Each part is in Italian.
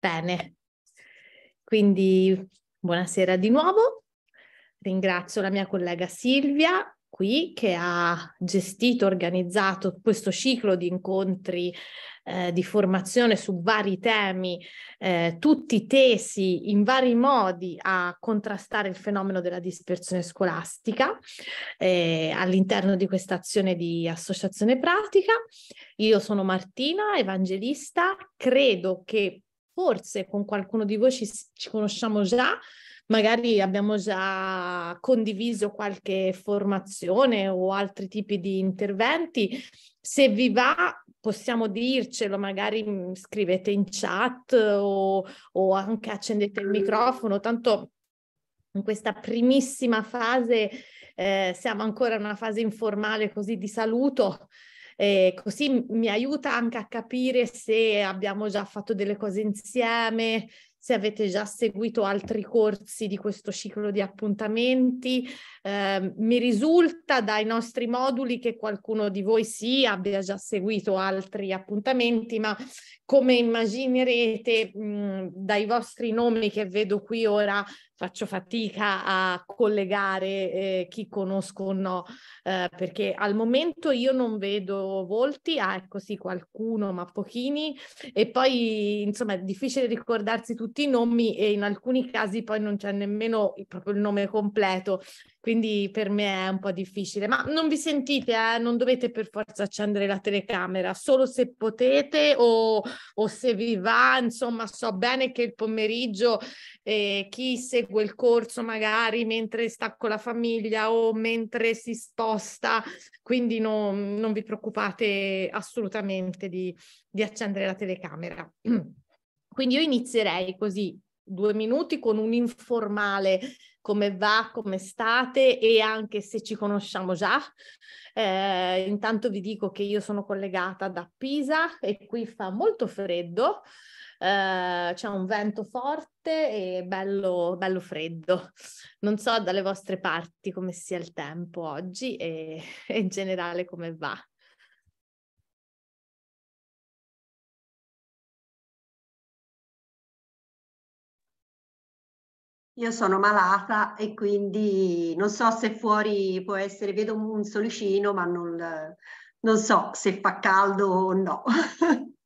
Bene, quindi buonasera di nuovo. Ringrazio la mia collega Silvia qui che ha gestito, organizzato questo ciclo di incontri eh, di formazione su vari temi, eh, tutti tesi in vari modi a contrastare il fenomeno della dispersione scolastica eh, all'interno di questa azione di associazione pratica. Io sono Martina, evangelista, credo che forse con qualcuno di voi ci, ci conosciamo già, magari abbiamo già condiviso qualche formazione o altri tipi di interventi. Se vi va, possiamo dircelo, magari mm, scrivete in chat o, o anche accendete il microfono, tanto in questa primissima fase eh, siamo ancora in una fase informale così di saluto eh, così mi aiuta anche a capire se abbiamo già fatto delle cose insieme, se avete già seguito altri corsi di questo ciclo di appuntamenti. Eh, mi risulta dai nostri moduli che qualcuno di voi sì abbia già seguito altri appuntamenti, ma come immaginerete mh, dai vostri nomi che vedo qui ora faccio fatica a collegare eh, chi conosco o no, eh, perché al momento io non vedo volti, ah ecco sì qualcuno ma pochini e poi insomma è difficile ricordarsi tutti i nomi e in alcuni casi poi non c'è nemmeno proprio il nome completo, quindi per me è un po' difficile, ma non vi sentite, eh? non dovete per forza accendere la telecamera, solo se potete o, o se vi va, insomma so bene che il pomeriggio eh, chi segue segue il corso magari mentre sta con la famiglia o mentre si sposta, quindi no, non vi preoccupate assolutamente di, di accendere la telecamera. Quindi io inizierei così due minuti con un informale come va, come state e anche se ci conosciamo già. Eh, intanto vi dico che io sono collegata da Pisa e qui fa molto freddo, eh, c'è un vento forte forte e bello, bello freddo. Non so dalle vostre parti come sia il tempo oggi e, e in generale come va. Io sono malata e quindi non so se fuori può essere, vedo un solicino, ma non, non so se fa caldo o no.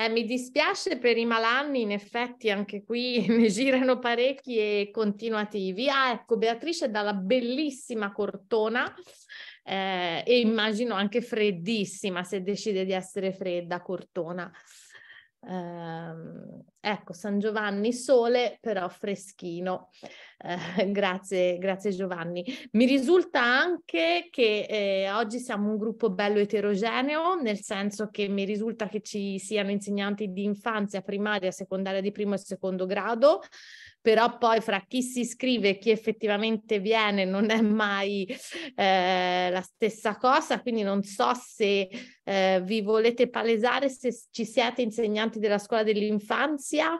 Eh, mi dispiace per i malanni, in effetti anche qui ne girano parecchi e continuativi. Ah, ecco, Beatrice dalla bellissima Cortona eh, e immagino anche freddissima se decide di essere fredda Cortona. Eh, ecco, San Giovanni sole, però freschino. Eh, grazie, grazie Giovanni. Mi risulta anche che eh, oggi siamo un gruppo bello eterogeneo, nel senso che mi risulta che ci siano insegnanti di infanzia, primaria, secondaria di primo e secondo grado, però poi fra chi si iscrive e chi effettivamente viene non è mai eh, la stessa cosa, quindi non so se eh, vi volete palesare se ci siete insegnanti della scuola dell'infanzia.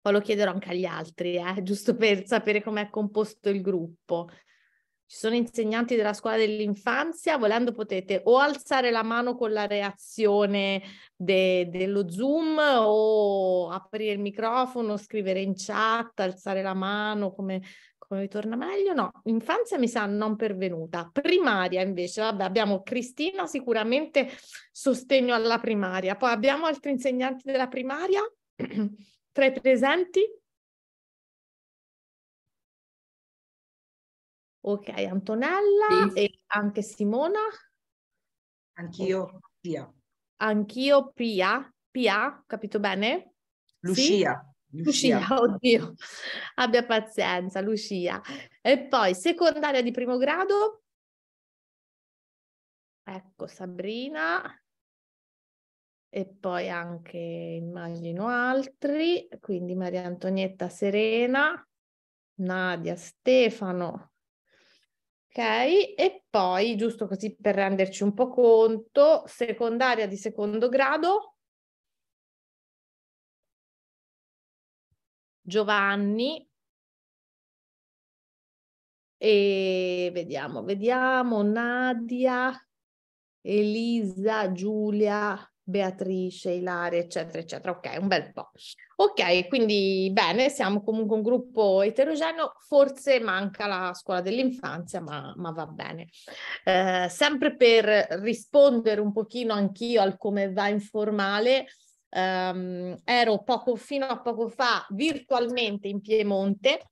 Poi lo chiederò anche agli altri, eh, giusto per sapere com'è composto il gruppo. Ci sono insegnanti della scuola dell'infanzia, volendo potete o alzare la mano con la reazione de- dello Zoom o aprire il microfono, scrivere in chat, alzare la mano come, come vi torna meglio. No, infanzia mi sa non pervenuta. Primaria invece, vabbè, abbiamo Cristina sicuramente sostegno alla primaria. Poi abbiamo altri insegnanti della primaria tra i presenti. Ok, Antonella sì. e anche Simona. Anch'io, Pia. Anch'io, Pia. Pia, capito bene? Lucia. Sì? Lucia. Lucia, oddio, abbia pazienza, Lucia. E poi secondaria di primo grado. Ecco, Sabrina. E poi anche, immagino, altri. Quindi Maria Antonietta Serena, Nadia, Stefano, Ok, e poi, giusto così per renderci un po' conto, secondaria di secondo grado. Giovanni. E vediamo, vediamo, Nadia, Elisa, Giulia, Beatrice, Ilaria, eccetera, eccetera. Ok, un bel po'. Ok, quindi bene, siamo comunque un gruppo eterogeneo, forse manca la scuola dell'infanzia, ma, ma va bene. Eh, sempre per rispondere un pochino anch'io al come va informale, Um, ero poco, fino a poco fa virtualmente in Piemonte,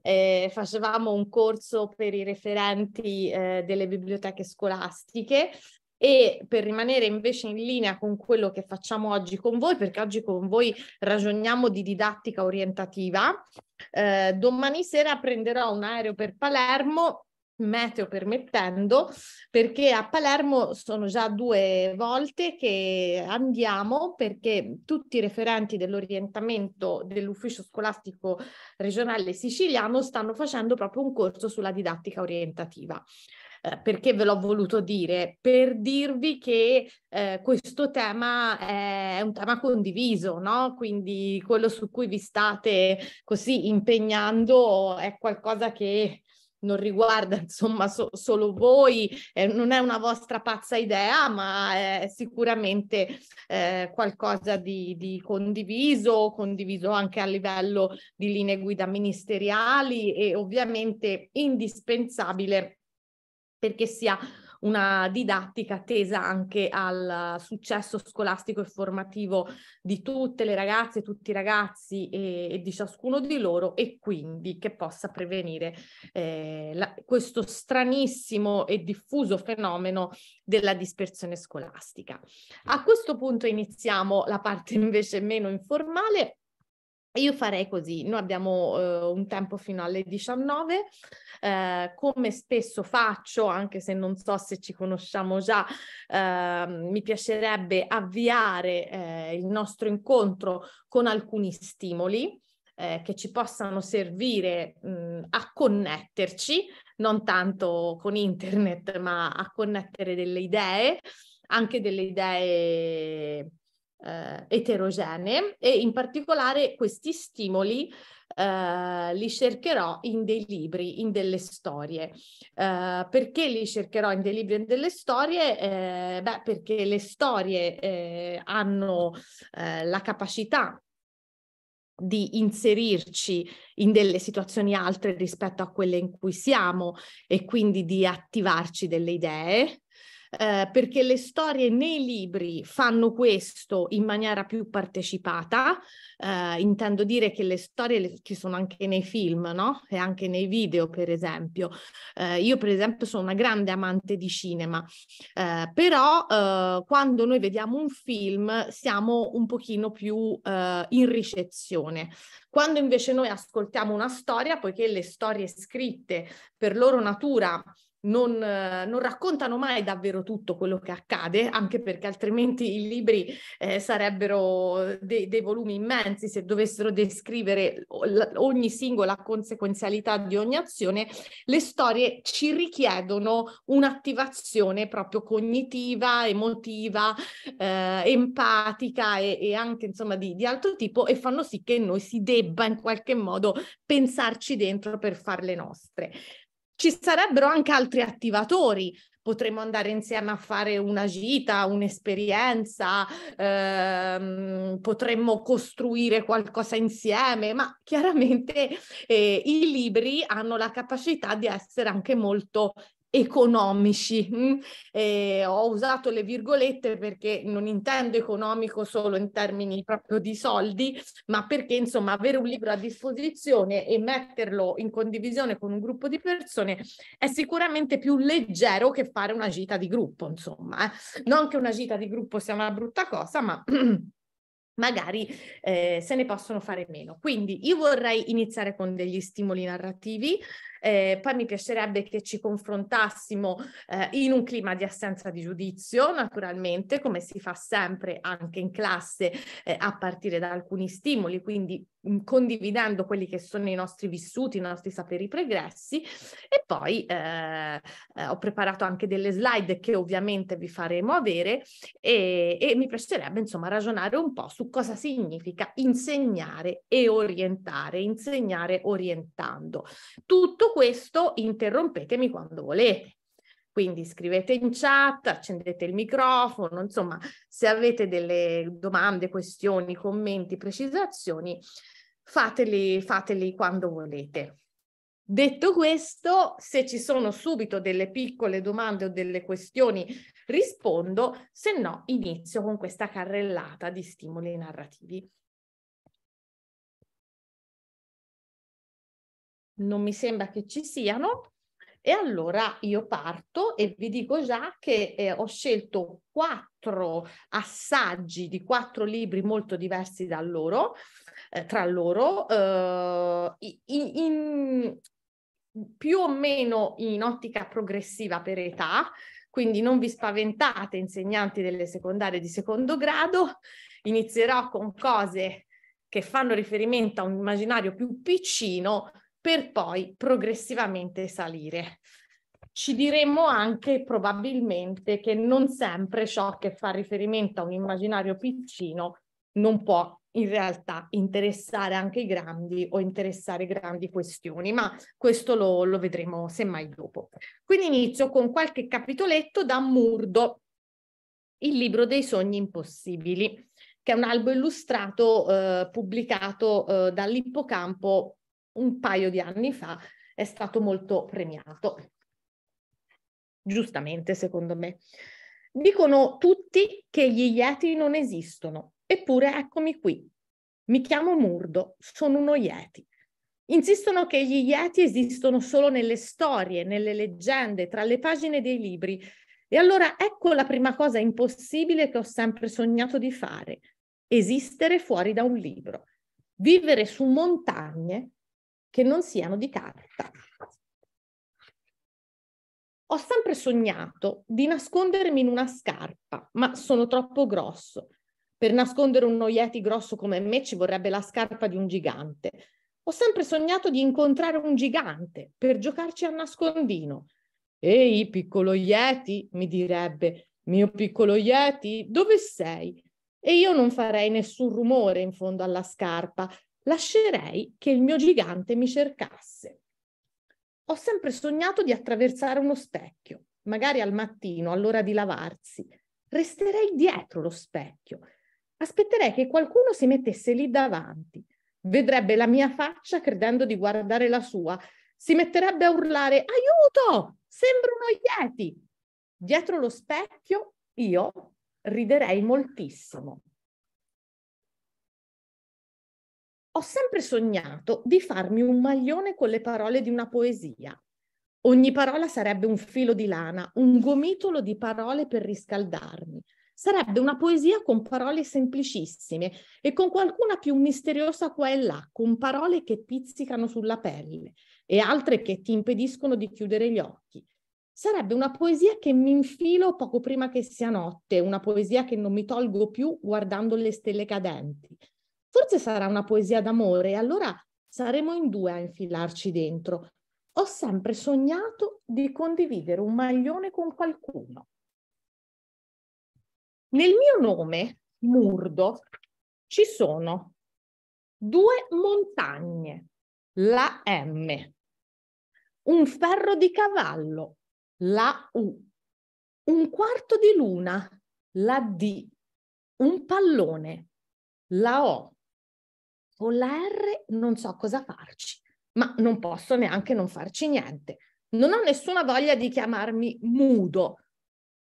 eh, facevamo un corso per i referenti eh, delle biblioteche scolastiche e per rimanere invece in linea con quello che facciamo oggi con voi, perché oggi con voi ragioniamo di didattica orientativa, eh, domani sera prenderò un aereo per Palermo meteo permettendo, perché a Palermo sono già due volte che andiamo perché tutti i referenti dell'orientamento dell'ufficio scolastico regionale siciliano stanno facendo proprio un corso sulla didattica orientativa. Eh, perché ve l'ho voluto dire? Per dirvi che eh, questo tema è un tema condiviso, no? Quindi quello su cui vi state così impegnando è qualcosa che non riguarda insomma so- solo voi, eh, non è una vostra pazza idea, ma è sicuramente eh, qualcosa di, di, condiviso, condiviso anche a livello di linee guida ministeriali e ovviamente indispensabile perché sia una didattica tesa anche al successo scolastico e formativo di tutte le ragazze, tutti i ragazzi e, e di ciascuno di loro e quindi che possa prevenire eh, la, questo stranissimo e diffuso fenomeno della dispersione scolastica. A questo punto iniziamo la parte invece meno informale io farei così, noi abbiamo eh, un tempo fino alle 19, eh, uhm, come spesso faccio, anche se non so se ci conosciamo già, eh, mi piacerebbe avviare eh, il nostro incontro con alcuni stimoli eh, che ci possano servire mh, mhmm, a connetterci, non tanto con internet, ma a connettere delle idee, anche delle idee eh, eterogenee e in particolare questi stimoli eh, li cercherò in dei libri, in delle storie. Eh, perché li cercherò in dei libri e in delle storie? Eh, beh, perché le storie eh, hanno eh, la capacità di inserirci in delle situazioni altre rispetto a quelle in cui siamo e quindi di attivarci delle idee, eh, perché le storie nei libri fanno questo in maniera più partecipata, eh, intendo dire che le storie ci sono anche nei film, no? E anche nei video, per esempio. Eh, io, per esempio, sono una grande amante di cinema, eh, però eh, quando noi vediamo un film siamo un pochino più eh, in ricezione. Quando invece noi ascoltiamo una storia, poiché le storie scritte per loro natura non, eh, non, raccontano mai davvero tutto quello che accade, anche perché altrimenti i libri eh, sarebbero eh, de- dei volumi immensi se dovessero descrivere ogni singola conseguenzialità di ogni azione. Le storie ci richiedono un'attivazione proprio cognitiva, emotiva, eh, empatica e, e, anche insomma di, di altro tipo e fanno sì che noi si debba in qualche modo pensarci dentro per farle nostre. Ci sarebbero anche altri attivatori, potremmo andare insieme a fare una gita, un'esperienza, ehm, potremmo costruire qualcosa insieme, ma chiaramente eh, i libri hanno la capacità di essere anche molto economici. Mm? Eh, ho usato le virgolette perché non intendo economico solo in termini proprio di soldi, ma perché insomma avere un libro a disposizione e metterlo in condivisione con un gruppo di persone è sicuramente più leggero che fare una gita di gruppo, insomma. Eh. Non che una gita di gruppo sia una brutta cosa, ma magari eh, se ne possono fare meno. Quindi io vorrei iniziare con degli stimoli narrativi eh, poi mi piacerebbe che ci confrontassimo eh, in un clima di assenza di giudizio, naturalmente, come si fa sempre anche in classe eh, a partire da alcuni stimoli, quindi mh, mm, condividendo quelli che sono i nostri vissuti, i nostri saperi pregressi. E poi eh, eh, ho preparato anche delle slide che ovviamente vi faremo avere e, e mi piacerebbe insomma ragionare un po' su cosa significa insegnare e orientare, insegnare orientando. Tutto questo, interrompetemi quando volete. Quindi scrivete in chat, accendete il microfono, insomma, se avete delle domande, questioni, commenti, precisazioni, fateli, fateli quando volete. Detto questo, se ci sono subito delle piccole domande o delle questioni, rispondo, se no inizio con questa carrellata di stimoli narrativi. non mi sembra che ci siano. E allora io parto e vi dico già che eh, ho scelto quattro assaggi di quattro libri molto diversi da loro, eh, tra loro, eh, in, in, più o meno in ottica progressiva per età, quindi non vi spaventate insegnanti delle secondarie di secondo grado, inizierò con cose che fanno riferimento a un immaginario più piccino per poi progressivamente salire. Ci diremmo anche probabilmente che non sempre ciò che fa riferimento a un immaginario piccino non può in realtà interessare anche i grandi o interessare grandi questioni, ma questo lo, lo vedremo semmai dopo. Quindi inizio con qualche capitoletto da Murdo, il libro dei sogni impossibili, che è un albo illustrato eh, pubblicato eh, dall'Ippocampo un paio di anni fa è stato molto premiato. Giustamente, secondo me. Dicono tutti che gli Yeti non esistono, eppure eccomi qui. Mi chiamo Murdo, sono uno Yeti. Insistono che gli Yeti esistono solo nelle storie, nelle leggende, tra le pagine dei libri. E allora ecco la prima cosa impossibile che ho sempre sognato di fare, esistere fuori da un libro. Vivere su montagne che non siano di carta. Ho sempre sognato di nascondermi in una scarpa, ma sono troppo grosso. Per nascondere un noieti grosso come me ci vorrebbe la scarpa di un gigante. Ho sempre sognato di incontrare un gigante per giocarci a nascondino. Ehi, piccolo Yeti, mi direbbe, mio piccolo Yeti, dove sei? E io non farei nessun rumore in fondo alla scarpa, lascerei che il mio gigante mi cercasse. Ho sempre sognato di attraversare uno specchio, magari al mattino, all'ora di lavarsi. Resterei dietro lo specchio. Aspetterei che qualcuno si mettesse lì davanti. Vedrebbe la mia faccia credendo di guardare la sua. Si metterebbe a urlare Aiuto! Sembrano uno Dietro lo specchio io riderei moltissimo. ho sempre sognato di farmi un maglione con le parole di una poesia. Ogni parola sarebbe un filo di lana, un gomitolo di parole per riscaldarmi. Sarebbe una poesia con parole semplicissime e con qualcuna più misteriosa qua e là, con parole che pizzicano sulla pelle e altre che ti impediscono di chiudere gli occhi. Sarebbe una poesia che mi infilo poco prima che sia notte, una poesia che non mi tolgo più guardando le stelle cadenti forse sarà una poesia d'amore e allora saremo in due a infilarci dentro. Ho sempre sognato di condividere un maglione con qualcuno. Nel mio nome, Murdo, ci sono due montagne, la M, un ferro di cavallo, la U, un quarto di luna, la D, un pallone, la O, con la R non so cosa farci, ma non posso neanche non farci niente. Non ho nessuna voglia di chiamarmi mudo,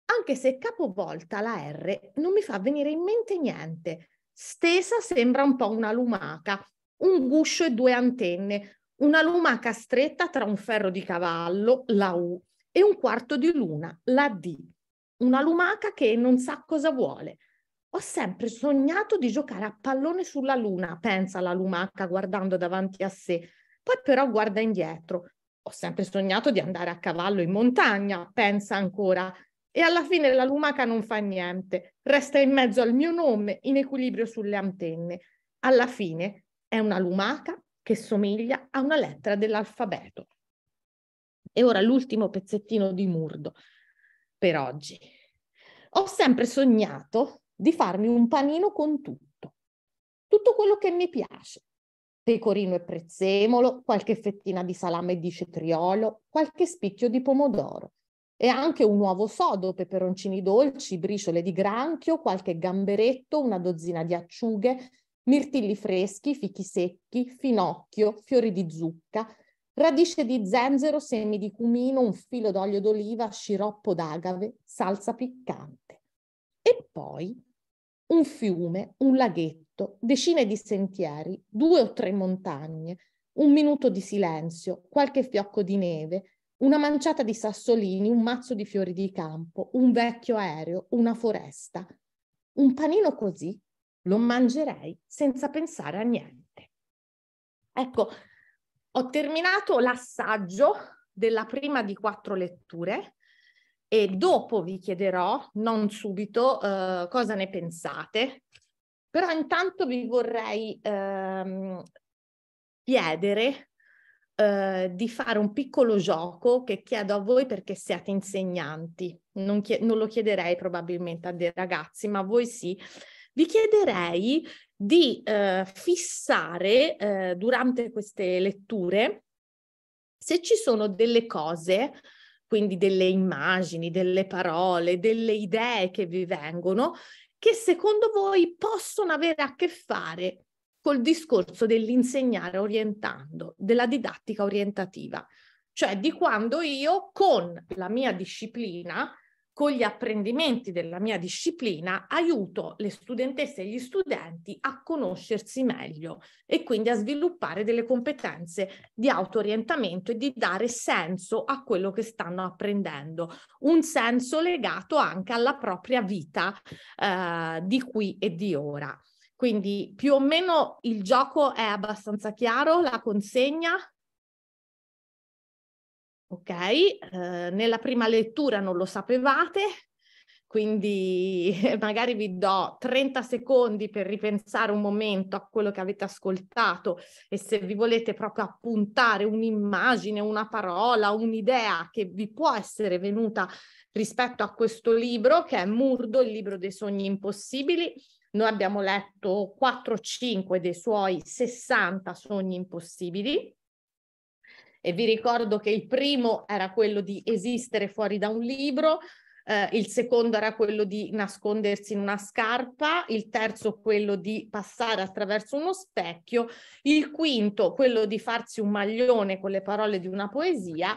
anche se capovolta la R non mi fa venire in mente niente. Stesa sembra un po' una lumaca, un guscio e due antenne, una lumaca stretta tra un ferro di cavallo, la U, e un quarto di luna, la D. Una lumaca che non sa cosa vuole ho sempre sognato di giocare a pallone sulla luna, pensa la lumaca guardando davanti a sé, poi però guarda indietro. Ho sempre sognato di andare a cavallo in montagna, pensa ancora, e alla fine la lumaca non fa niente, resta in mezzo al mio nome, in equilibrio sulle antenne. Alla fine è una lumaca che somiglia a una lettera dell'alfabeto. E ora l'ultimo pezzettino di Murdo per oggi. Ho sempre sognato di farmi un panino con tutto, tutto quello che mi piace. Pecorino e prezzemolo, qualche fettina di salame di cetriolo, qualche spicchio di pomodoro e anche un uovo sodo, peperoncini dolci, briciole di granchio, qualche gamberetto, una dozzina di acciughe, mirtilli freschi, fichi secchi, finocchio, fiori di zucca, radice di zenzero, semi di cumino, un filo d'olio d'oliva, sciroppo d'agave, salsa piccante. E poi un fiume, un laghetto, decine di sentieri, due o tre montagne, un minuto di silenzio, qualche fiocco di neve, una manciata di sassolini, un mazzo di fiori di campo, un vecchio aereo, una foresta. Un panino così lo mangerei senza pensare a niente. Ecco, ho terminato l'assaggio della prima di quattro letture e dopo vi chiederò, non subito, eh, cosa ne pensate, però intanto vi vorrei ehm, chiedere eh, di fare un piccolo gioco che chiedo a voi perché siete insegnanti. Non, chied- non lo chiederei probabilmente a dei ragazzi, ma a voi sì. Vi chiederei di eh, fissare eh, durante queste letture se ci sono delle cose quindi delle immagini, delle parole, delle idee che vi vengono, che secondo voi possono avere a che fare col discorso dell'insegnare orientando, della didattica orientativa, cioè di quando io con la mia disciplina con gli apprendimenti della mia disciplina aiuto le studentesse e gli studenti a conoscersi meglio e quindi a sviluppare delle competenze di autorientamento e di dare senso a quello che stanno apprendendo, un senso legato anche alla propria vita eh, di qui e di ora. Quindi più o meno il gioco è abbastanza chiaro, la consegna? ok? Eh, nella prima lettura non lo sapevate, quindi magari vi do 30 secondi per ripensare un momento a quello che avete ascoltato e se vi volete proprio appuntare un'immagine, una parola, un'idea che vi può essere venuta rispetto a questo libro che è Murdo, il libro dei sogni impossibili. Noi abbiamo letto 4-5 dei suoi 60 sogni impossibili e vi ricordo che il primo era quello di esistere fuori da un libro, eh, il secondo era quello di nascondersi in una scarpa, il terzo quello di passare attraverso uno specchio, il quinto quello di farsi un maglione con le parole di una poesia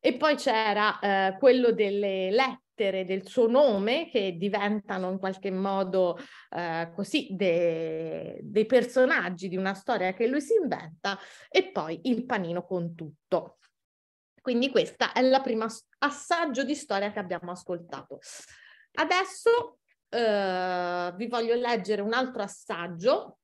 e poi c'era eh, quello delle lettere lettere del suo nome che diventano in qualche modo eh, così de- dei personaggi di una storia che lui si inventa e poi il panino con tutto. Quindi questa è la prima assaggio di storia che abbiamo ascoltato. Adesso eh, vi voglio leggere un altro assaggio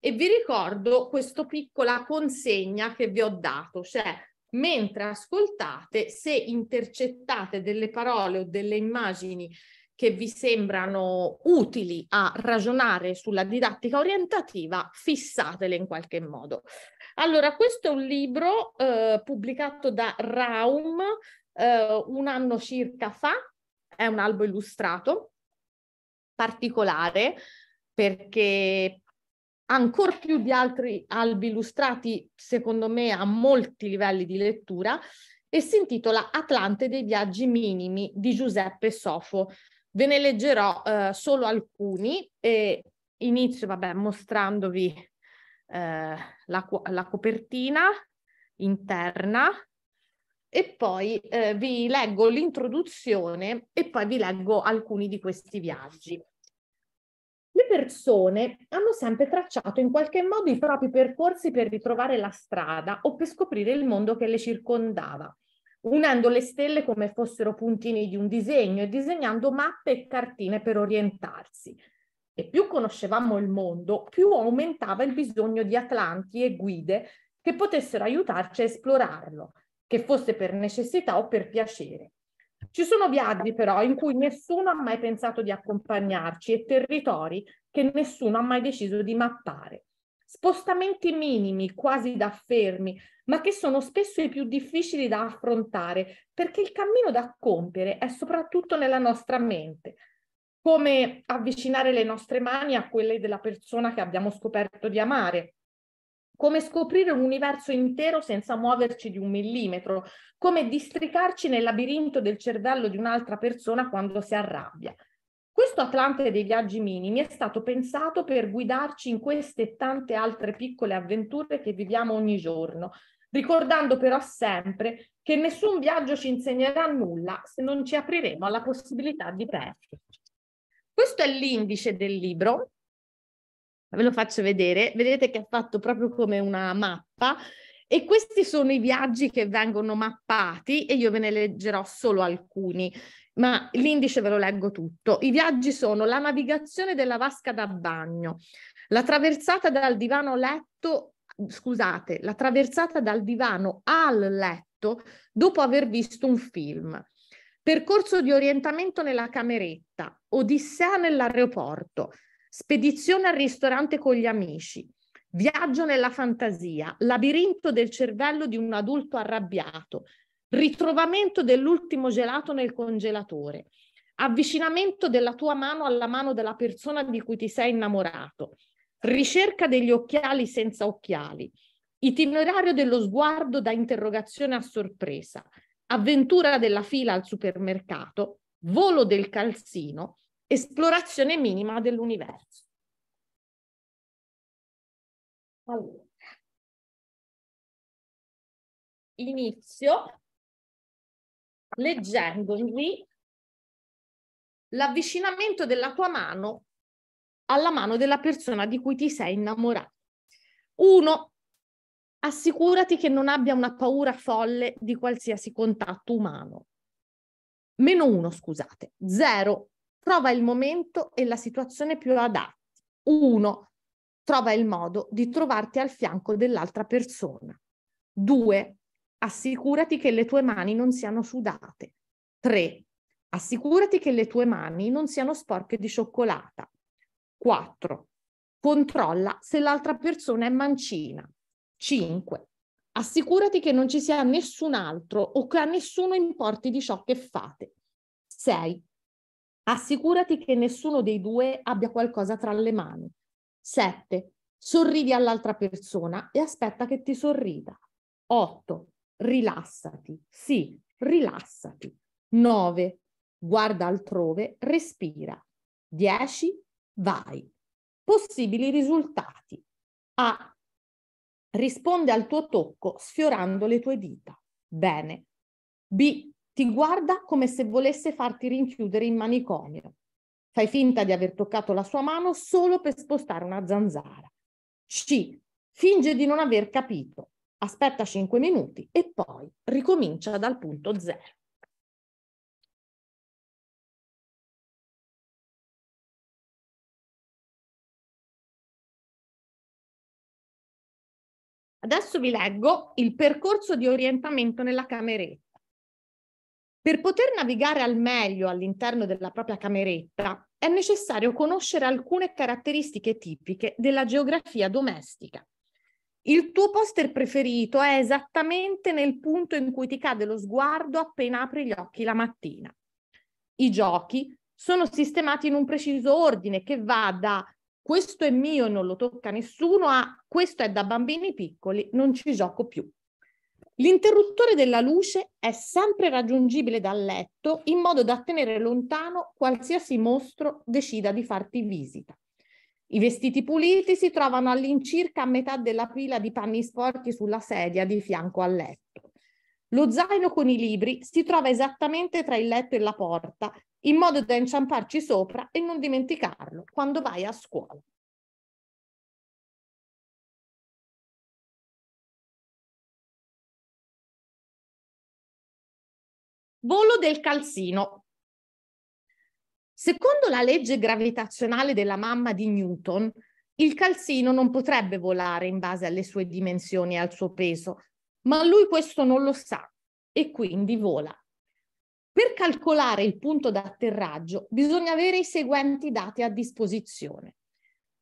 e vi ricordo questa piccola consegna che vi ho dato, cioè mentre ascoltate, se intercettate delle parole o delle immagini che vi sembrano utili a ragionare sulla didattica orientativa, fissatele in qualche modo. Allora, questo è un libro eh, pubblicato da Raum eh, un anno circa fa, è un albo illustrato particolare perché ancor più di altri albi illustrati, secondo me, a molti livelli di lettura, e si intitola Atlante dei viaggi minimi di Giuseppe Sofo. Ve ne leggerò eh, solo alcuni e inizio, vabbè, mostrandovi eh, la, la, copertina interna e poi eh, vi leggo l'introduzione e poi vi leggo alcuni di questi viaggi le persone hanno sempre tracciato in qualche modo i propri percorsi per ritrovare la strada o per scoprire il mondo che le circondava, unendo le stelle come fossero puntini di un disegno e disegnando mappe e cartine per orientarsi. E più conoscevamo il mondo, più aumentava il bisogno di atlanti e guide che potessero aiutarci a esplorarlo, che fosse per necessità o per piacere. Ci sono viaggi però in cui nessuno ha mai pensato di accompagnarci e territori che nessuno ha mai deciso di mappare. Spostamenti minimi, quasi da fermi, ma che sono spesso i più difficili da affrontare perché il cammino da compiere è soprattutto nella nostra mente. Come avvicinare le nostre mani a quelle della persona che abbiamo scoperto di amare, come scoprire un universo intero senza muoverci di un millimetro, come districarci nel labirinto del cervello di un'altra persona quando si arrabbia. Questo Atlante dei viaggi minimi è stato pensato per guidarci in queste tante altre piccole avventure che viviamo ogni giorno, ricordando però sempre che nessun viaggio ci insegnerà nulla se non ci apriremo alla possibilità di perderci. Questo è l'indice del libro ve lo faccio vedere, vedete che è fatto proprio come una mappa e questi sono i viaggi che vengono mappati e io ve ne leggerò solo alcuni, ma l'indice ve lo leggo tutto. I viaggi sono la navigazione della vasca da bagno, la traversata dal divano letto, scusate, la traversata dal divano al letto dopo aver visto un film, percorso di orientamento nella cameretta, odissea nell'aeroporto, spedizione al ristorante con gli amici, viaggio nella fantasia, labirinto del cervello di un adulto arrabbiato, ritrovamento dell'ultimo gelato nel congelatore, avvicinamento della tua mano alla mano della persona di cui ti sei innamorato, ricerca degli occhiali senza occhiali, itinerario dello sguardo da interrogazione a sorpresa, avventura della fila al supermercato, volo del calzino, esplorazione minima dell'universo. Allora, inizio leggendovi l'avvicinamento della tua mano alla mano della persona di cui ti sei innamorato. Uno, assicurati che non abbia una paura folle di qualsiasi contatto umano. Meno uno, scusate. Zero, Trova il momento e la situazione più adatti. Uno, trova il modo di trovarti al fianco dell'altra persona. Due, assicurati che le tue mani non siano sudate. Tre, assicurati che le tue mani non siano sporche di cioccolata. Quattro, controlla se l'altra persona è mancina. Cinque, assicurati che non ci sia nessun altro o che a nessuno importi di ciò che fate. Sei, Assicurati che nessuno dei due abbia qualcosa tra le mani. 7. Sorridi all'altra persona e aspetta che ti sorrida. 8. Rilassati. Sì, rilassati. 9. Guarda altrove, respira. 10. Vai. Possibili risultati. A. Risponde al tuo tocco sfiorando le tue dita. Bene. B ti guarda come se volesse farti rinchiudere in manicomio. Fai finta di aver toccato la sua mano solo per spostare una zanzara. C. Finge di non aver capito. Aspetta 5 minuti e poi ricomincia dal punto zero. Adesso vi leggo il percorso di orientamento nella cameretta. Per poter navigare al meglio all'interno della propria cameretta è necessario conoscere alcune caratteristiche tipiche della geografia domestica. Il tuo poster preferito è esattamente nel punto in cui ti cade lo sguardo appena apri gli occhi la mattina. I giochi sono sistemati in un preciso ordine che va da questo è mio e non lo tocca nessuno a questo è da bambini piccoli, non ci gioco più. L'interruttore della luce è sempre raggiungibile dal letto in modo da tenere lontano qualsiasi mostro decida di farti visita. I vestiti puliti si trovano all'incirca a metà della pila di panni sporchi sulla sedia di fianco al letto. Lo zaino con i libri si trova esattamente tra il letto e la porta, in modo da inciamparci sopra e non dimenticarlo quando vai a scuola. Volo del calzino. Secondo la legge gravitazionale della mamma di Newton, il calzino non potrebbe volare in base alle sue dimensioni e al suo peso, ma lui questo non lo sa e quindi vola. Per calcolare il punto d'atterraggio bisogna avere i seguenti dati a disposizione.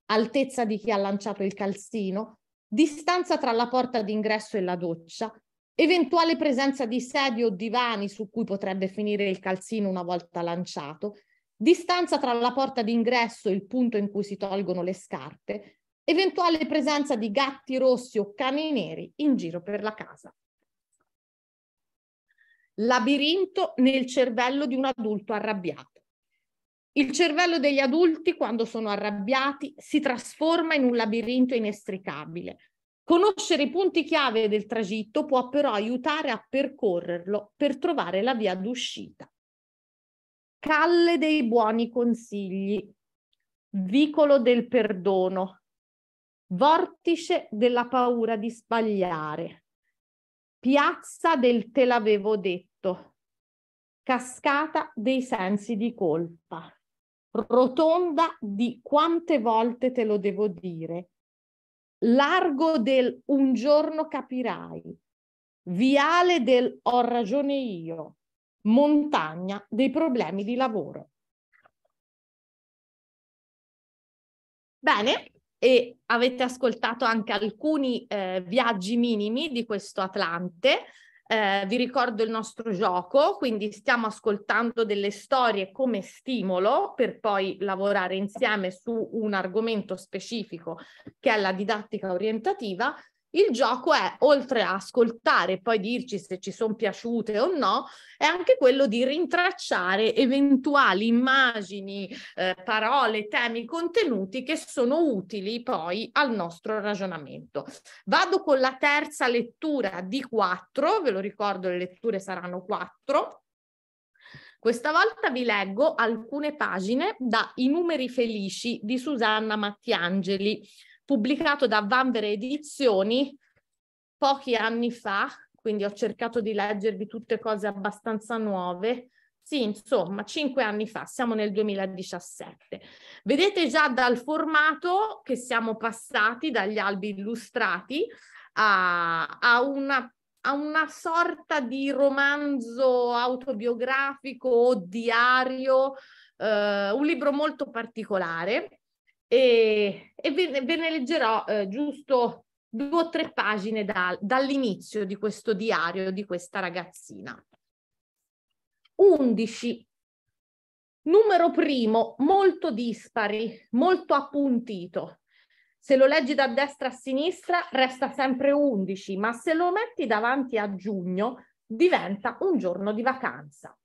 Altezza di chi ha lanciato il calzino, distanza tra la porta d'ingresso e la doccia, eventuale presenza di sedie o divani su cui potrebbe finire il calzino una volta lanciato, distanza tra la porta d'ingresso e il punto in cui si tolgono le scarpe, eventuale presenza di gatti rossi o cani neri in giro per la casa. Labirinto nel cervello di un adulto arrabbiato. Il cervello degli adulti, quando sono arrabbiati, si trasforma in un labirinto inestricabile Conoscere i punti chiave del tragitto può però aiutare a percorrerlo per trovare la via d'uscita. Calle dei buoni consigli, vicolo del perdono, vortice della paura di sbagliare, piazza del te l'avevo detto, cascata dei sensi di colpa, rotonda di quante volte te lo devo dire, largo del un giorno capirai, viale del ho ragione io, montagna dei problemi di lavoro. Bene, e avete ascoltato anche alcuni eh, viaggi minimi di questo Atlante. Eh, vi ricordo il nostro gioco, quindi stiamo ascoltando delle storie come stimolo per poi lavorare insieme su un argomento specifico che è la didattica orientativa il gioco è, oltre a ascoltare e poi dirci se ci sono piaciute o no, è anche quello di rintracciare eventuali immagini, eh, parole, temi, contenuti che sono utili poi al nostro ragionamento. Vado con la terza lettura di quattro, ve lo ricordo le letture saranno quattro. Questa volta vi leggo alcune pagine da I numeri felici di Susanna Mattiangeli, pubblicato da Vanvere Edizioni pochi anni fa, quindi ho cercato di leggervi tutte cose abbastanza nuove. Sì, insomma, cinque anni fa, siamo nel 2017. Vedete già dal formato che siamo passati dagli albi illustrati a, a una a una sorta di romanzo autobiografico o diario, eh, un libro molto particolare e, e ve, ve, ne leggerò eh, giusto due o tre pagine da, dall'inizio di questo diario di questa ragazzina. 11. Numero primo, molto dispari, molto appuntito. Se lo leggi da destra a sinistra resta sempre 11, ma se lo metti davanti a giugno diventa un giorno di vacanza.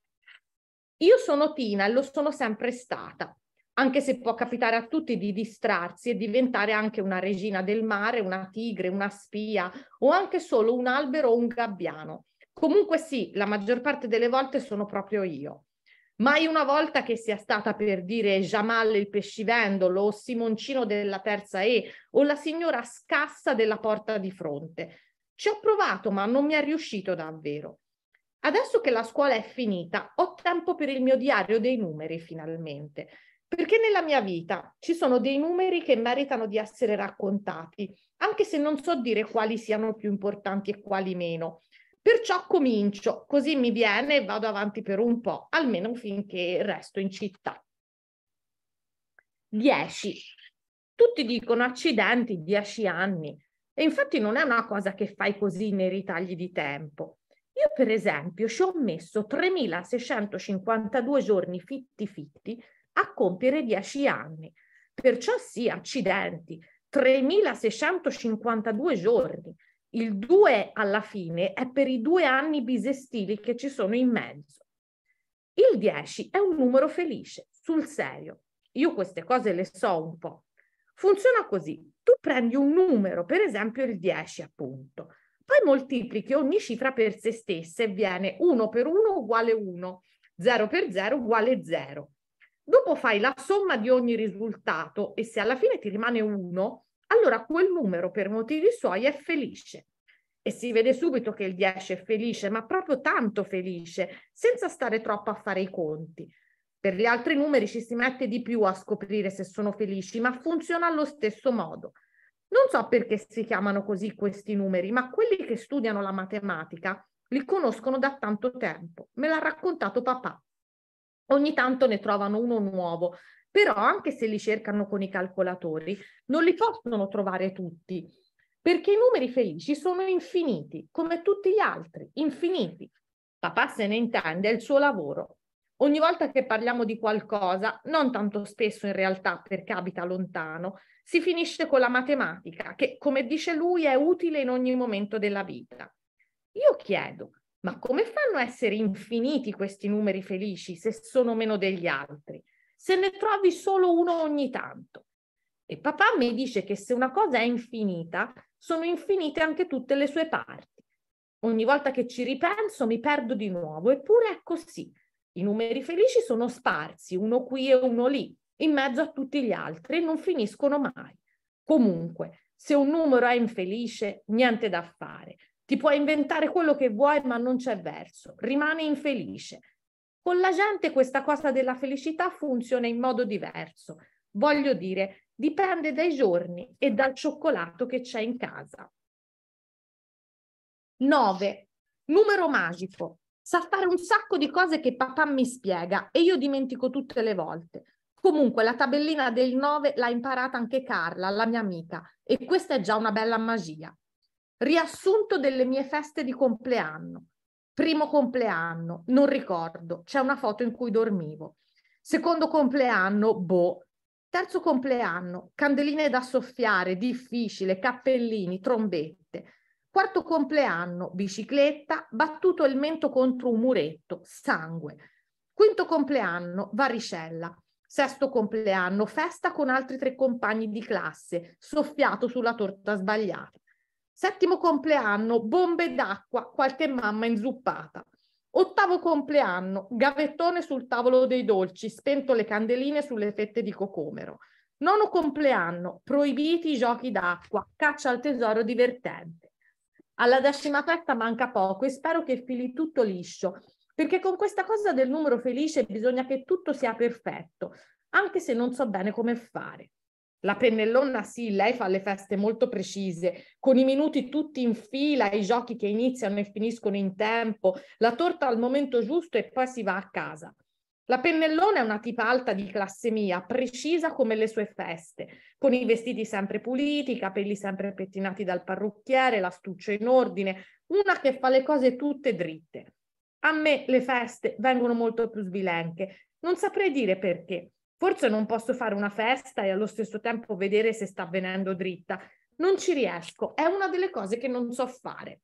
Io sono Tina e lo sono sempre stata anche se può capitare a tutti di distrarsi e diventare anche una regina del mare, una tigre, una spia o anche solo un albero o un gabbiano. Comunque sì, la maggior parte delle volte sono proprio io. Mai una volta che sia stata per dire Jamal il pescivendolo o Simoncino della terza E o la signora Scassa della porta di fronte. Ci ho provato ma non mi è riuscito davvero. Adesso che la scuola è finita ho tempo per il mio diario dei numeri finalmente perché nella mia vita ci sono dei numeri che meritano di essere raccontati, anche se non so dire quali siano più importanti e quali meno. Perciò comincio, così mi viene e vado avanti per un po', almeno finché resto in città. 10. Tutti dicono accidenti, 10 anni. E infatti non è una cosa che fai così nei ritagli di tempo. Io per esempio ci ho messo 3.652 giorni fitti fitti a compiere 10 anni. Perciò sì, accidenti, 3.652 giorni. Il 2 alla fine è per i due anni bisestili che ci sono in mezzo. Il 10 è un numero felice, sul serio. Io queste cose le so un po'. Funziona così. Tu prendi un numero, per esempio il 10 appunto, poi moltiplichi ogni cifra per se stessa e viene 1 per 1 uguale 1, 0 per 0 uguale 0. Dopo fai la somma di ogni risultato e se alla fine ti rimane uno, allora quel numero per motivi suoi è felice. E si vede subito che il 10 è felice, ma proprio tanto felice, senza stare troppo a fare i conti. Per gli altri numeri ci si mette di più a scoprire se sono felici, ma funziona allo stesso modo. Non so perché si chiamano così questi numeri, ma quelli che studiano la matematica li conoscono da tanto tempo. Me l'ha raccontato papà ogni tanto ne trovano uno nuovo, però anche se li cercano con i calcolatori, non li possono trovare tutti, perché i numeri felici sono infiniti, come tutti gli altri, infiniti. Papà se ne intende, è il suo lavoro. Ogni volta che parliamo di qualcosa, non tanto spesso in realtà perché abita lontano, si finisce con la matematica, che come dice lui è utile in ogni momento della vita. Io chiedo, ma come fanno a essere infiniti questi numeri felici se sono meno degli altri? Se ne trovi solo uno ogni tanto. E papà mi dice che se una cosa è infinita, sono infinite anche tutte le sue parti. Ogni volta che ci ripenso mi perdo di nuovo, eppure è così. I numeri felici sono sparsi, uno qui e uno lì, in mezzo a tutti gli altri e non finiscono mai. Comunque, se un numero è infelice, niente da fare. Ti puoi inventare quello che vuoi, ma non c'è verso. Rimane infelice. Con la gente questa cosa della felicità funziona in modo diverso. Voglio dire, dipende dai giorni e dal cioccolato che c'è in casa. 9. Numero magico. Sa fare un sacco di cose che papà mi spiega e io dimentico tutte le volte. Comunque la tabellina del 9 l'ha imparata anche Carla, la mia amica, e questa è già una bella magia. Riassunto delle mie feste di compleanno. Primo compleanno, non ricordo, c'è una foto in cui dormivo. Secondo compleanno, boh. Terzo compleanno, candeline da soffiare, difficile, cappellini, trombette. Quarto compleanno, bicicletta, battuto il mento contro un muretto, sangue. Quinto compleanno, varicella. Sesto compleanno, festa con altri tre compagni di classe, soffiato sulla torta sbagliata. Settimo compleanno, bombe d'acqua, qualche mamma inzuppata. Ottavo compleanno, gavettone sul tavolo dei dolci, spento le candeline sulle fette di cocomero. Nono compleanno, proibiti i giochi d'acqua, caccia al tesoro divertente. Alla decima festa manca poco e spero che fili tutto liscio, perché con questa cosa del numero felice bisogna che tutto sia perfetto, anche se non so bene come fare. La pennellonna sì, lei fa le feste molto precise, con i minuti tutti in fila, i giochi che iniziano e finiscono in tempo, la torta al momento giusto e poi si va a casa. La pennellona è una tipa alta di classe mia, precisa come le sue feste, con i vestiti sempre puliti, i capelli sempre pettinati dal parrucchiere, l'astuccio in ordine, una che fa le cose tutte dritte. A me le feste vengono molto più sbilenche, non saprei dire perché. Forse non posso fare una festa e allo stesso tempo vedere se sta venendo dritta. Non ci riesco, è una delle cose che non so fare.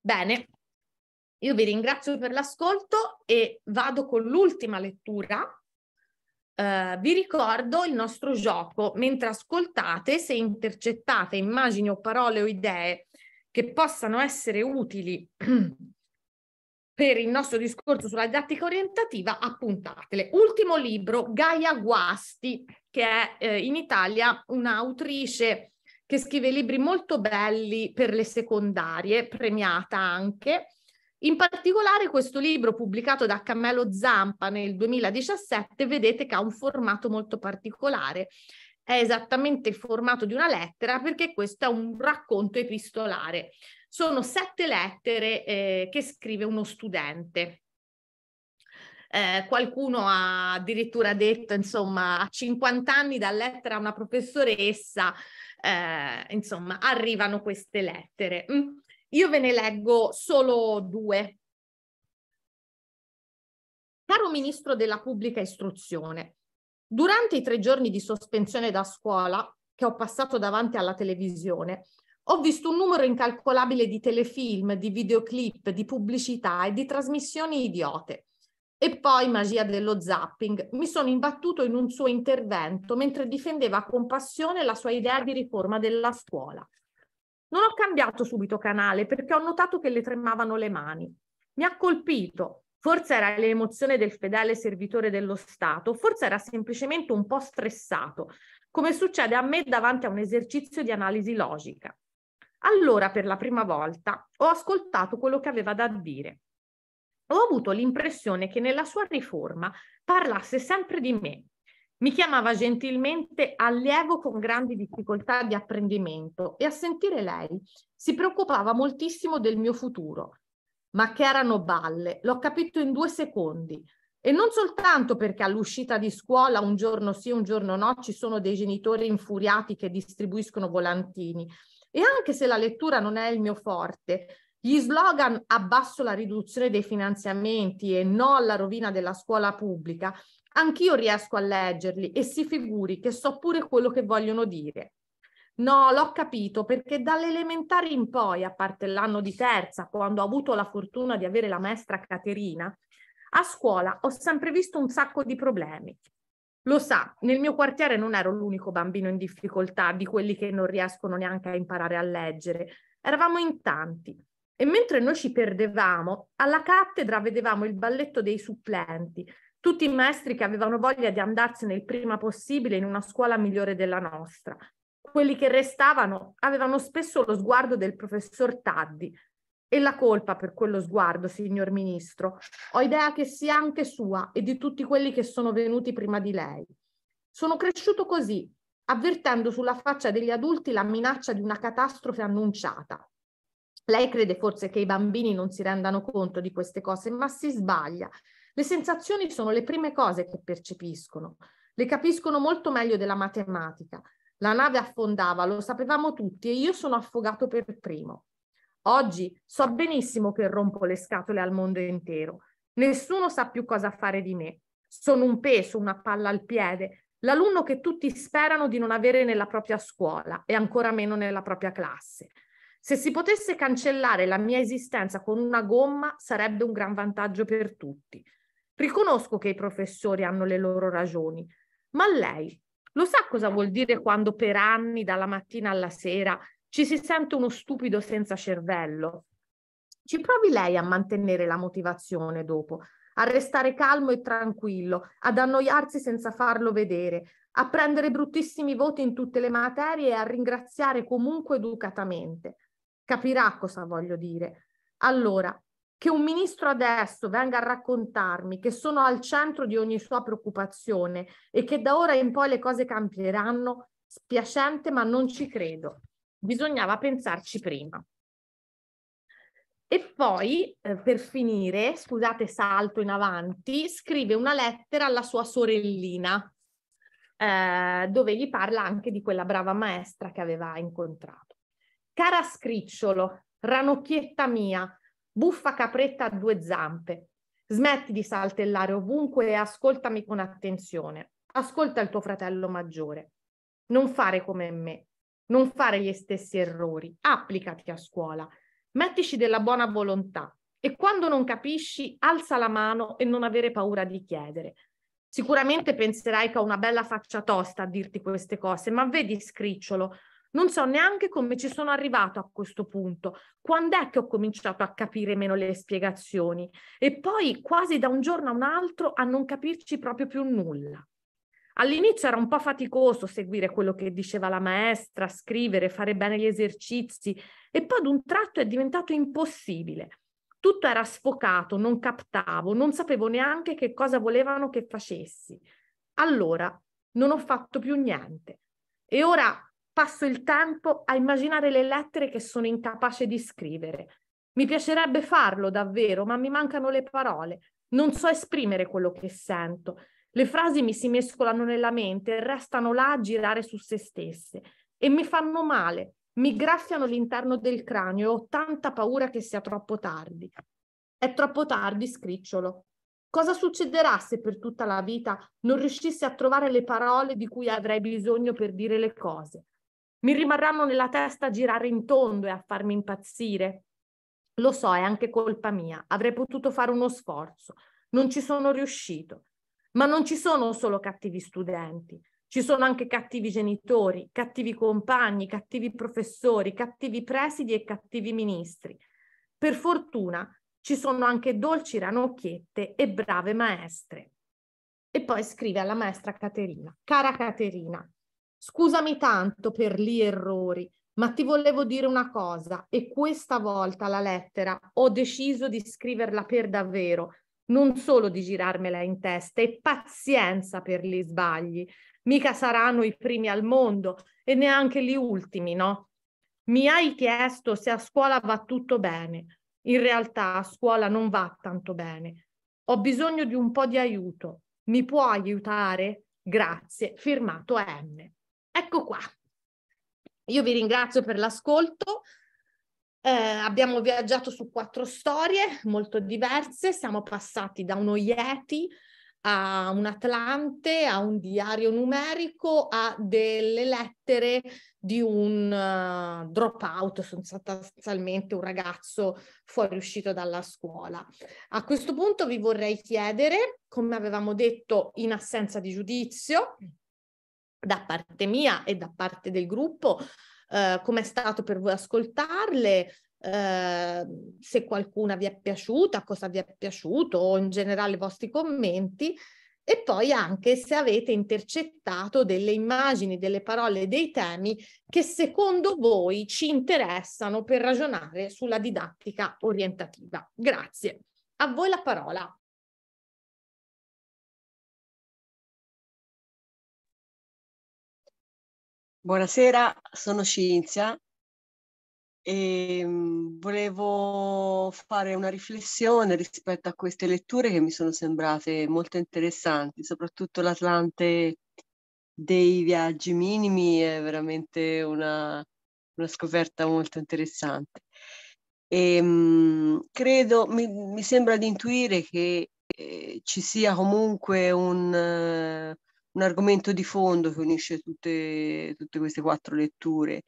Bene, io vi ringrazio per l'ascolto e vado con l'ultima lettura. Uh, vi ricordo il nostro gioco. Mentre ascoltate, se intercettate immagini o parole o idee che possano essere utili per il nostro discorso sulla didattica orientativa, appuntatele. Ultimo libro, Gaia Guasti, che è eh, in Italia un'autrice che scrive libri molto belli per le secondarie, premiata anche. In particolare questo libro pubblicato da Cammello Zampa nel 2017, vedete che ha un formato molto particolare. È esattamente il formato di una lettera perché questo è un racconto epistolare. Sono sette lettere eh, che scrive uno studente. Eh, qualcuno ha addirittura detto, insomma, a 50 anni da lettera a una professoressa, eh, insomma, arrivano queste lettere. Mm. Io ve ne leggo solo due. Caro Ministro della Pubblica Istruzione, durante i tre giorni di sospensione da scuola che ho passato davanti alla televisione, ho visto un numero incalcolabile di telefilm, di videoclip, di pubblicità e di trasmissioni idiote. E poi, magia dello zapping, mi sono imbattuto in un suo intervento mentre difendeva con passione la sua idea di riforma della scuola. Non ho cambiato subito canale perché ho notato che le tremavano le mani. Mi ha colpito, forse era l'emozione del fedele servitore dello Stato, forse era semplicemente un po' stressato, come succede a me davanti a un esercizio di analisi logica. Allora, per la prima volta, ho ascoltato quello che aveva da dire. Ho avuto l'impressione che nella sua riforma parlasse sempre di me. Mi chiamava gentilmente allievo con grandi difficoltà di apprendimento e a sentire lei si preoccupava moltissimo del mio futuro. Ma che erano balle, l'ho capito in due secondi. E non soltanto perché all'uscita di scuola un giorno sì, un giorno no, ci sono dei genitori infuriati che distribuiscono volantini, e anche se la lettura non è il mio forte, gli slogan abbasso la riduzione dei finanziamenti e no alla rovina della scuola pubblica, anch'io riesco a leggerli e si figuri che so pure quello che vogliono dire. No, l'ho capito perché dall'elementare in poi, a parte l'anno di terza, quando ho avuto la fortuna di avere la maestra Caterina, a scuola ho sempre visto un sacco di problemi. Lo sa, nel mio quartiere non ero l'unico bambino in difficoltà, di quelli che non riescono neanche a imparare a leggere. Eravamo in tanti. E mentre noi ci perdevamo, alla cattedra vedevamo il balletto dei supplenti, tutti i maestri che avevano voglia di andarsene il prima possibile in una scuola migliore della nostra. Quelli che restavano avevano spesso lo sguardo del professor Taddi, e la colpa per quello sguardo, signor Ministro, ho idea che sia anche sua e di tutti quelli che sono venuti prima di lei. Sono cresciuto così, avvertendo sulla faccia degli adulti la minaccia di una catastrofe annunciata. Lei crede forse che i bambini non si rendano conto di queste cose, ma si sbaglia. Le sensazioni sono le prime cose che percepiscono. Le capiscono molto meglio della matematica. La nave affondava, lo sapevamo tutti e io sono affogato per primo. Oggi so benissimo che rompo le scatole al mondo intero. Nessuno sa più cosa fare di me. Sono un peso, una palla al piede, l'alunno che tutti sperano di non avere nella propria scuola e ancora meno nella propria classe. Se si potesse cancellare la mia esistenza con una gomma sarebbe un gran vantaggio per tutti. Riconosco che i professori hanno le loro ragioni, ma lei lo sa cosa vuol dire quando per anni, dalla mattina alla sera, ci si sente uno stupido senza cervello. Ci provi lei a mantenere la motivazione dopo, a restare calmo e tranquillo, ad annoiarsi senza farlo vedere, a prendere bruttissimi voti in tutte le materie e a ringraziare comunque educatamente. Capirà cosa voglio dire. Allora, che un ministro adesso venga a raccontarmi che sono al centro di ogni sua preoccupazione e che da ora in poi le cose cambieranno, spiacente ma non ci credo bisognava pensarci prima. E poi, eh, per finire, scusate salto in avanti, scrive una lettera alla sua sorellina, eh, dove gli parla anche di quella brava maestra che aveva incontrato. Cara Scricciolo, ranocchietta mia, buffa capretta a due zampe, smetti di saltellare ovunque e ascoltami con attenzione. Ascolta il tuo fratello maggiore. Non fare come me, non fare gli stessi errori, applicati a scuola, mettici della buona volontà e quando non capisci alza la mano e non avere paura di chiedere. Sicuramente penserai che ho una bella faccia tosta a dirti queste cose, ma vedi scricciolo, non so neanche come ci sono arrivato a questo punto, quando è che ho cominciato a capire meno le spiegazioni e poi quasi da un giorno a un altro a non capirci proprio più nulla. All'inizio era un po' faticoso seguire quello che diceva la maestra, scrivere, fare bene gli esercizi e poi ad un tratto è diventato impossibile. Tutto era sfocato, non captavo, non sapevo neanche che cosa volevano che facessi. Allora non ho fatto più niente. E ora passo il tempo a immaginare le lettere che sono incapace di scrivere. Mi piacerebbe farlo davvero, ma mi mancano le parole. Non so esprimere quello che sento. Le frasi mi si mescolano nella mente e restano là a girare su se stesse e mi fanno male, mi graffiano l'interno del cranio e ho tanta paura che sia troppo tardi. È troppo tardi, scricciolo. Cosa succederà se per tutta la vita non riuscissi a trovare le parole di cui avrei bisogno per dire le cose? Mi rimarranno nella testa a girare in tondo e a farmi impazzire? Lo so, è anche colpa mia. Avrei potuto fare uno sforzo. Non ci sono riuscito. Ma non ci sono solo cattivi studenti, ci sono anche cattivi genitori, cattivi compagni, cattivi professori, cattivi presidi e cattivi ministri. Per fortuna ci sono anche dolci ranocchiette e brave maestre. E poi scrive alla maestra Caterina, cara Caterina, scusami tanto per gli errori, ma ti volevo dire una cosa e questa volta la lettera ho deciso di scriverla per davvero non solo di girarmela in testa e pazienza per gli sbagli. Mica saranno i primi al mondo e neanche gli ultimi, no? Mi hai chiesto se a scuola va tutto bene. In realtà a scuola non va tanto bene. Ho bisogno di un po' di aiuto. Mi può aiutare? Grazie. Firmato M. Ecco qua. Io vi ringrazio per l'ascolto. Eh, abbiamo viaggiato su quattro storie molto diverse, siamo passati da uno Yeti a un Atlante, a un diario numerico, a delle lettere di un uh, eh, dropout, sostanzialmente un ragazzo fuoriuscito dalla scuola. A questo punto vi vorrei chiedere, come avevamo detto in assenza di giudizio, da parte mia e da parte del gruppo, eh, com'è stato per voi ascoltarle, eh, se qualcuna vi è piaciuta, cosa vi è piaciuto o in generale i vostri commenti e poi anche se avete intercettato delle immagini, delle parole, dei temi che secondo voi ci interessano per ragionare sulla didattica orientativa. Grazie. A voi la parola. Buonasera, sono Cinzia e mm, volevo fare una riflessione rispetto a queste letture che mi sono sembrate molto interessanti, soprattutto l'Atlante dei viaggi minimi è veramente una, una scoperta molto interessante. E, mm, credo, mi, mi, sembra di intuire che eh, ci sia comunque un un argomento di fondo che unisce tutte, tutte queste quattro letture.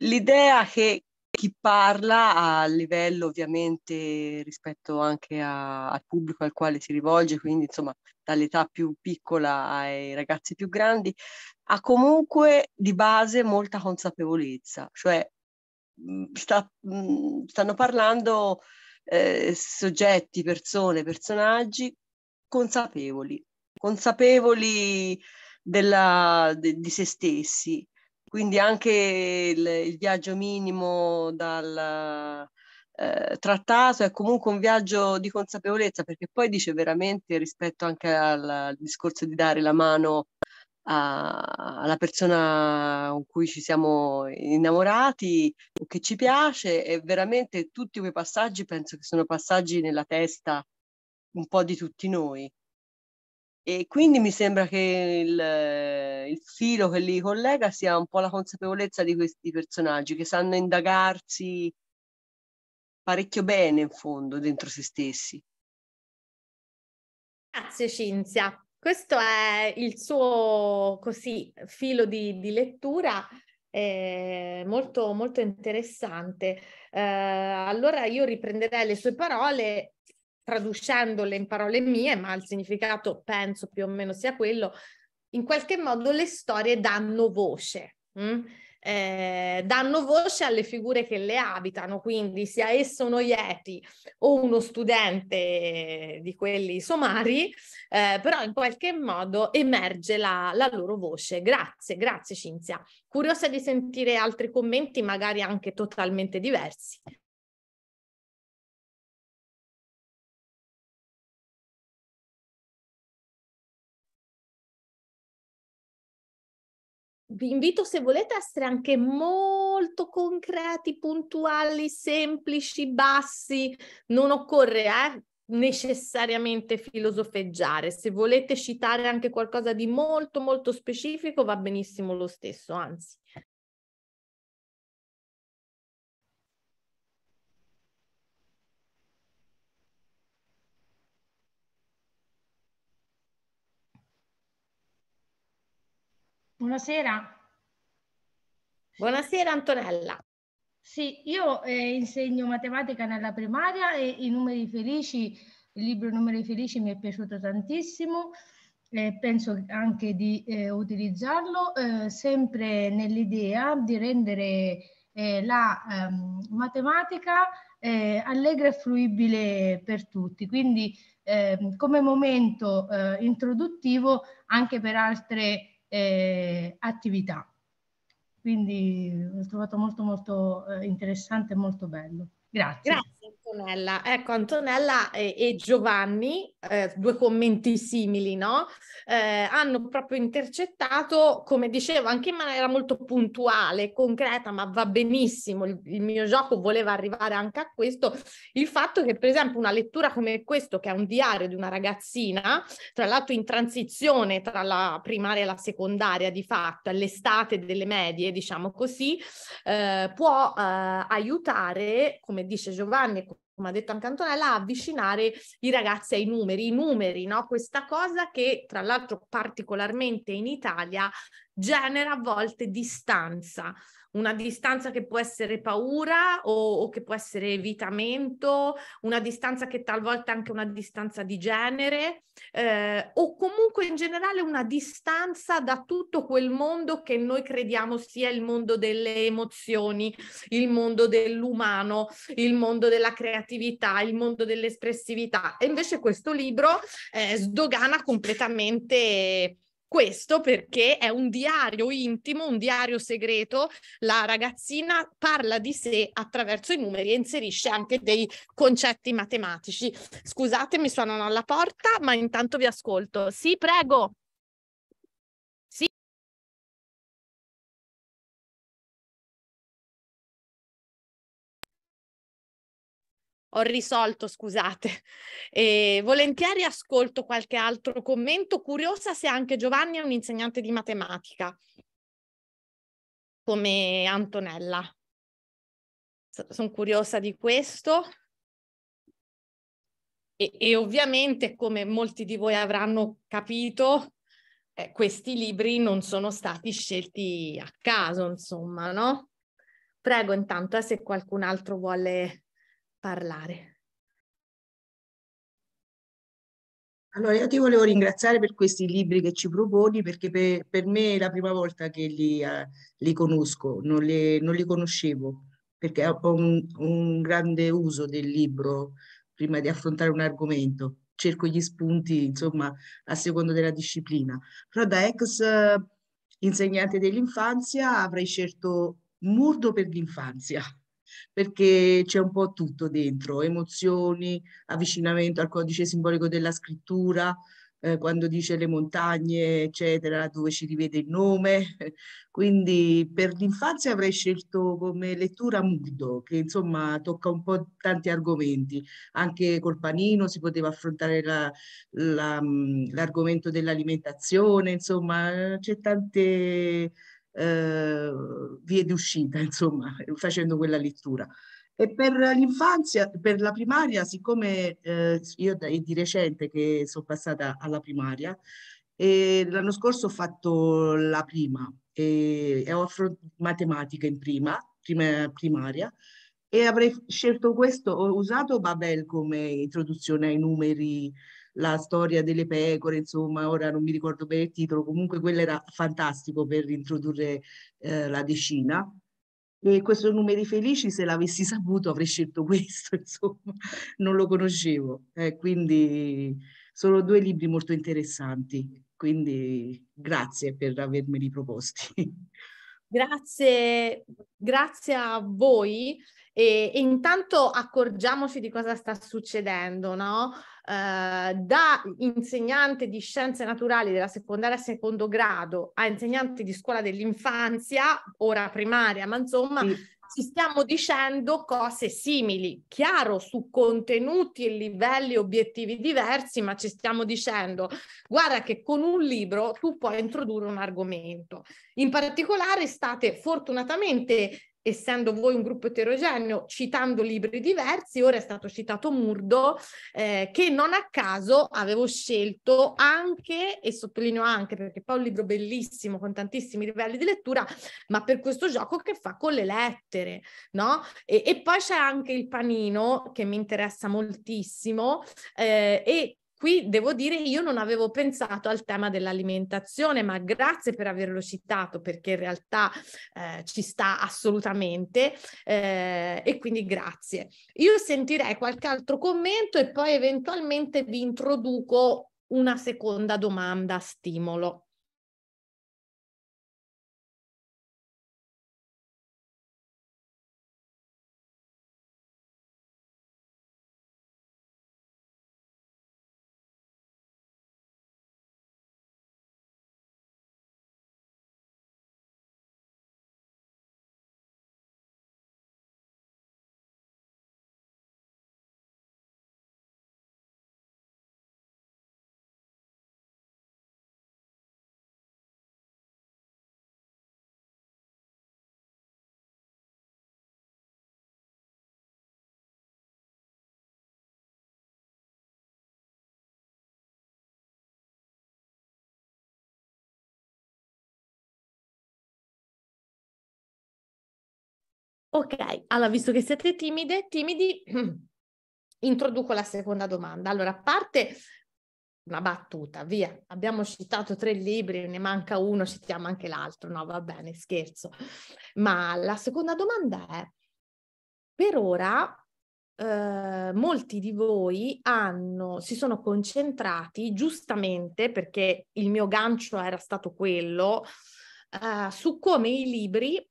L'idea che chi parla a livello ovviamente rispetto anche a, al pubblico al quale si rivolge, quindi insomma dall'età più piccola ai ragazzi più grandi, ha comunque di base molta consapevolezza, cioè mhmm, sta, mhmm, stanno parlando eh, soggetti, persone, personaggi consapevoli consapevoli della, de, di se stessi. Quindi anche il, il viaggio minimo dal eh, trattato è comunque un viaggio di consapevolezza perché poi dice veramente rispetto anche al, al discorso di dare la mano a, alla persona con cui ci siamo innamorati o che ci piace e veramente tutti quei passaggi penso che sono passaggi nella testa un po' di tutti noi. E quindi mi sembra che il, il, filo che li collega sia un po' la consapevolezza di questi personaggi che sanno indagarsi parecchio bene in fondo dentro se stessi. Grazie Cinzia. Questo è il suo così, filo di, di lettura eh, molto, molto interessante. Eh, allora io riprenderei le sue parole traducendole in parole mie, ma il significato penso più o meno sia quello, in qualche modo le storie danno voce. Mh? Mm? Eh, danno voce alle figure che le abitano, quindi sia esso uno Yeti o uno studente di quelli somari, eh, però in qualche modo emerge la, la, loro voce. Grazie, grazie Cinzia. Curiosa di sentire altri commenti, magari anche totalmente diversi. vi invito se volete a essere anche molto concreti, puntuali, semplici, bassi, non occorre eh, necessariamente filosofeggiare, se volete citare anche qualcosa di molto molto specifico va benissimo lo stesso, anzi Buonasera. Buonasera Antonella. Sì, io eh, insegno matematica nella primaria e i numeri felici, il libro Numeri felici mi è piaciuto tantissimo eh, penso anche di eh, utilizzarlo eh, sempre nell'idea di rendere eh, la ehm, matematica eh, allegra e fruibile per tutti. Quindi ehm, come momento introduttivo anche per altre eh, attività. Quindi l'ho trovato molto molto eh, interessante e molto bello. Grazie. Grazie. Antonella. Ecco, Antonella e, e Giovanni, eh, due commenti simili, no? Eh, hanno proprio intercettato, come dicevo, anche in maniera molto puntuale, concreta, ma va benissimo, il, il, mio gioco voleva arrivare anche a questo, il fatto che per esempio una lettura come questo, che è un diario di una ragazzina, tra l'altro in transizione tra la primaria e la secondaria di fatto, all'estate delle medie, diciamo così, eh, può eh, aiutare, come dice Giovanni, come ha detto anche Antonella, a avvicinare i ragazzi ai numeri, i numeri, no? Questa cosa che tra l'altro particolarmente in Italia genera a volte distanza una distanza che può essere paura o, o, che può essere evitamento, una distanza che talvolta è anche una distanza di genere eh, o comunque in generale una distanza da tutto quel mondo che noi crediamo sia il mondo delle emozioni, il mondo dell'umano, il mondo della creatività, il mondo dell'espressività. E invece questo libro eh, sdogana completamente questo perché è un diario intimo, un diario segreto. La ragazzina parla di sé attraverso i numeri e inserisce anche dei concetti matematici. Scusatemi, suonano alla porta, ma intanto vi ascolto. Sì, prego. ho risolto, scusate. E volentieri ascolto qualche altro commento, curiosa se anche Giovanni è un insegnante di matematica, come Antonella. Sono curiosa di questo. E, e, ovviamente, come molti di voi avranno capito, eh, questi libri non sono stati scelti a caso, insomma, no? Prego intanto eh, se qualcun altro vuole parlare. Allora, io ti volevo ringraziare per questi libri che ci proponi perché per, per me è la prima volta che li, eh, li conosco, non, le, non, li conoscevo perché ho un, un, grande uso del libro prima di affrontare un argomento, cerco gli spunti, insomma, a seconda della disciplina. Però da ex eh, insegnante dell'infanzia avrei scelto Murdo per l'infanzia perché c'è un po' tutto dentro, emozioni, avvicinamento al codice simbolico della scrittura, eh, quando dice le montagne, eccetera, dove ci rivede il nome. Quindi per l'infanzia avrei scelto come lettura Mudo, che insomma tocca un po' tanti argomenti. Anche col panino si poteva affrontare la, la, mm, l'argomento dell'alimentazione, insomma eh, c'è tante eh, vie d'uscita, insomma, facendo quella lettura. E per l'infanzia, per la primaria, siccome eh, io è di recente che sono passata alla primaria, e l'anno scorso ho fatto la prima e, e ho affrontato matematica in prima, prima primaria, e avrei scelto questo, ho usato Babel come introduzione ai numeri, la storia delle pecore, insomma, ora non mi ricordo bene il titolo, comunque quello era fantastico per introdurre eh, la decina. E questo Numeri Felici, se l'avessi saputo, avrei scelto questo, insomma, non lo conoscevo. Eh, quindi sono due libri molto interessanti, quindi grazie per avermeli proposti. Grazie, grazie a voi. E, e intanto accorgiamoci di cosa sta succedendo, no? eh, da insegnante di scienze naturali della secondaria a secondo grado a insegnante di scuola dell'infanzia, ora primaria, ma insomma sì. ci stiamo dicendo cose simili, chiaro su contenuti e livelli obiettivi diversi, ma ci stiamo dicendo guarda che con un libro tu puoi introdurre un argomento. In particolare state fortunatamente essendo voi un gruppo eterogeneo, citando libri diversi, ora è stato citato Murdo, eh, che non a caso avevo scelto anche, e sottolineo anche perché poi è un libro bellissimo con tantissimi livelli di lettura, ma per questo gioco che fa con le lettere, no? E, e poi c'è anche il panino che mi interessa moltissimo eh, e Qui devo dire io non avevo pensato al tema dell'alimentazione, ma grazie per averlo citato perché in realtà eh, ci sta assolutamente eh, e quindi grazie. Io sentirei qualche altro commento e poi eventualmente vi introduco una seconda domanda stimolo. Ok, allora visto che siete timide, timidi, introduco la seconda domanda. Allora, a parte una battuta, via, abbiamo citato tre libri, ne manca uno, citiamo anche l'altro, no va bene, scherzo. Ma la seconda domanda è, per ora eh, molti di voi hanno, si sono concentrati giustamente, perché il mio gancio era stato quello, eh, su come i libri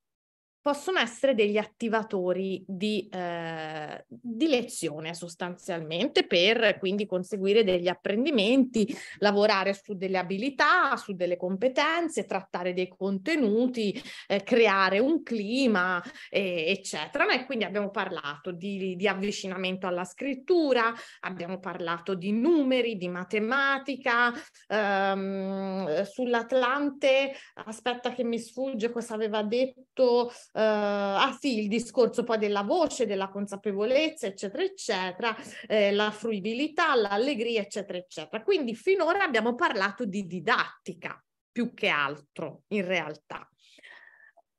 possono essere degli attivatori di, eh, di, lezione sostanzialmente per quindi conseguire degli apprendimenti, lavorare su delle abilità, su delle competenze, trattare dei contenuti, eh, creare un clima, eh, eccetera. E quindi abbiamo parlato di, di avvicinamento alla scrittura, abbiamo parlato di numeri, di matematica, ehm, sull'Atlante, aspetta che mi sfugge cosa aveva detto eh, ah sì, il discorso poi della voce, della consapevolezza, eccetera, eccetera, eh, la fruibilità, l'allegria, eccetera, eccetera. Quindi finora abbiamo parlato di didattica più che altro in realtà.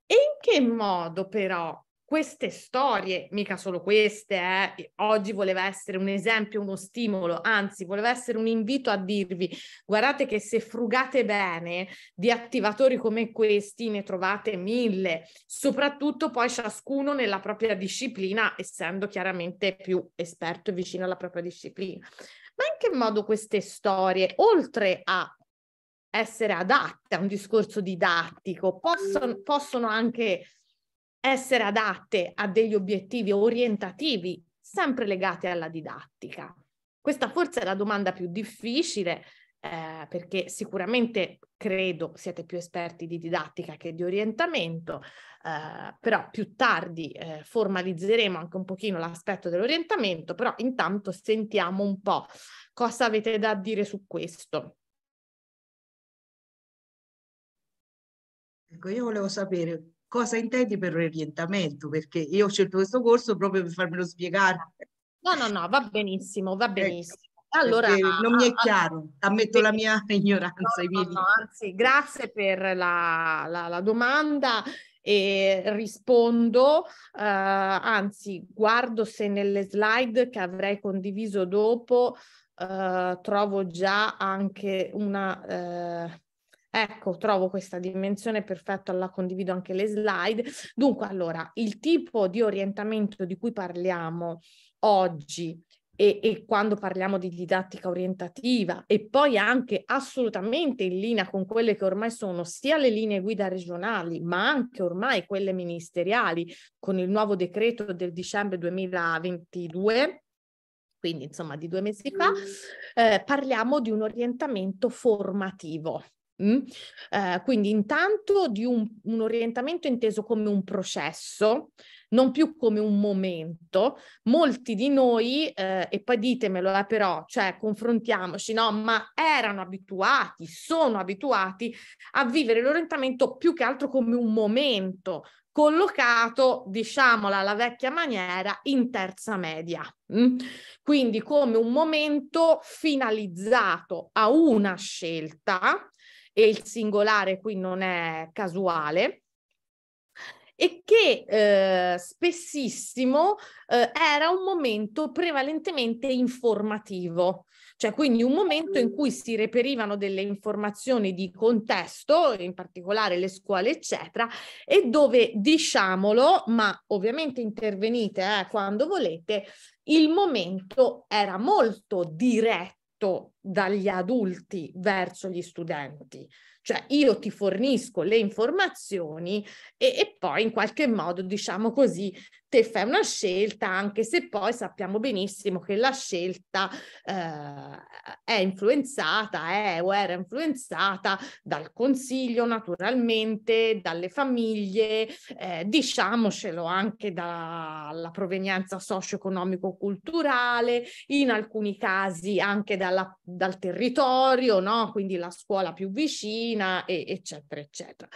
E in che modo però queste storie, mica solo queste, eh, oggi voleva essere un esempio, uno stimolo, anzi voleva essere un invito a dirvi, guardate che se frugate bene di attivatori come questi ne trovate mille, soprattutto poi ciascuno nella propria disciplina, essendo chiaramente più esperto e vicino alla propria disciplina. Ma in che modo queste storie, oltre a essere adatte a un discorso didattico, possono, possono anche essere adatte a degli obiettivi orientativi sempre legati alla didattica. Questa forse è la domanda più difficile eh, perché sicuramente credo siete più esperti di didattica che di orientamento, eh, però più tardi eh, formalizzeremo anche un pochino l'aspetto dell'orientamento, però intanto sentiamo un po' cosa avete da dire su questo. Ecco, io volevo sapere cosa intendi per orientamento, perché io ho scelto questo corso proprio per farmelo spiegare. No, no, no, va benissimo, va ecco. benissimo. Ecco. Allora, non mi è chiaro, ammetto la mia ignoranza. No, no, no, anzi, grazie per la, la, la domanda e rispondo, eh, anzi guardo se nelle slide che avrei condiviso dopo eh, trovo già anche una... Eh, Ecco, trovo questa dimensione perfetta, la condivido anche le slide. Dunque, allora, il tipo di orientamento di cui parliamo oggi e, e, quando parliamo di didattica orientativa e poi anche assolutamente in linea con quelle che ormai sono sia le linee guida regionali ma anche ormai quelle ministeriali con il nuovo decreto del dicembre 2022 quindi insomma di due mesi fa, mm. eh, parliamo di un orientamento formativo, Mm? Eh, quindi intanto di un, un, orientamento inteso come un processo, non più come un momento. Molti di noi, eh, e poi ditemelo eh, però, cioè confrontiamoci, no, ma erano abituati, sono abituati a vivere l'orientamento più che altro come un momento, collocato, diciamola alla vecchia maniera, in terza media. Mm? Quindi come un momento finalizzato a una scelta e il singolare qui non è casuale e che eh, spessissimo eh, era un momento prevalentemente informativo, cioè quindi un momento in cui si reperivano delle informazioni di contesto, in particolare le scuole, eccetera, e dove, diciamolo, ma ovviamente intervenite eh, quando volete, il momento era molto diretto fatto dagli adulti verso gli studenti. Cioè io ti fornisco le informazioni e, e poi in qualche modo, diciamo così, te fai una scelta, anche se poi sappiamo benissimo che la scelta eh, è influenzata, è o era influenzata dal consiglio naturalmente, dalle famiglie, eh, diciamocelo anche dalla provenienza socio-economico-culturale, in alcuni casi anche dalla, dal territorio, no? quindi la scuola più vicina, e, eccetera, eccetera.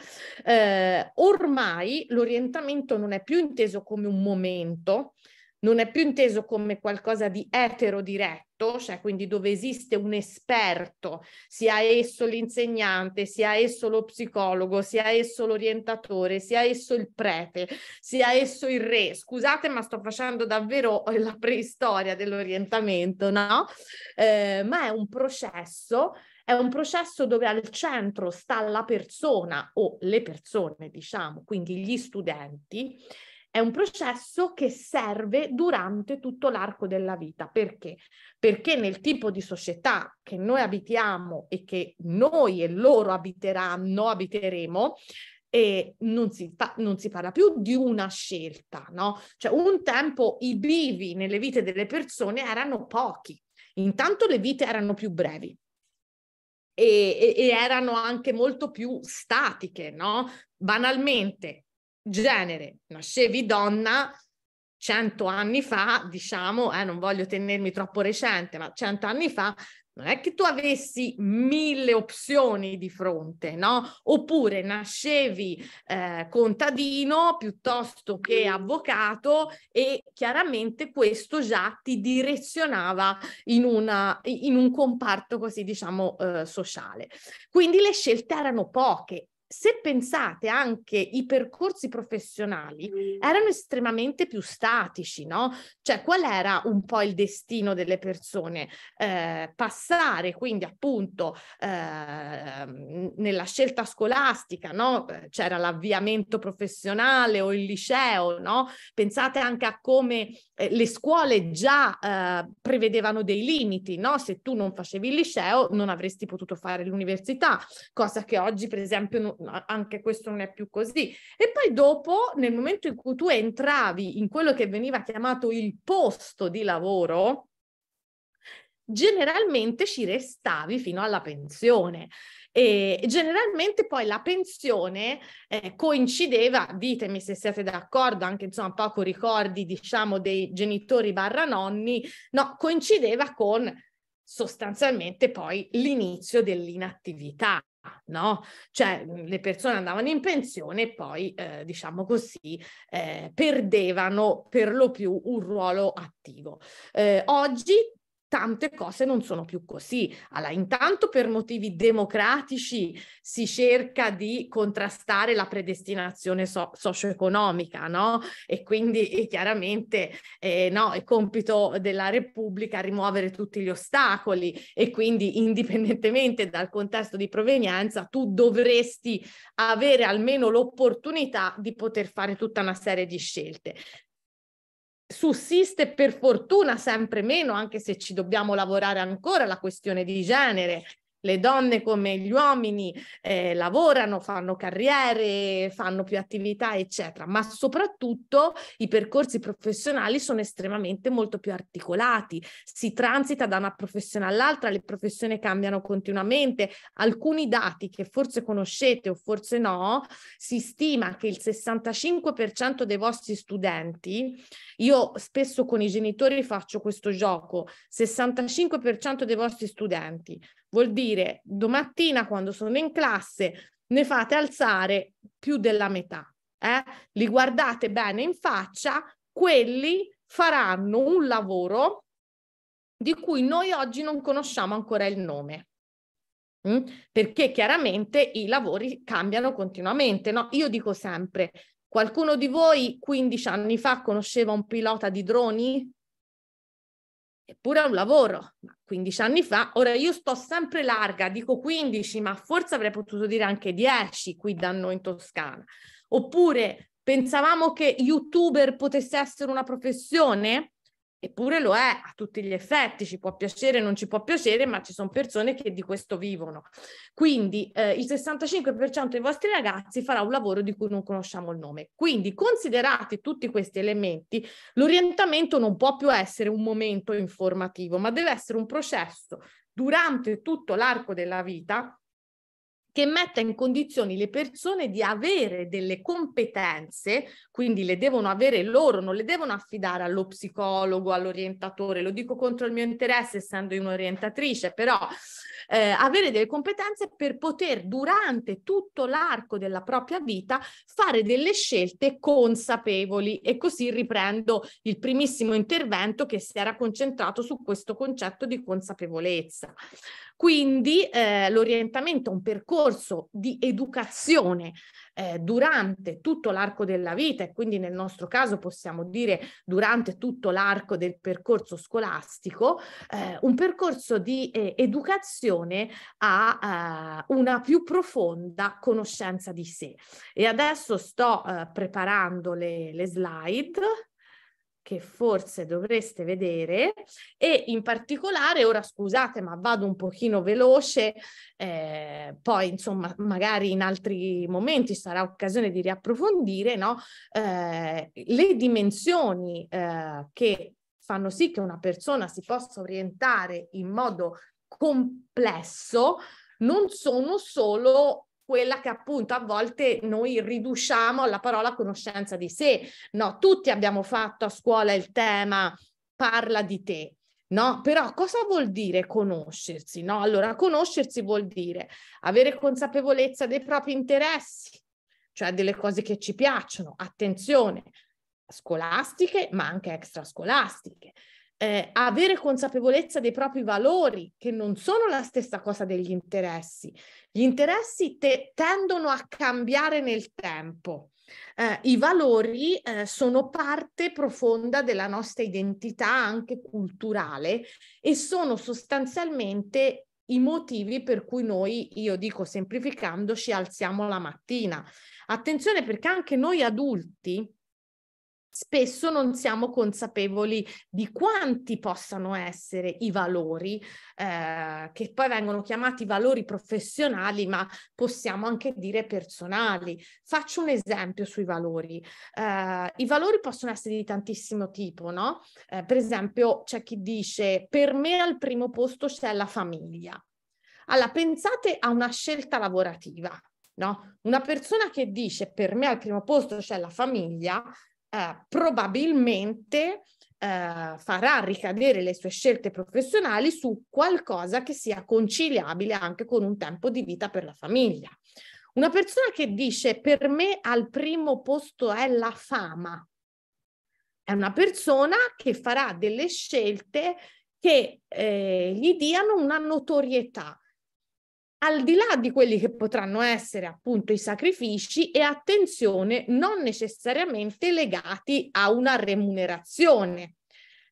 Eh, ormai l'orientamento non è più inteso come un momento, non è più inteso come qualcosa di etero diretto, cioè quindi dove esiste un esperto, sia esso l'insegnante, sia esso lo psicologo, sia esso l'orientatore, sia esso il prete, sia esso il re. Scusate, ma sto facendo davvero la preistoria dell'orientamento, no? Eh, ma è un processo è un processo dove al centro sta la persona o le persone, diciamo, quindi gli studenti, è un processo che serve durante tutto l'arco della vita. Perché? Perché nel tipo di società che noi abitiamo e che noi e loro abiteranno, abiteremo, e non si, fa, non si, parla più di una scelta, no? Cioè un tempo i bivi nelle vite delle persone erano pochi, intanto le vite erano più brevi. E, e, e erano anche molto più statiche, no? Banalmente, genere. Nascevi donna cento anni fa, diciamo, eh, non voglio tenermi troppo recente, ma cento anni fa non è che tu avessi mille opzioni di fronte, no? Oppure nascevi eh, contadino piuttosto che mm. avvocato e chiaramente questo già ti direzionava in, una, in un comparto così, diciamo, eh, sociale. Quindi le scelte erano poche se pensate anche i percorsi professionali erano estremamente più statici, no? Cioè qual era un po' il destino delle persone? Eh, passare quindi appunto eh, nella scelta scolastica, no? Eh, c'era l'avviamento professionale o il liceo, no? Pensate anche a come eh, le scuole già eh, prevedevano dei limiti, no? Se tu non facevi il liceo non avresti potuto fare l'università, cosa che oggi per esempio Non anche questo non è più così. E poi dopo, nel momento in cui tu entravi in quello che veniva chiamato il posto di lavoro, generalmente ci restavi fino alla pensione e generalmente poi la pensione eh, coincideva, ditemi se siete d'accordo, anche insomma poco ricordi diciamo dei genitori barra nonni, no, coincideva con sostanzialmente poi l'inizio dell'inattività. Ah, no? Cioè mhmm, le persone andavano in pensione e poi, eh, diciamo così, eh, perdevano per lo più un ruolo attivo. Eh, oggi tante cose non sono più così. Allora, intanto per motivi democratici si cerca di contrastare la predestinazione so- socio-economica, no? E quindi e eh, chiaramente eh, no, è compito della Repubblica rimuovere tutti gli ostacoli e quindi indipendentemente dal contesto di provenienza tu dovresti avere almeno l'opportunità di poter fare tutta una serie di scelte sussiste per fortuna sempre meno, anche se ci dobbiamo lavorare ancora, la questione di genere le donne come gli uomini eh, lavorano, fanno carriere, fanno più attività, eccetera, ma soprattutto i percorsi professionali sono estremamente molto più articolati, si transita da una professione all'altra, le professioni cambiano continuamente, alcuni dati che forse conoscete o forse no, si stima che il 65% dei vostri studenti, io spesso con i genitori faccio questo gioco, 65% dei vostri studenti Vuol dire domattina quando sono in classe ne fate alzare più della metà. Eh? Li guardate bene in faccia, quelli faranno un lavoro di cui noi oggi non conosciamo ancora il nome. Mm? Perché chiaramente i lavori cambiano continuamente. No? Io dico sempre, qualcuno di voi 15 anni fa conosceva un pilota di droni? Eppure è un lavoro, ma 15 anni fa, ora io sto sempre larga, dico 15, ma forse avrei potuto dire anche 10 qui da noi in Toscana. Oppure pensavamo che youtuber potesse essere una professione? Eppure lo è a tutti gli effetti, ci può piacere, non ci può piacere, ma ci sono persone che di questo vivono. Quindi eh, il 65% dei vostri ragazzi farà un lavoro di cui non conosciamo il nome. Quindi considerati tutti questi elementi, l'orientamento non può più essere un momento informativo, ma deve essere un processo durante tutto l'arco della vita che metta in condizioni le persone di avere delle competenze, quindi le devono avere loro, non le devono affidare allo psicologo, all'orientatore, lo dico contro il mio interesse essendo un'orientatrice, però eh, avere delle competenze per poter durante tutto l'arco della propria vita fare delle scelte consapevoli e così riprendo il primissimo intervento che si era concentrato su questo concetto di consapevolezza. Quindi eh, l'orientamento è un percorso percorso di educazione eh, durante tutto l'arco della vita e quindi nel nostro caso possiamo dire durante tutto l'arco del percorso scolastico, eh, un percorso di eh, educazione a eh, una più profonda conoscenza di sé. E adesso sto eh, preparando le, le slide che forse dovreste vedere e in particolare, ora scusate ma vado un pochino veloce, eh, poi insomma magari in altri momenti sarà occasione di riapprofondire no? eh, le dimensioni eh, che fanno sì che una persona si possa orientare in modo complesso non sono solo quella che appunto a volte noi riduciamo alla parola conoscenza di sé. No, tutti abbiamo fatto a scuola il tema parla di te, No, però cosa vuol dire conoscersi? No? Allora, conoscersi vuol dire avere consapevolezza dei propri interessi, cioè delle cose che ci piacciono, attenzione, scolastiche ma anche extrascolastiche, eh, avere consapevolezza dei propri valori, che non sono la stessa cosa degli interessi. Gli interessi te- tendono a cambiare nel tempo. Eh, I valori eh, sono parte profonda della nostra identità anche culturale e sono sostanzialmente i motivi per cui noi, io dico semplificando, ci alziamo la mattina. Attenzione perché anche noi adulti spesso non siamo consapevoli di quanti possano essere i valori, eh, che poi vengono chiamati valori professionali, ma possiamo anche dire personali. Faccio un esempio sui valori. Eh, I valori possono essere di tantissimo tipo, no? Eh, per esempio c'è chi dice per me al primo posto c'è la famiglia. Allora, pensate a una scelta lavorativa. No? Una persona che dice per me al primo posto c'è la famiglia, eh, probabilmente eh, farà ricadere le sue scelte professionali su qualcosa che sia conciliabile anche con un tempo di vita per la famiglia. Una persona che dice per me al primo posto è la fama, è una persona che farà delle scelte che eh, gli diano una notorietà, al di là di quelli che potranno essere appunto i sacrifici e attenzione non necessariamente legati a una remunerazione.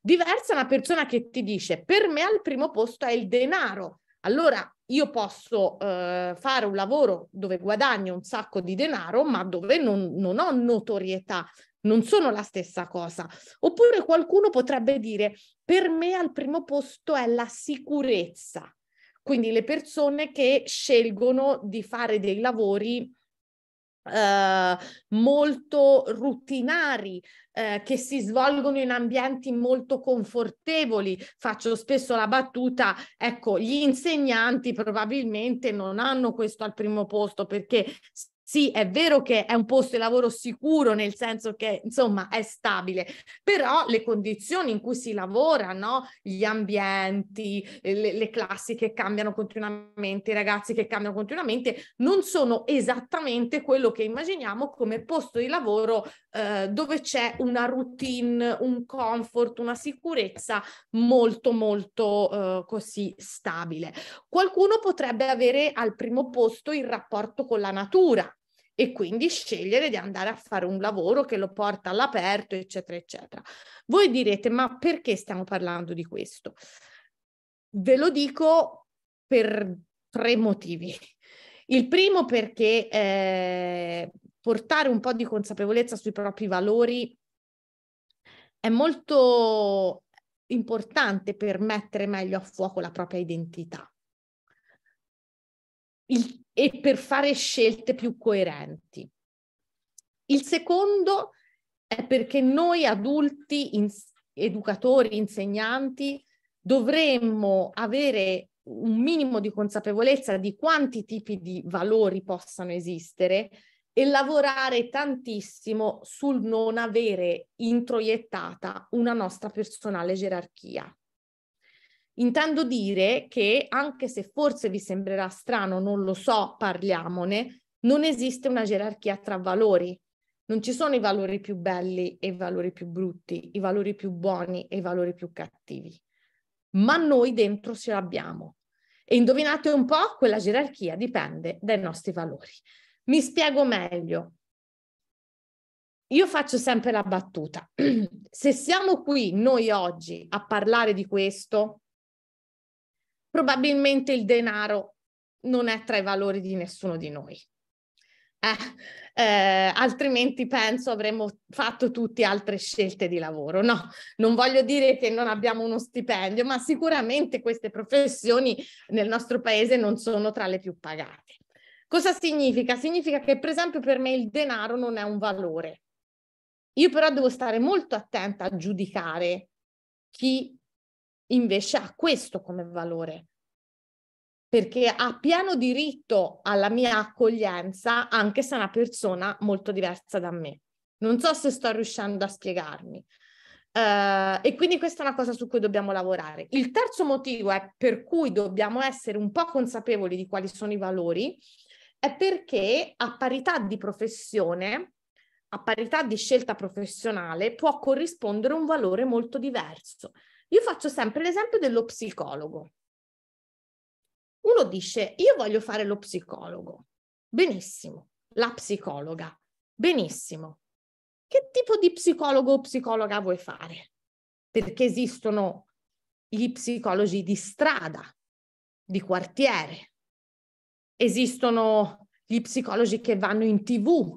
Diversa una persona che ti dice per me al primo posto è il denaro, allora io posso eh, fare un lavoro dove guadagno un sacco di denaro ma dove non, non ho notorietà, non sono la stessa cosa. Oppure qualcuno potrebbe dire per me al primo posto è la sicurezza quindi le persone che scelgono di fare dei lavori eh, molto rutinari, eh, che si svolgono in ambienti molto confortevoli. Faccio spesso la battuta, ecco, gli insegnanti probabilmente non hanno questo al primo posto perché sì, è vero che è un posto di lavoro sicuro, nel senso che insomma è stabile, però le condizioni in cui si lavora, no? gli ambienti, eh, le, le classi che cambiano continuamente, i ragazzi che cambiano continuamente, non sono esattamente quello che immaginiamo come posto di lavoro eh, dove c'è una routine, un comfort, una sicurezza molto molto eh, così stabile. Qualcuno potrebbe avere al primo posto il rapporto con la natura, e quindi scegliere di andare a fare un lavoro che lo porta all'aperto, eccetera, eccetera. Voi direte, ma perché stiamo parlando di questo? Ve lo dico per tre motivi. Il primo perché eh, portare un po' di consapevolezza sui propri valori è molto importante per mettere meglio a fuoco la propria identità Il, e per fare scelte più coerenti. Il secondo è perché noi adulti, in, educatori, insegnanti, dovremmo avere un minimo di consapevolezza di quanti tipi di valori possano esistere e lavorare tantissimo sul non avere introiettata una nostra personale gerarchia. Intendo dire che anche se forse vi sembrerà strano, non lo so, parliamone, non esiste una gerarchia tra valori. Non ci sono i valori più belli e i valori più brutti, i valori più buoni e i valori più cattivi. Ma noi dentro ce l'abbiamo. E indovinate un po', quella gerarchia dipende dai nostri valori. Mi spiego meglio. Io faccio sempre la battuta. Se siamo qui noi oggi a parlare di questo, probabilmente il denaro non è tra i valori di nessuno di noi. Eh, eh, altrimenti penso avremmo fatto tutte altre scelte di lavoro. No, non voglio dire che non abbiamo uno stipendio, ma sicuramente queste professioni nel nostro paese non sono tra le più pagate. Cosa significa? Significa che per esempio per me il denaro non è un valore. Io però devo stare molto attenta a giudicare chi invece ha questo come valore, perché ha pieno diritto alla mia accoglienza anche se è una persona molto diversa da me. Non so se sto riuscendo a spiegarmi. Uh, e quindi questa è una cosa su cui dobbiamo lavorare. Il terzo motivo è per cui dobbiamo essere un po' consapevoli di quali sono i valori è perché a parità di professione, a parità di scelta professionale, può corrispondere un valore molto diverso. Io faccio sempre l'esempio dello psicologo. Uno dice, io voglio fare lo psicologo. Benissimo. La psicologa. Benissimo. Che tipo di psicologo o psicologa vuoi fare? Perché esistono gli psicologi di strada, di quartiere, esistono gli psicologi che vanno in tv,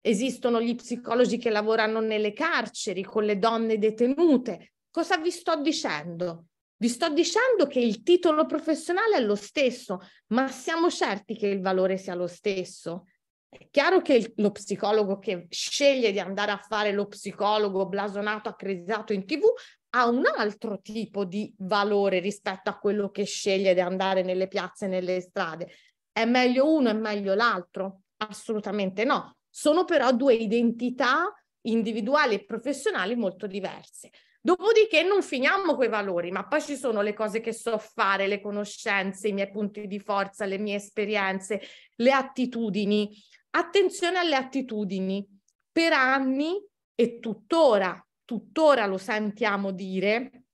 esistono gli psicologi che lavorano nelle carceri con le donne detenute. Cosa vi sto dicendo? Vi sto dicendo che il titolo professionale è lo stesso, ma siamo certi che il valore sia lo stesso. È chiaro che il, lo psicologo che sceglie di andare a fare lo psicologo blasonato, accreditato in tv ha un altro tipo di valore rispetto a quello che sceglie di andare nelle piazze e nelle strade. È meglio uno, è meglio l'altro? Assolutamente no. Sono però due identità individuali e professionali molto diverse. Dopodiché non finiamo quei valori, ma poi ci sono le cose che so fare, le conoscenze, i miei punti di forza, le mie esperienze, le attitudini. Attenzione alle attitudini. Per anni e tuttora tuttora lo sentiamo dire,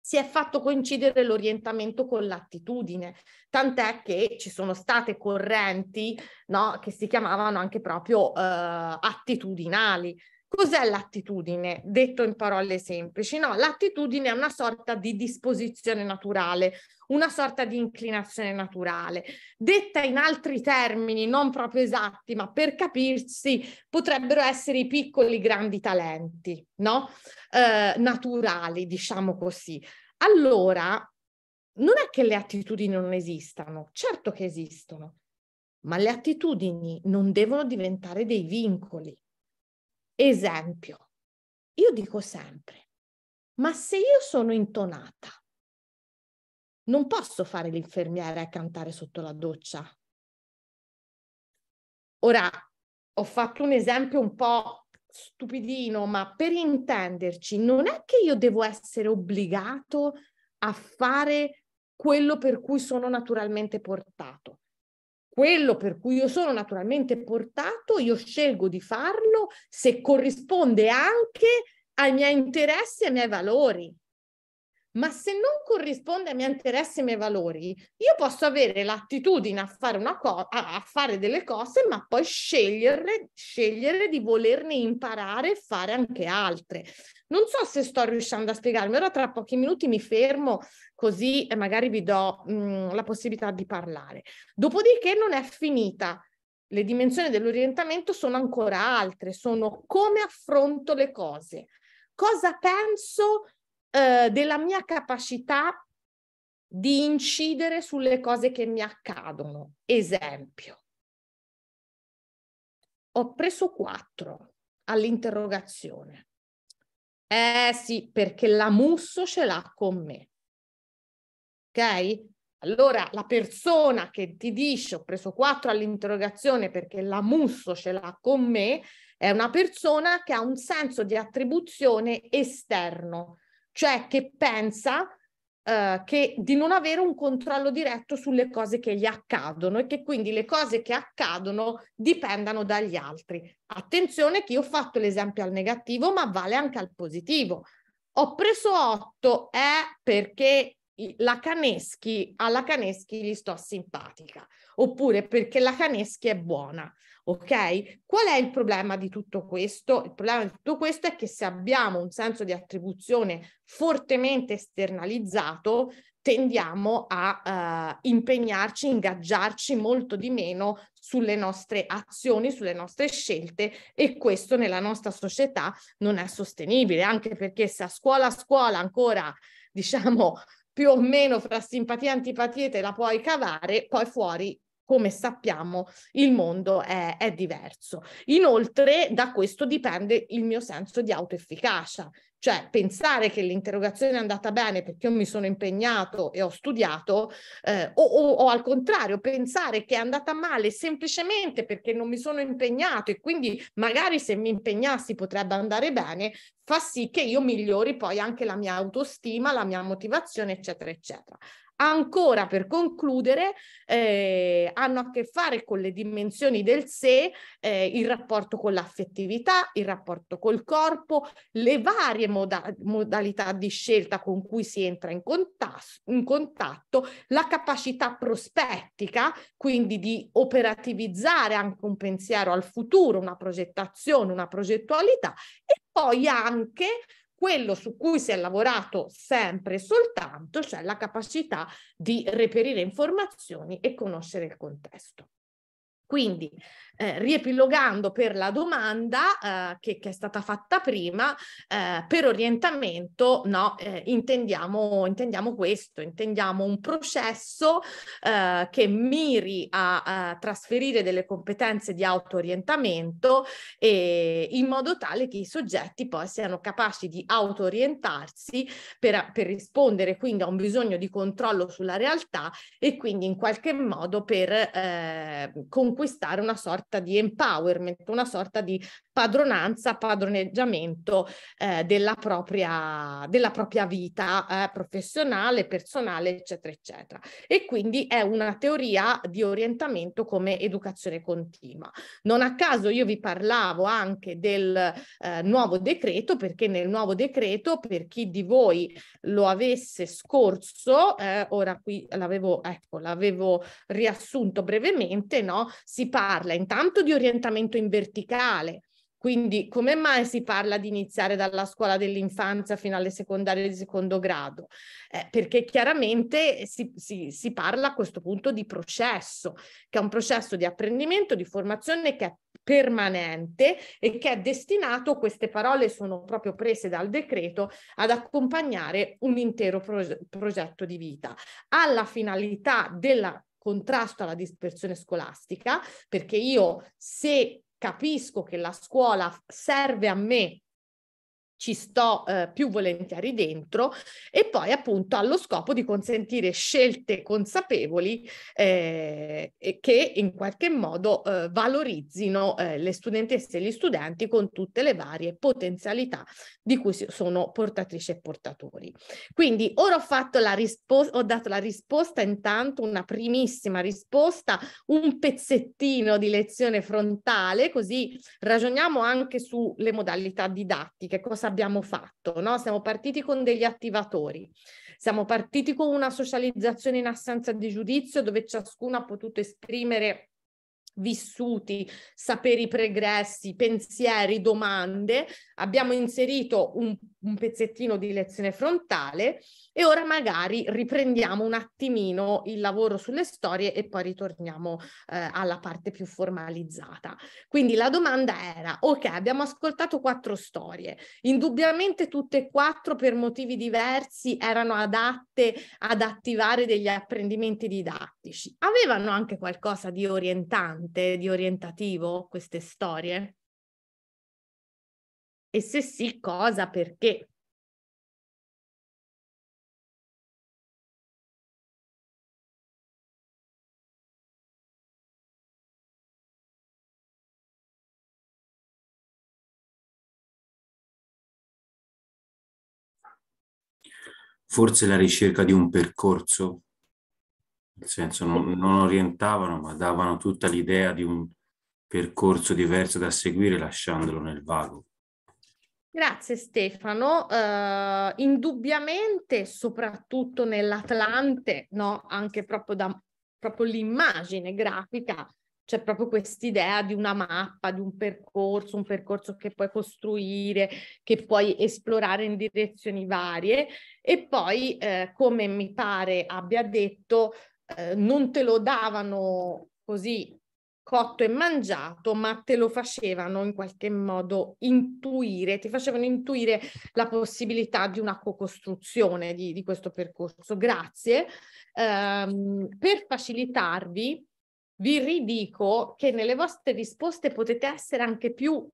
si è fatto coincidere l'orientamento con l'attitudine, tant'è che ci sono state correnti no, che si chiamavano anche proprio eh, attitudinali, Cos'è l'attitudine? Detto in parole semplici, no, l'attitudine è una sorta di disposizione naturale, una sorta di inclinazione naturale. Detta in altri termini non proprio esatti, ma per capirsi, potrebbero essere i piccoli grandi talenti, no? Eh, naturali, diciamo così. Allora, non è che le attitudini non esistano, certo che esistono, ma le attitudini non devono diventare dei vincoli. Esempio, io dico sempre, ma se io sono intonata, non posso fare l'infermiera a cantare sotto la doccia. Ora, ho fatto un esempio un po' stupidino, ma per intenderci, non è che io devo essere obbligato a fare quello per cui sono naturalmente portato quello per cui io sono naturalmente portato, io scelgo di farlo se corrisponde anche ai miei interessi e ai miei valori ma se non corrisponde ai miei interessi e ai miei valori, io posso avere l'attitudine a fare, una co- a fare delle cose, ma poi scegliere, scegliere di volerne imparare e fare anche altre. Non so se sto riuscendo a spiegarmi, ora tra pochi minuti mi fermo così magari vi do mh, mm, la possibilità di parlare. Dopodiché non è finita. Le dimensioni dell'orientamento sono ancora altre, sono come affronto le cose, cosa penso eh, della mia capacità di incidere sulle cose che mi accadono. Esempio, ho preso 4 all'interrogazione. Eh sì, perché la musso ce l'ha con me. Ok? Allora la persona che ti dice ho preso 4 all'interrogazione perché la musso ce l'ha con me è una persona che ha un senso di attribuzione esterno cioè che pensa eh, che, di non avere un controllo diretto sulle cose che gli accadono e che quindi le cose che accadono dipendano dagli altri. Attenzione che io ho fatto l'esempio al negativo, ma vale anche al positivo. Ho preso 8 è eh, perché la Caneschi, alla Caneschi gli sto simpatica, oppure perché la Caneschi è buona, ok? Qual è il problema di tutto questo? Il problema di tutto questo è che se abbiamo un senso di attribuzione fortemente esternalizzato, tendiamo a eh, impegnarci, ingaggiarci molto di meno sulle nostre azioni, sulle nostre scelte e questo nella nostra società non è sostenibile, anche perché se a scuola a scuola ancora diciamo più o meno fra simpatia e antipatia te la puoi cavare, poi fuori come sappiamo il mondo è, è, diverso. Inoltre da questo dipende il mio senso di autoefficacia, cioè pensare che l'interrogazione è andata bene perché io mi sono impegnato e ho studiato, eh, o, o, o al contrario pensare che è andata male semplicemente perché non mi sono impegnato e quindi magari se mi impegnassi potrebbe andare bene, fa sì che io migliori poi anche la mia autostima, la mia motivazione, eccetera, eccetera. Ancora per concludere, eh, hanno a che fare con le dimensioni del sé, eh, il rapporto con l'affettività, il rapporto col corpo, le varie moda- modalità di scelta con cui si entra in, contas- in contatto, la capacità prospettica, quindi di operativizzare anche un pensiero al futuro, una progettazione, una progettualità e poi anche quello su cui si è lavorato sempre e soltanto, cioè la capacità di reperire informazioni e conoscere il contesto. Quindi, eh, riepilogando per la domanda eh, che, che, è stata fatta prima, eh, per orientamento no, eh, intendiamo, intendiamo, questo, intendiamo un processo eh, che miri a, a, trasferire delle competenze di auto-orientamento e, in modo tale che i soggetti poi siano capaci di auto-orientarsi per, per rispondere quindi a un bisogno di controllo sulla realtà e quindi in qualche modo per eh, conquistare acquistare una sorta di empowerment, una sorta di padronanza, padroneggiamento eh, della, propria, della, propria, vita eh, professionale, personale, eccetera, eccetera. E quindi è una teoria di orientamento come educazione continua. Non a caso io vi parlavo anche del eh, nuovo decreto, perché nel nuovo decreto, per chi di voi lo avesse scorso, eh, ora qui l'avevo, ecco, l'avevo riassunto brevemente, no? si parla intanto di orientamento in verticale, quindi come mai si parla di iniziare dalla scuola dell'infanzia fino alle secondarie di secondo grado? Eh, perché chiaramente si, si, si parla a questo punto di processo, che è un processo di apprendimento, di formazione che è permanente e che è destinato, queste parole sono proprio prese dal decreto, ad accompagnare un intero proge- progetto di vita alla finalità del contrasto alla dispersione scolastica, perché io se capisco che la scuola serve a me ci sto eh, più volentieri dentro e poi appunto allo scopo di consentire scelte consapevoli eh, che in qualche modo eh, valorizzino eh, le studentesse e gli studenti con tutte le varie potenzialità di cui sono portatrici e portatori. Quindi ora ho, fatto la rispo- ho dato la risposta intanto, una primissima risposta, un pezzettino di lezione frontale, così ragioniamo anche sulle modalità didattiche, cosa cosa abbiamo fatto? No? Siamo partiti con degli attivatori, siamo partiti con una socializzazione in assenza di giudizio dove ciascuno ha potuto esprimere vissuti, saperi pregressi, pensieri, domande. Abbiamo inserito un, un pezzettino di lezione frontale e ora magari riprendiamo un attimino il lavoro sulle storie e poi ritorniamo eh, alla parte più formalizzata. Quindi la domanda era, ok, abbiamo ascoltato quattro storie, indubbiamente tutte e quattro per motivi diversi erano adatte ad attivare degli apprendimenti didattici. Avevano anche qualcosa di orientante, di orientativo queste storie? E se sì, cosa, perché? forse la ricerca di un percorso, nel senso non, non orientavano ma davano tutta l'idea di un percorso diverso da seguire lasciandolo nel vago. Grazie Stefano. Uh, indubbiamente, soprattutto nell'Atlante, no? anche proprio da proprio l'immagine grafica c'è proprio quest'idea di una mappa, di un percorso, un percorso che puoi costruire, che puoi esplorare in direzioni varie e poi, eh, come mi pare abbia detto, eh, non te lo davano così cotto e mangiato, ma te lo facevano in qualche modo intuire, ti facevano intuire la possibilità di una co-costruzione di, di questo percorso. Grazie. Eh, per facilitarvi, vi ridico che nelle vostre risposte potete essere anche più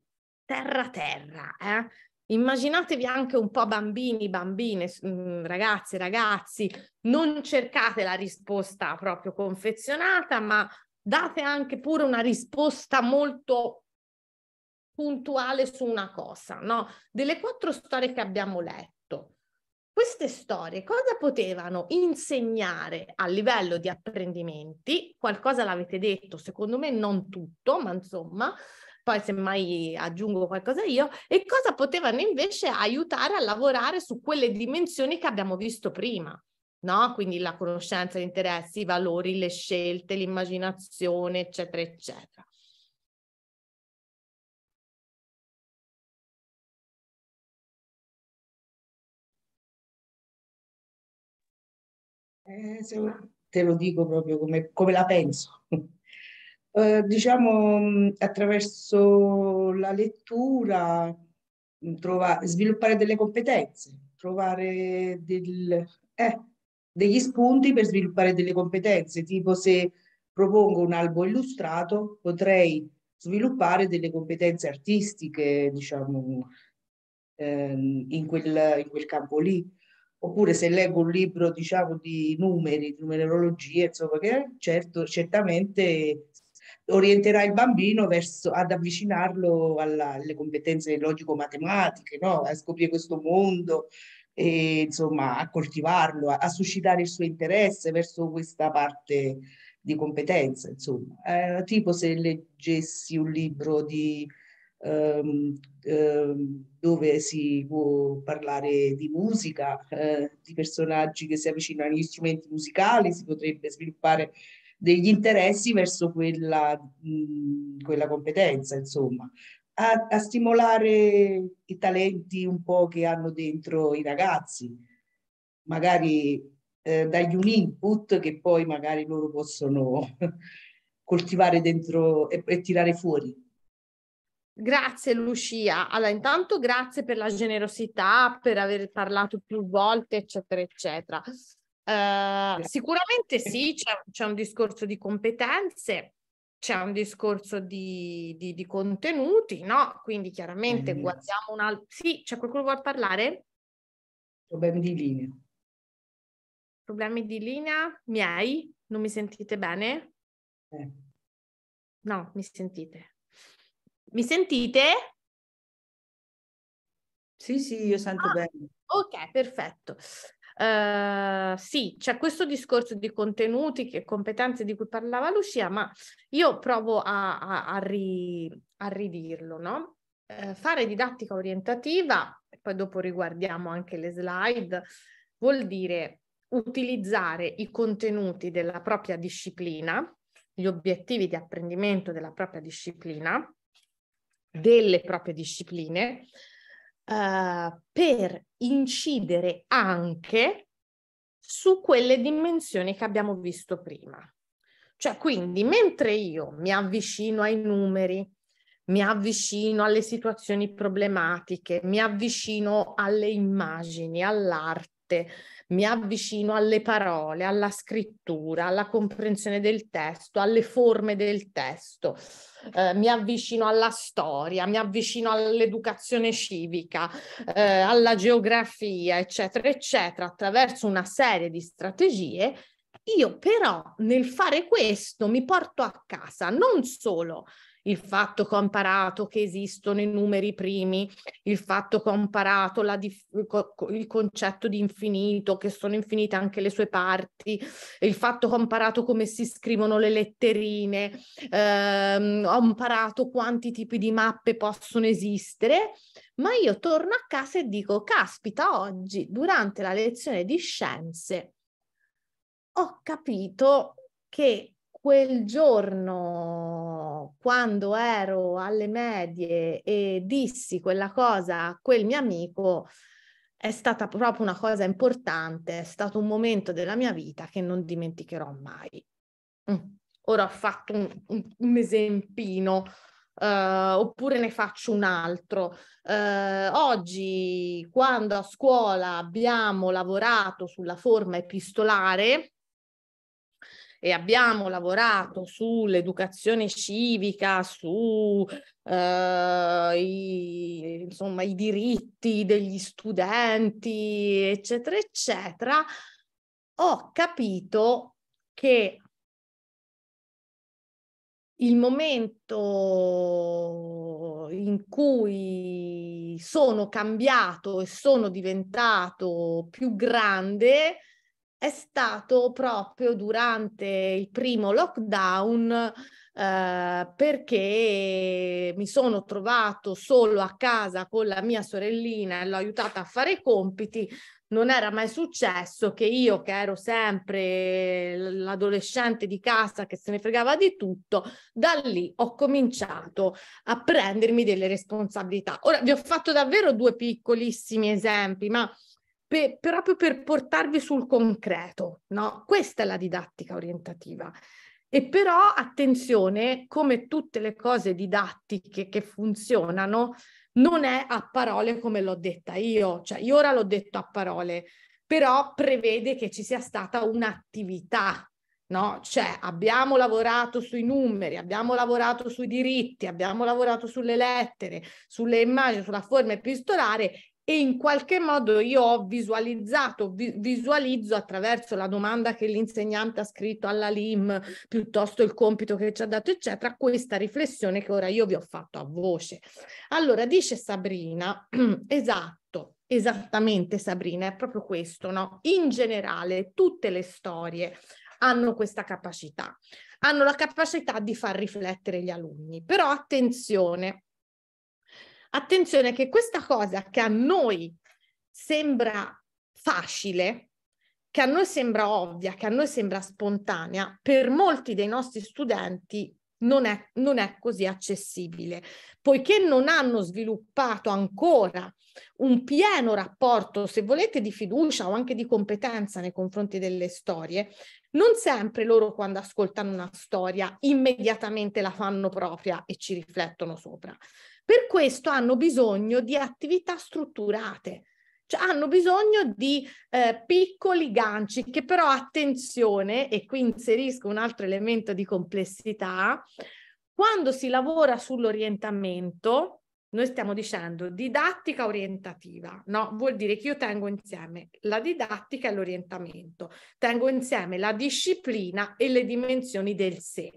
terra-terra. Eh? Immaginatevi anche un po' bambini, bambine, mm, ragazze, ragazzi, non cercate la risposta proprio confezionata, ma date anche pure una risposta molto puntuale su una cosa, no? Delle quattro storie che abbiamo letto queste storie cosa potevano insegnare a livello di apprendimenti? Qualcosa l'avete detto, secondo me non tutto, ma insomma, poi semmai aggiungo qualcosa io, e cosa potevano invece aiutare a lavorare su quelle dimensioni che abbiamo visto prima. No? Quindi la conoscenza, gli interessi, i valori, le scelte, l'immaginazione, eccetera, eccetera. Eh, te lo dico proprio come, come la penso. Eh, diciamo attraverso la lettura trova, sviluppare delle competenze, trovare del, eh, degli spunti per sviluppare delle competenze, tipo se propongo un albo illustrato potrei sviluppare delle competenze artistiche, diciamo, ehm, in, quel, in quel campo lì oppure se leggo un libro diciamo di numeri, di numerologia, insomma, che certo, certamente orienterà il bambino verso, ad avvicinarlo alla, alle competenze logico-matematiche, no? a scoprire questo mondo, e, insomma, a coltivarlo, a, a, suscitare il suo interesse verso questa parte di competenza. Insomma. Eh, tipo se leggessi un libro di ehm, ehm, dove si può parlare di musica, eh, di personaggi che si avvicinano agli strumenti musicali, si potrebbe sviluppare degli interessi verso quella, mh, quella competenza, insomma. A, a, stimolare i talenti un po' che hanno dentro i ragazzi, magari eh, dagli un input che poi magari loro possono coltivare dentro e, e tirare fuori. Grazie Lucia. Allora, intanto grazie per la generosità, per aver parlato più volte, eccetera, eccetera. Uh, sicuramente sì, c'è, c'è, un discorso di competenze, c'è un discorso di, di, di contenuti, no? Quindi chiaramente mm guardiamo un altro. Sì, c'è qualcuno che vuole parlare? Problemi di linea. Problemi di linea miei? Non mi sentite bene? Eh. No, mi sentite. Mi sentite? Sì, sì, io sento ah, bene. Ok, perfetto. Uh, sì, c'è questo discorso di contenuti e competenze di cui parlava Lucia, ma io provo a, a, a, ri, a ridirlo, no? Uh, fare didattica orientativa, poi dopo riguardiamo anche le slide, vuol dire utilizzare i contenuti della propria disciplina, gli obiettivi di apprendimento della propria disciplina, delle proprie discipline uh, per incidere anche su quelle dimensioni che abbiamo visto prima. Cioè, quindi, mentre io mi avvicino ai numeri, mi avvicino alle situazioni problematiche, mi avvicino alle immagini, all'arte, mi avvicino alle parole, alla scrittura, alla comprensione del testo, alle forme del testo, eh, mi avvicino alla storia, mi avvicino all'educazione civica, eh, alla geografia, eccetera, eccetera, attraverso una serie di strategie io però nel fare questo mi porto a casa non solo il fatto che ho imparato che esistono i numeri primi, il fatto che ho imparato dif- il concetto di infinito, che sono infinite anche le sue parti, il fatto che ho imparato come si scrivono le letterine, ehm, ho imparato quanti tipi di mappe possono esistere, ma io torno a casa e dico, caspita, oggi durante la lezione di scienze ho capito che quel giorno, quando ero alle medie e dissi quella cosa a quel mio amico, è stata proprio una cosa importante, è stato un momento della mia vita che non dimenticherò mai. Mm. Ora ho fatto un, un, un esempino, Uh, oppure ne faccio un altro. Uh, oggi, quando a scuola abbiamo lavorato sulla forma epistolare, e abbiamo lavorato sull'educazione civica, su eh, i, insomma, i diritti degli studenti, eccetera, eccetera, ho capito che il momento in cui sono cambiato e sono diventato più grande è stato proprio durante il primo lockdown eh, perché mi sono trovato solo a casa con la mia sorellina e l'ho aiutata a fare i compiti. Non era mai successo che io, che ero sempre l'adolescente di casa che se ne fregava di tutto, da lì ho cominciato a prendermi delle responsabilità. Ora vi ho fatto davvero due piccolissimi esempi, ma per, proprio per portarvi sul concreto, no? Questa è la didattica orientativa. E però attenzione, come tutte le cose didattiche che funzionano, non è a parole come l'ho detta io, cioè io ora l'ho detto a parole, però prevede che ci sia stata un'attività, no? Cioè abbiamo lavorato sui numeri, abbiamo lavorato sui diritti, abbiamo lavorato sulle lettere, sulle immagini, sulla forma epistolare e in qualche modo io ho visualizzato, vi, visualizzo attraverso la domanda che l'insegnante ha scritto alla LIM, piuttosto il compito che ci ha dato, eccetera, questa riflessione che ora io vi ho fatto a voce. Allora, dice Sabrina, esatto, esattamente Sabrina, è proprio questo, no? In generale, tutte le storie hanno questa capacità, hanno la capacità di far riflettere gli alunni, però attenzione, Attenzione che questa cosa che a noi sembra facile, che a noi sembra ovvia, che a noi sembra spontanea, per molti dei nostri studenti non è, non è così accessibile, poiché non hanno sviluppato ancora un pieno rapporto, se volete, di fiducia o anche di competenza nei confronti delle storie, non sempre loro quando ascoltano una storia immediatamente la fanno propria e ci riflettono sopra. Per questo hanno bisogno di attività strutturate, cioè hanno bisogno di eh, piccoli ganci che però attenzione, e qui inserisco un altro elemento di complessità, quando si lavora sull'orientamento, noi stiamo dicendo didattica orientativa, no? Vuol dire che io tengo insieme la didattica e l'orientamento, tengo insieme la disciplina e le dimensioni del sé.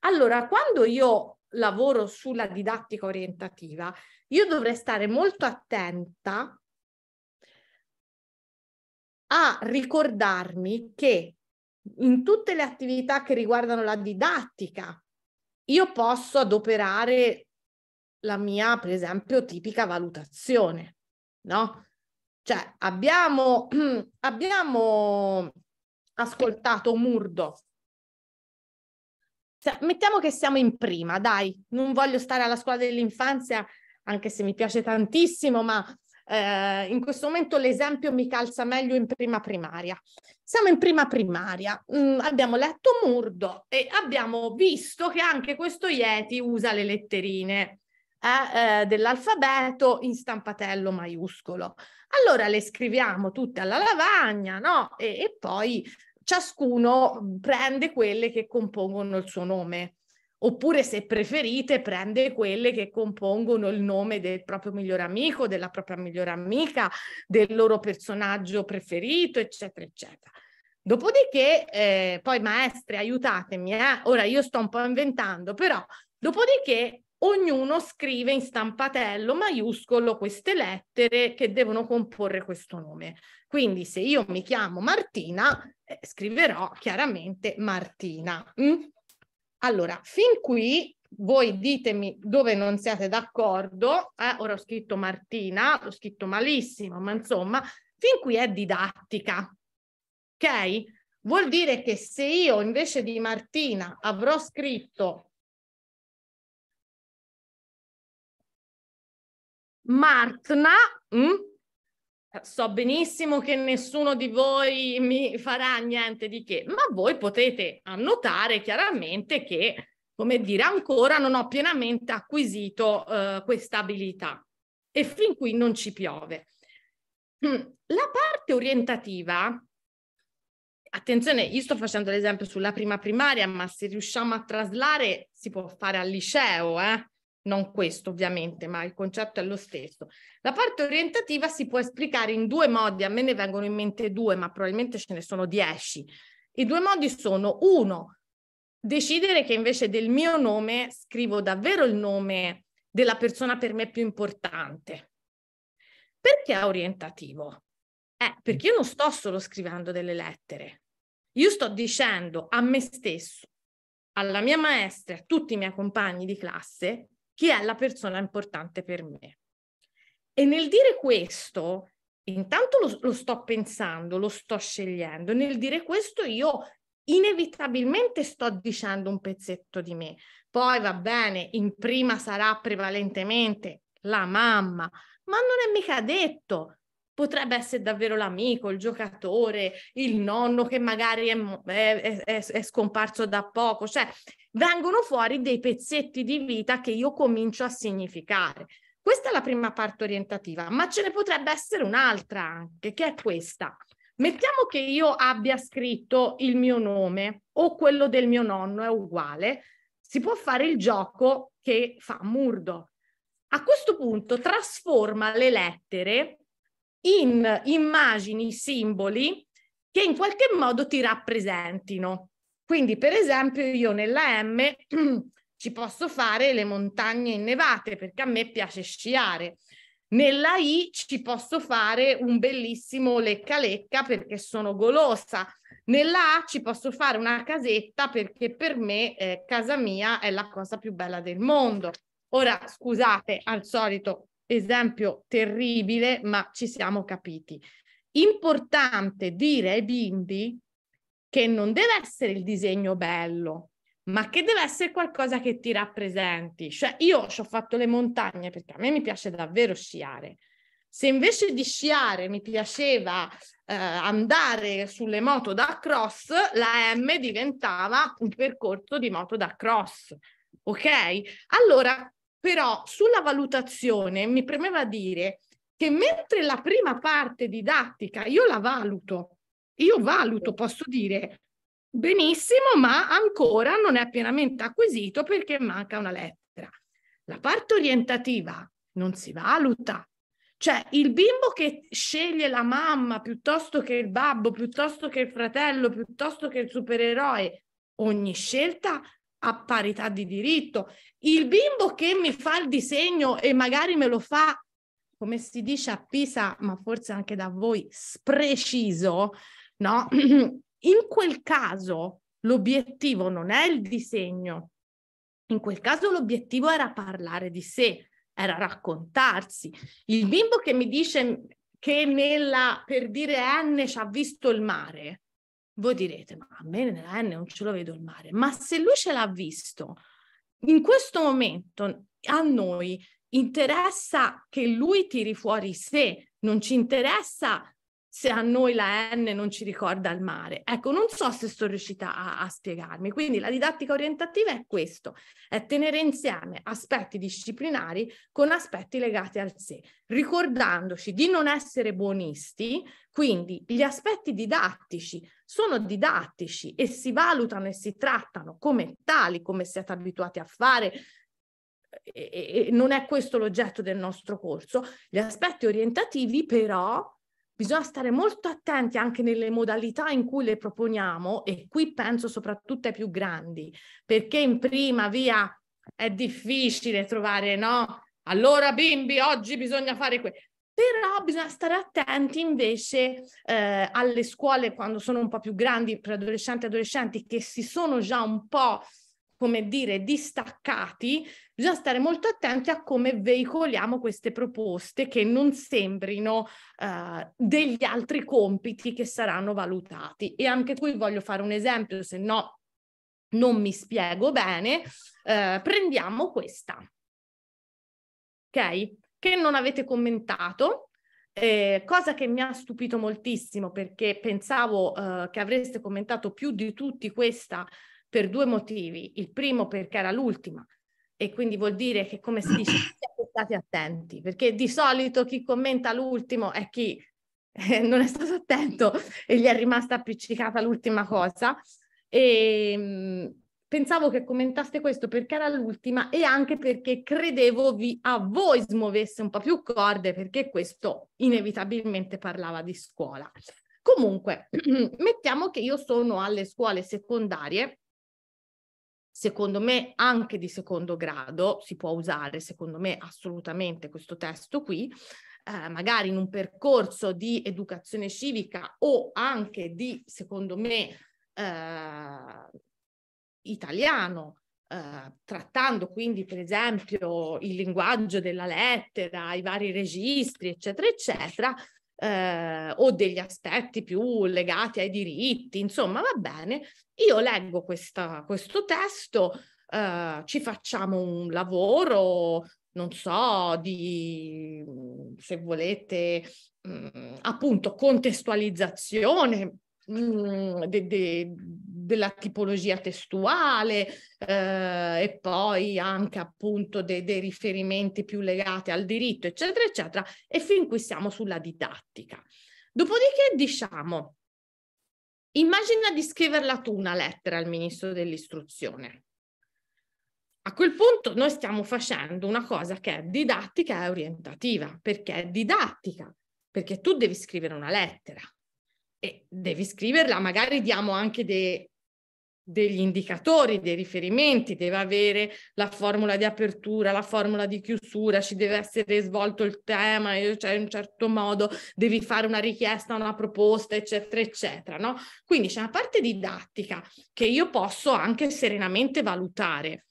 Allora, quando io lavoro sulla didattica orientativa, io dovrei stare molto attenta a ricordarmi che in tutte le attività che riguardano la didattica, io posso adoperare la mia, per esempio, tipica valutazione, no? Cioè, abbiamo, abbiamo ascoltato Murdoch, Mettiamo che siamo in prima, dai, non voglio stare alla scuola dell'infanzia, anche se mi piace tantissimo, ma eh, in questo momento l'esempio mi calza meglio in prima primaria. Siamo in prima primaria, mm, abbiamo letto Murdo e abbiamo visto che anche questo Yeti usa le letterine eh, eh, dell'alfabeto in stampatello maiuscolo. Allora le scriviamo tutte alla lavagna, no? E, e poi ciascuno prende quelle che compongono il suo nome oppure se preferite prende quelle che compongono il nome del proprio migliore amico, della propria migliore amica, del loro personaggio preferito, eccetera, eccetera. Dopodiché, eh, poi maestre, aiutatemi, eh? ora io sto un po' inventando, però dopodiché ognuno scrive in stampatello maiuscolo queste lettere che devono comporre questo nome. Quindi se io mi chiamo Martina, eh, scriverò chiaramente Martina. Mm? Allora, fin qui voi ditemi dove non siete d'accordo. Eh? Ora ho scritto Martina, l'ho scritto malissimo, ma insomma, fin qui è didattica. Ok? Vuol dire che se io invece di Martina avrò scritto Martna, mh? Mm? so benissimo che nessuno di voi mi farà niente di che, ma voi potete annotare chiaramente che, come dire, ancora non ho pienamente acquisito eh, questa abilità e fin qui non ci piove. Mm, la parte orientativa, attenzione, io sto facendo l'esempio sulla prima primaria, ma se riusciamo a traslare si può fare al liceo, eh? non questo ovviamente, ma il concetto è lo stesso. La parte orientativa si può esplicare in due modi, a me ne vengono in mente due, ma probabilmente ce ne sono dieci. I due modi sono, uno, decidere che invece del mio nome scrivo davvero il nome della persona per me più importante. Perché è orientativo? Eh, perché io non sto solo scrivendo delle lettere, io sto dicendo a me stesso, alla mia maestra, a tutti i miei compagni di classe, chi è la persona importante per me. E nel dire questo, intanto lo, lo sto pensando, lo sto scegliendo, nel dire questo io inevitabilmente sto dicendo un pezzetto di me. Poi va bene, in prima sarà prevalentemente la mamma, ma non è mica detto potrebbe essere davvero l'amico, il giocatore, il nonno che magari è, è, è, è scomparso da poco, cioè vengono fuori dei pezzetti di vita che io comincio a significare. Questa è la prima parte orientativa, ma ce ne potrebbe essere un'altra anche, che è questa. Mettiamo che io abbia scritto il mio nome o quello del mio nonno, è uguale, si può fare il gioco che fa Murdo. A questo punto trasforma le lettere in immagini, simboli che in qualche modo ti rappresentino. Quindi, per esempio, io nella M ci posso fare le montagne innevate perché a me piace sciare. Nella I ci posso fare un bellissimo lecca lecca perché sono golosa. Nella A ci posso fare una casetta perché per me eh, casa mia è la cosa più bella del mondo. Ora, scusate, al solito esempio terribile, ma ci siamo capiti. Importante dire ai bimbi che non deve essere il disegno bello, ma che deve essere qualcosa che ti rappresenti. Cioè io ci ho fatto le montagne perché a me mi piace davvero sciare. Se invece di sciare mi piaceva eh, andare sulle moto da cross, la M diventava un percorso di moto da cross. Ok? Allora, però sulla valutazione mi premeva dire che mentre la prima parte didattica io la valuto, io valuto, posso dire benissimo, ma ancora non è pienamente acquisito perché manca una lettera. La parte orientativa non si valuta. Cioè il bimbo che sceglie la mamma piuttosto che il babbo, piuttosto che il fratello, piuttosto che il supereroe, ogni scelta a parità di diritto. Il bimbo che mi fa il disegno e magari me lo fa, come si dice a Pisa, ma forse anche da voi, spreciso, no? In quel caso l'obiettivo non è il disegno, in quel caso l'obiettivo era parlare di sé, era raccontarsi. Il bimbo che mi dice che nella, per dire N ci ha visto il mare, voi direte, ma a me nella N non ce lo vedo il mare, ma se lui ce l'ha visto, in questo momento a noi interessa che lui tiri fuori sé, non ci interessa se a noi la N non ci ricorda il mare. Ecco, non so se sono riuscita a, a, spiegarmi. Quindi la didattica orientativa è questo, è tenere insieme aspetti disciplinari con aspetti legati al sé, ricordandoci di non essere buonisti, quindi gli aspetti didattici sono didattici e si valutano e si trattano come tali, come siete abituati a fare, e, e, non è questo l'oggetto del nostro corso. Gli aspetti orientativi però Bisogna stare molto attenti anche nelle modalità in cui le proponiamo e qui penso soprattutto ai più grandi, perché in prima via è difficile trovare, no? Allora bimbi, oggi bisogna fare questo. Però bisogna stare attenti invece eh, alle scuole quando sono un po' più grandi, per adolescenti e adolescenti, che si sono già un po' come dire, distaccati, bisogna stare molto attenti a come veicoliamo queste proposte che non sembrino eh, degli altri compiti che saranno valutati. E anche qui voglio fare un esempio, se no non mi spiego bene. Eh, prendiamo questa, ok? Che non avete commentato, eh, cosa che mi ha stupito moltissimo perché pensavo eh, che avreste commentato più di tutti questa per due motivi. Il primo perché era l'ultima e quindi vuol dire che come si dice state attenti perché di solito chi commenta l'ultimo è chi eh, non è stato attento e gli è rimasta appiccicata l'ultima cosa. E, ehm, pensavo che commentaste questo perché era l'ultima e anche perché credevo vi, a voi smuovesse un po' più corde perché questo inevitabilmente parlava di scuola. Comunque, mettiamo che io sono alle scuole secondarie secondo me anche di secondo grado, si può usare secondo me assolutamente questo testo qui, eh, magari in un percorso di educazione civica o anche di, secondo me, eh, italiano, eh, trattando quindi per esempio il linguaggio della lettera, i vari registri, eccetera, eccetera, eh, o degli aspetti più legati ai diritti, insomma va bene, io leggo questa, questo testo, eh, ci facciamo un lavoro, non so, di, se volete, mh, mm, appunto contestualizzazione mm, de, de, della tipologia testuale eh, e poi anche appunto de, dei riferimenti più legati al diritto, eccetera, eccetera, e fin qui siamo sulla didattica. Dopodiché diciamo, immagina di scriverla tu una lettera al ministro dell'istruzione. A quel punto noi stiamo facendo una cosa che è didattica e orientativa, perché è didattica, perché tu devi scrivere una lettera e devi scriverla, magari diamo anche dei degli indicatori, dei riferimenti, deve avere la formula di apertura, la formula di chiusura, ci deve essere svolto il tema, eh, cioè in un certo modo devi fare una richiesta, una proposta, eccetera, eccetera. No? Quindi c'è una parte didattica che io posso anche serenamente valutare.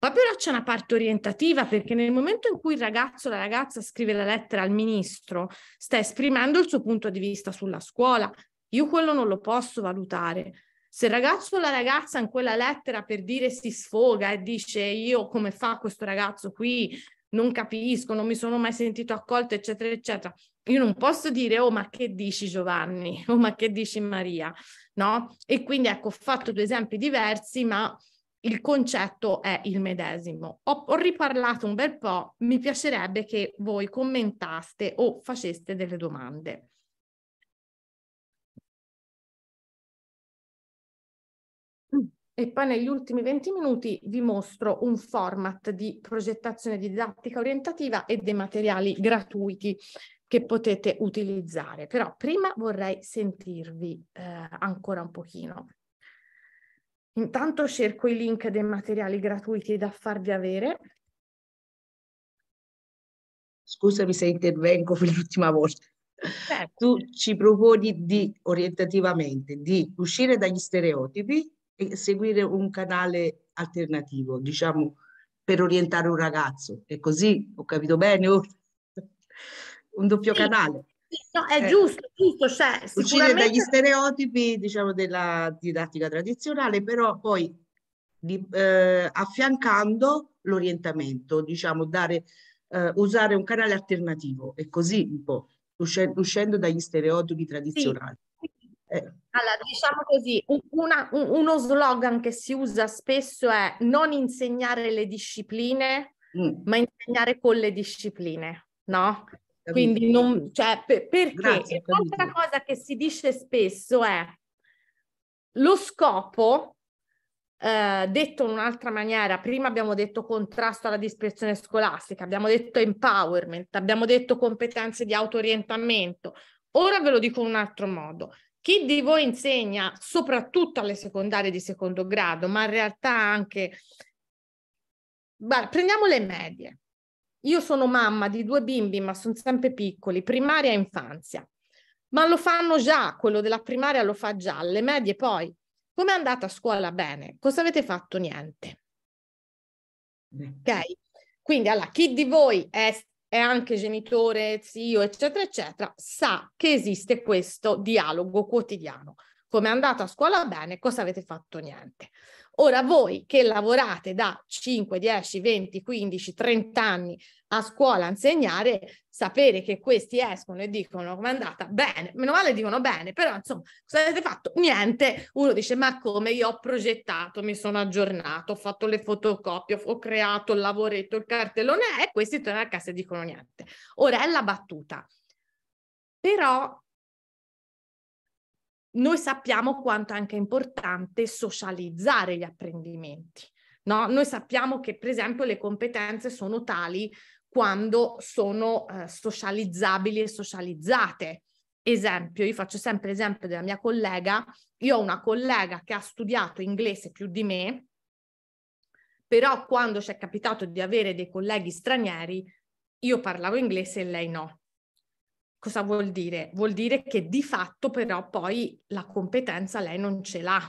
Ma però c'è una parte orientativa perché nel momento in cui il ragazzo o la ragazza scrive la lettera al ministro, sta esprimendo il suo punto di vista sulla scuola. Io quello non lo posso valutare, se il ragazzo o la ragazza in quella lettera per dire si sfoga e dice io come fa questo ragazzo qui, non capisco, non mi sono mai sentito accolto, eccetera, eccetera, io non posso dire oh ma che dici Giovanni, oh ma che dici Maria, no? E quindi ecco, ho fatto due esempi diversi, ma il concetto è il medesimo. Ho, ho, riparlato un bel po', mi piacerebbe che voi commentaste o faceste delle domande. e poi negli ultimi 20 minuti vi mostro un format di progettazione didattica orientativa e dei materiali gratuiti che potete utilizzare. Però prima vorrei sentirvi eh, ancora un pochino. Intanto cerco i link dei materiali gratuiti da farvi avere. Scusami se intervengo per l'ultima volta. Certo. Tu ci proponi di, orientativamente di uscire dagli stereotipi e seguire un canale alternativo, diciamo, per orientare un ragazzo. E così, ho capito bene? Oh, un doppio sì, canale. No, è eh, giusto, Cioè, sicuramente... Uscire dagli stereotipi, diciamo, della didattica tradizionale, però poi di, eh, affiancando l'orientamento, diciamo, dare, eh, usare un canale alternativo, e così un po', uscendo, uscendo dagli stereotipi tradizionali. Sì. Eh. Allora, diciamo così, una, uno slogan che si usa spesso è non insegnare le discipline, mm. ma insegnare con le discipline, no? Capito. Quindi non, cioè, per, perché? Grazie, L'altra cosa che si dice spesso è lo scopo, eh, detto in un'altra maniera, prima abbiamo detto contrasto alla dispersione scolastica, abbiamo detto empowerment, abbiamo detto competenze di autorientamento, ora ve lo dico in un altro modo chi di voi insegna soprattutto alle secondarie di secondo grado, ma in realtà anche... Beh, prendiamo le medie. Io sono mamma di due bimbi, ma sono sempre piccoli, primaria e infanzia. Ma lo fanno già, quello della primaria lo fa già, le medie poi. Come è andata a scuola bene? Cosa avete fatto? Niente. Ok? Quindi, allora, chi di voi è è anche genitore, zio, eccetera, eccetera, sa che esiste questo dialogo quotidiano. Come è andata a scuola bene, cosa avete fatto niente. Ora voi che lavorate da 5, 10, 20, 15, 30 anni a scuola a insegnare, sapere che questi escono e dicono come è andata bene, meno male dicono bene, però insomma cosa avete fatto? Niente. Uno dice ma come io ho progettato, mi sono aggiornato, ho fatto le fotocopie, ho creato il lavoretto, il cartellone e questi tornano a casa e dicono niente. Ora è la battuta. Però noi sappiamo quanto è anche importante socializzare gli apprendimenti. No? Noi sappiamo che, per esempio, le competenze sono tali quando sono eh, socializzabili e socializzate. Esempio, io faccio sempre l'esempio della mia collega, io ho una collega che ha studiato inglese più di me, però quando ci è capitato di avere dei colleghi stranieri, io parlavo inglese e lei no. Cosa vuol dire? Vuol dire che di fatto però poi la competenza lei non ce l'ha,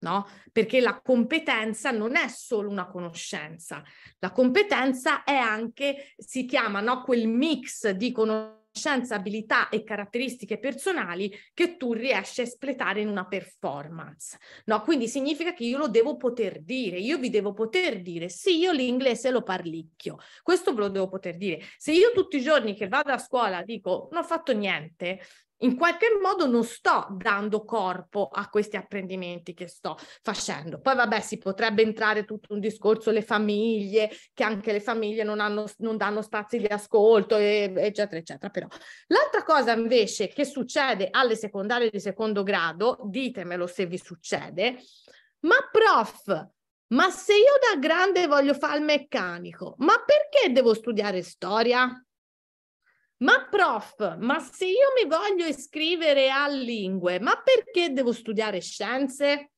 no? Perché la competenza non è solo una conoscenza, la competenza è anche, si chiama no, quel mix di conoscenza conoscenza, abilità e caratteristiche personali che tu riesci a espletare in una performance. No, quindi significa che io lo devo poter dire, io vi devo poter dire, sì, io l'inglese lo parlicchio, questo ve lo devo poter dire. Se io tutti i giorni che vado a scuola dico non ho fatto niente, in qualche modo non sto dando corpo a questi apprendimenti che sto facendo. Poi vabbè, si potrebbe entrare tutto un discorso, le famiglie, che anche le famiglie non, hanno, non danno spazi di ascolto, e, eccetera, eccetera. Però l'altra cosa invece che succede alle secondarie di secondo grado, ditemelo se vi succede, ma prof, ma se io da grande voglio fare il meccanico, ma perché devo studiare storia? Ma prof, ma se io mi voglio iscrivere a lingue, ma perché devo studiare scienze?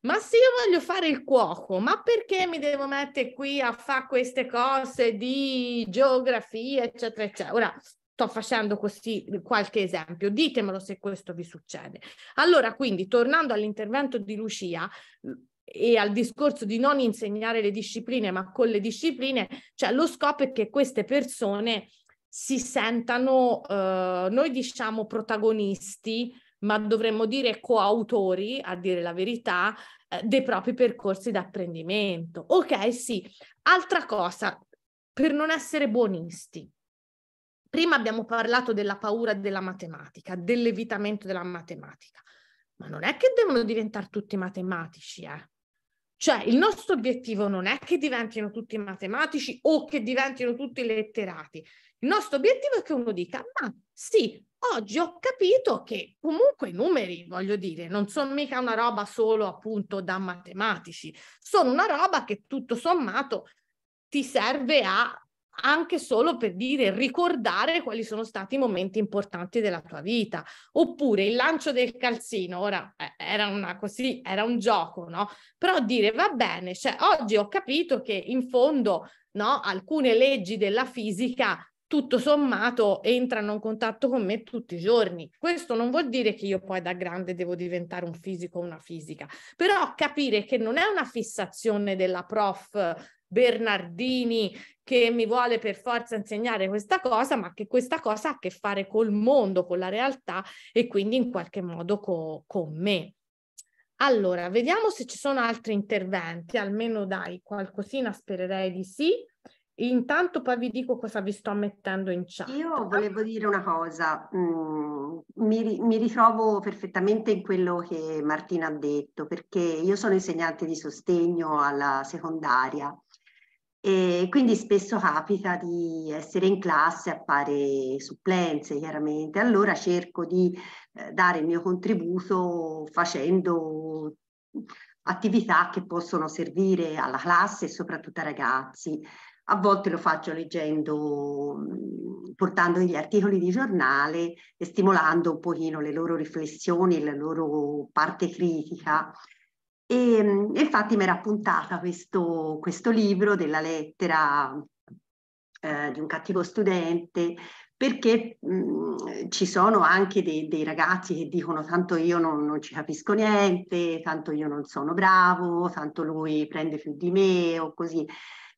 Ma se io voglio fare il cuoco, ma perché mi devo mettere qui a fare queste cose di geografia, eccetera, eccetera? Ora, sto facendo così qualche esempio, ditemelo se questo vi succede. Allora, quindi, tornando all'intervento di Lucia mm, e al discorso di non insegnare le discipline, ma con le discipline, cioè lo scopo è che queste persone si sentano, eh, noi diciamo protagonisti, ma dovremmo dire coautori, a dire la verità, eh, dei propri percorsi d'apprendimento. Ok, sì. Altra cosa, per non essere buonisti. Prima abbiamo parlato della paura della matematica, dell'evitamento della matematica, ma non è che devono diventare tutti matematici, eh. Cioè, il nostro obiettivo non è che diventino tutti matematici o che diventino tutti letterati. Il nostro obiettivo è che uno dica, ma sì, oggi ho capito che comunque i numeri, voglio dire, non sono mica una roba solo appunto da matematici, sono una roba che tutto sommato ti serve a anche solo per dire ricordare quali sono stati i momenti importanti della tua vita oppure il lancio del calzino ora eh, era una così era un gioco no però dire va bene cioè oggi ho capito che in fondo no alcune leggi della fisica tutto sommato entrano in contatto con me tutti i giorni. Questo non vuol dire che io poi da grande devo diventare un fisico o una fisica, però capire che non è una fissazione della prof Bernardini che mi vuole per forza insegnare questa cosa, ma che questa cosa ha a che fare col mondo, con la realtà e quindi in qualche modo co- con me. Allora, vediamo se ci sono altri interventi, almeno dai, qualcosina spererei di sì. Intanto poi vi dico cosa vi sto mettendo in chat. Io volevo dire una cosa, mm, mi, mi, ritrovo perfettamente in quello che Martina ha detto, perché io sono insegnante di sostegno alla secondaria e quindi spesso capita di essere in classe a fare supplenze, chiaramente. Allora cerco di eh, dare il mio contributo facendo attività che possono servire alla classe e soprattutto ai ragazzi. A volte lo faccio leggendo, mm, portando gli articoli di giornale e stimolando un pochino le loro riflessioni, la loro parte critica. Ehm, e infatti mi era appuntata questo, questo libro della lettera eh, di un cattivo studente perché mh, mm, ci sono anche dei, dei, ragazzi che dicono tanto io non, non, ci capisco niente, tanto io non sono bravo, tanto lui prende più di me o così.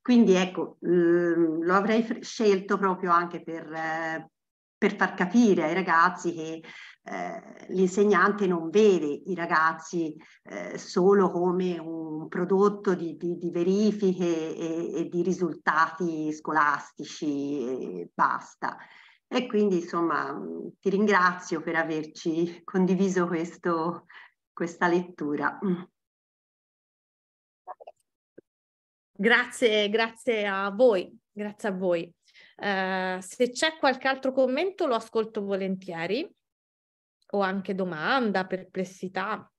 Quindi ecco, mh, lo avrei scelto proprio anche per, eh, per far capire ai ragazzi che eh, l'insegnante non vede i ragazzi eh, solo come un prodotto di, di, di verifiche e, e, di risultati scolastici e basta. E quindi insomma ti ringrazio per averci condiviso questo, questa lettura. Grazie, grazie a voi, grazie a voi. Uh, se c'è qualche altro commento lo ascolto volentieri o anche domanda, perplessità.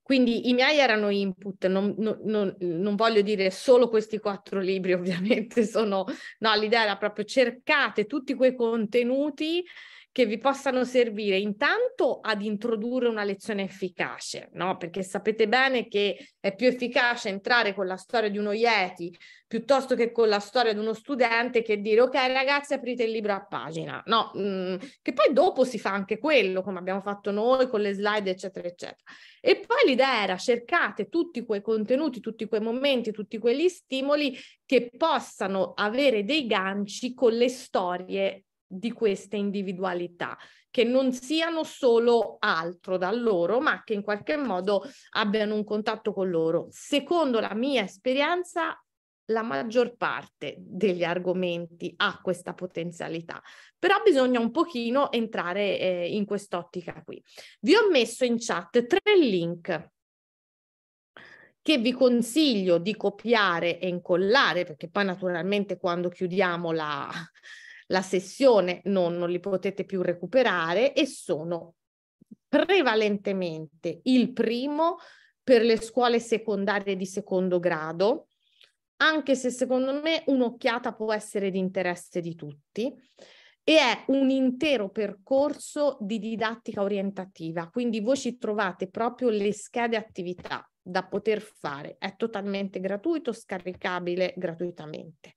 Quindi i miei erano input, non, non, non, non, voglio dire solo questi quattro libri ovviamente, sono, no, l'idea era proprio cercate tutti quei contenuti che vi possano servire intanto ad introdurre una lezione efficace, no? Perché sapete bene che è più efficace entrare con la storia di uno Yeti piuttosto che con la storia di uno studente che dire ok ragazzi aprite il libro a pagina, no? Mm, che poi dopo si fa anche quello come abbiamo fatto noi con le slide eccetera eccetera. E poi l'idea era cercate tutti quei contenuti, tutti quei momenti, tutti quegli stimoli che possano avere dei ganci con le storie di queste individualità, che non siano solo altro da loro, ma che in qualche modo abbiano un contatto con loro. Secondo la mia esperienza, la maggior parte degli argomenti ha questa potenzialità, però bisogna un pochino entrare eh, in quest'ottica qui. Vi ho messo in chat tre link che vi consiglio di copiare e incollare, perché poi naturalmente quando chiudiamo la, la sessione non, non li potete più recuperare e sono prevalentemente il primo per le scuole secondarie di secondo grado, anche se secondo me un'occhiata può essere di interesse di tutti e è un intero percorso di didattica orientativa, quindi voi ci trovate proprio le schede attività da poter fare, è totalmente gratuito, scaricabile gratuitamente.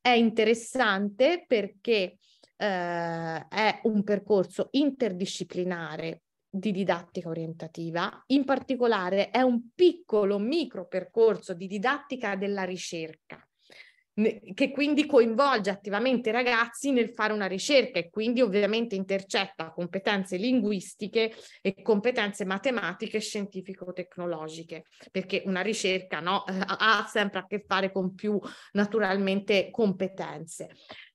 È interessante perché eh, è un percorso interdisciplinare di didattica orientativa, in particolare è un piccolo micro percorso di didattica della ricerca che quindi coinvolge attivamente i ragazzi nel fare una ricerca e quindi ovviamente intercetta competenze linguistiche e competenze matematiche scientifico-tecnologiche, perché una ricerca no, ha sempre a che fare con più naturalmente competenze.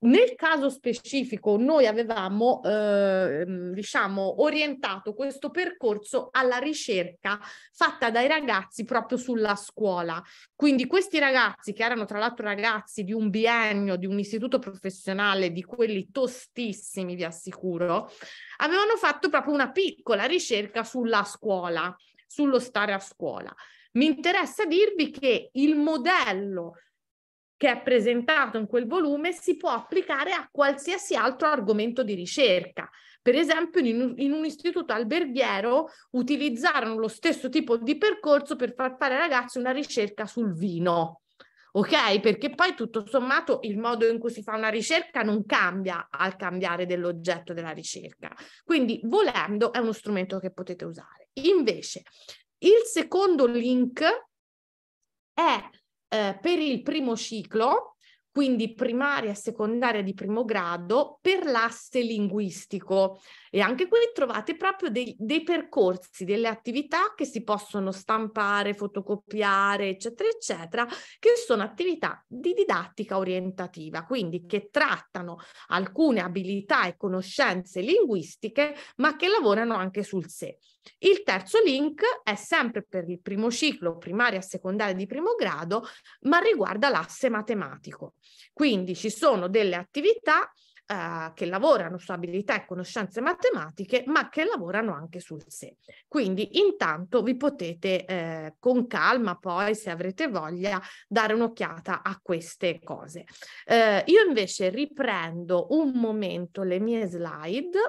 Nel caso specifico noi avevamo eh, mm, diciamo, orientato questo percorso alla ricerca fatta dai ragazzi proprio sulla scuola. Quindi questi ragazzi che erano tra l'altro ragazzi di un biennio, di un istituto professionale, di quelli tostissimi vi assicuro, avevano fatto proprio una piccola ricerca sulla scuola, sullo stare a scuola. Mi interessa dirvi che il modello che è presentato in quel volume si può applicare a qualsiasi altro argomento di ricerca. Per esempio, in, in un, istituto alberghiero utilizzarono lo stesso tipo di percorso per far fare ai ragazzi una ricerca sul vino. Ok? Perché poi tutto sommato il modo in cui si fa una ricerca non cambia al cambiare dell'oggetto della ricerca. Quindi, volendo, è uno strumento che potete usare. Invece, il secondo link è eh, per il primo ciclo, quindi primaria e secondaria di primo grado, per l'asse linguistico. E anche qui trovate proprio dei, dei percorsi, delle attività che si possono stampare, fotocopiare, eccetera, eccetera, che sono attività di didattica orientativa, quindi che trattano alcune abilità e conoscenze linguistiche, ma che lavorano anche sul sé. Il terzo link è sempre per il primo ciclo primaria e secondaria di primo grado, ma riguarda l'asse matematico. Quindi ci sono delle attività eh, che lavorano su abilità e conoscenze matematiche, ma che lavorano anche sul sé. Quindi intanto vi potete eh, con calma poi, se avrete voglia, dare un'occhiata a queste cose. Eh, io invece riprendo un momento le mie slide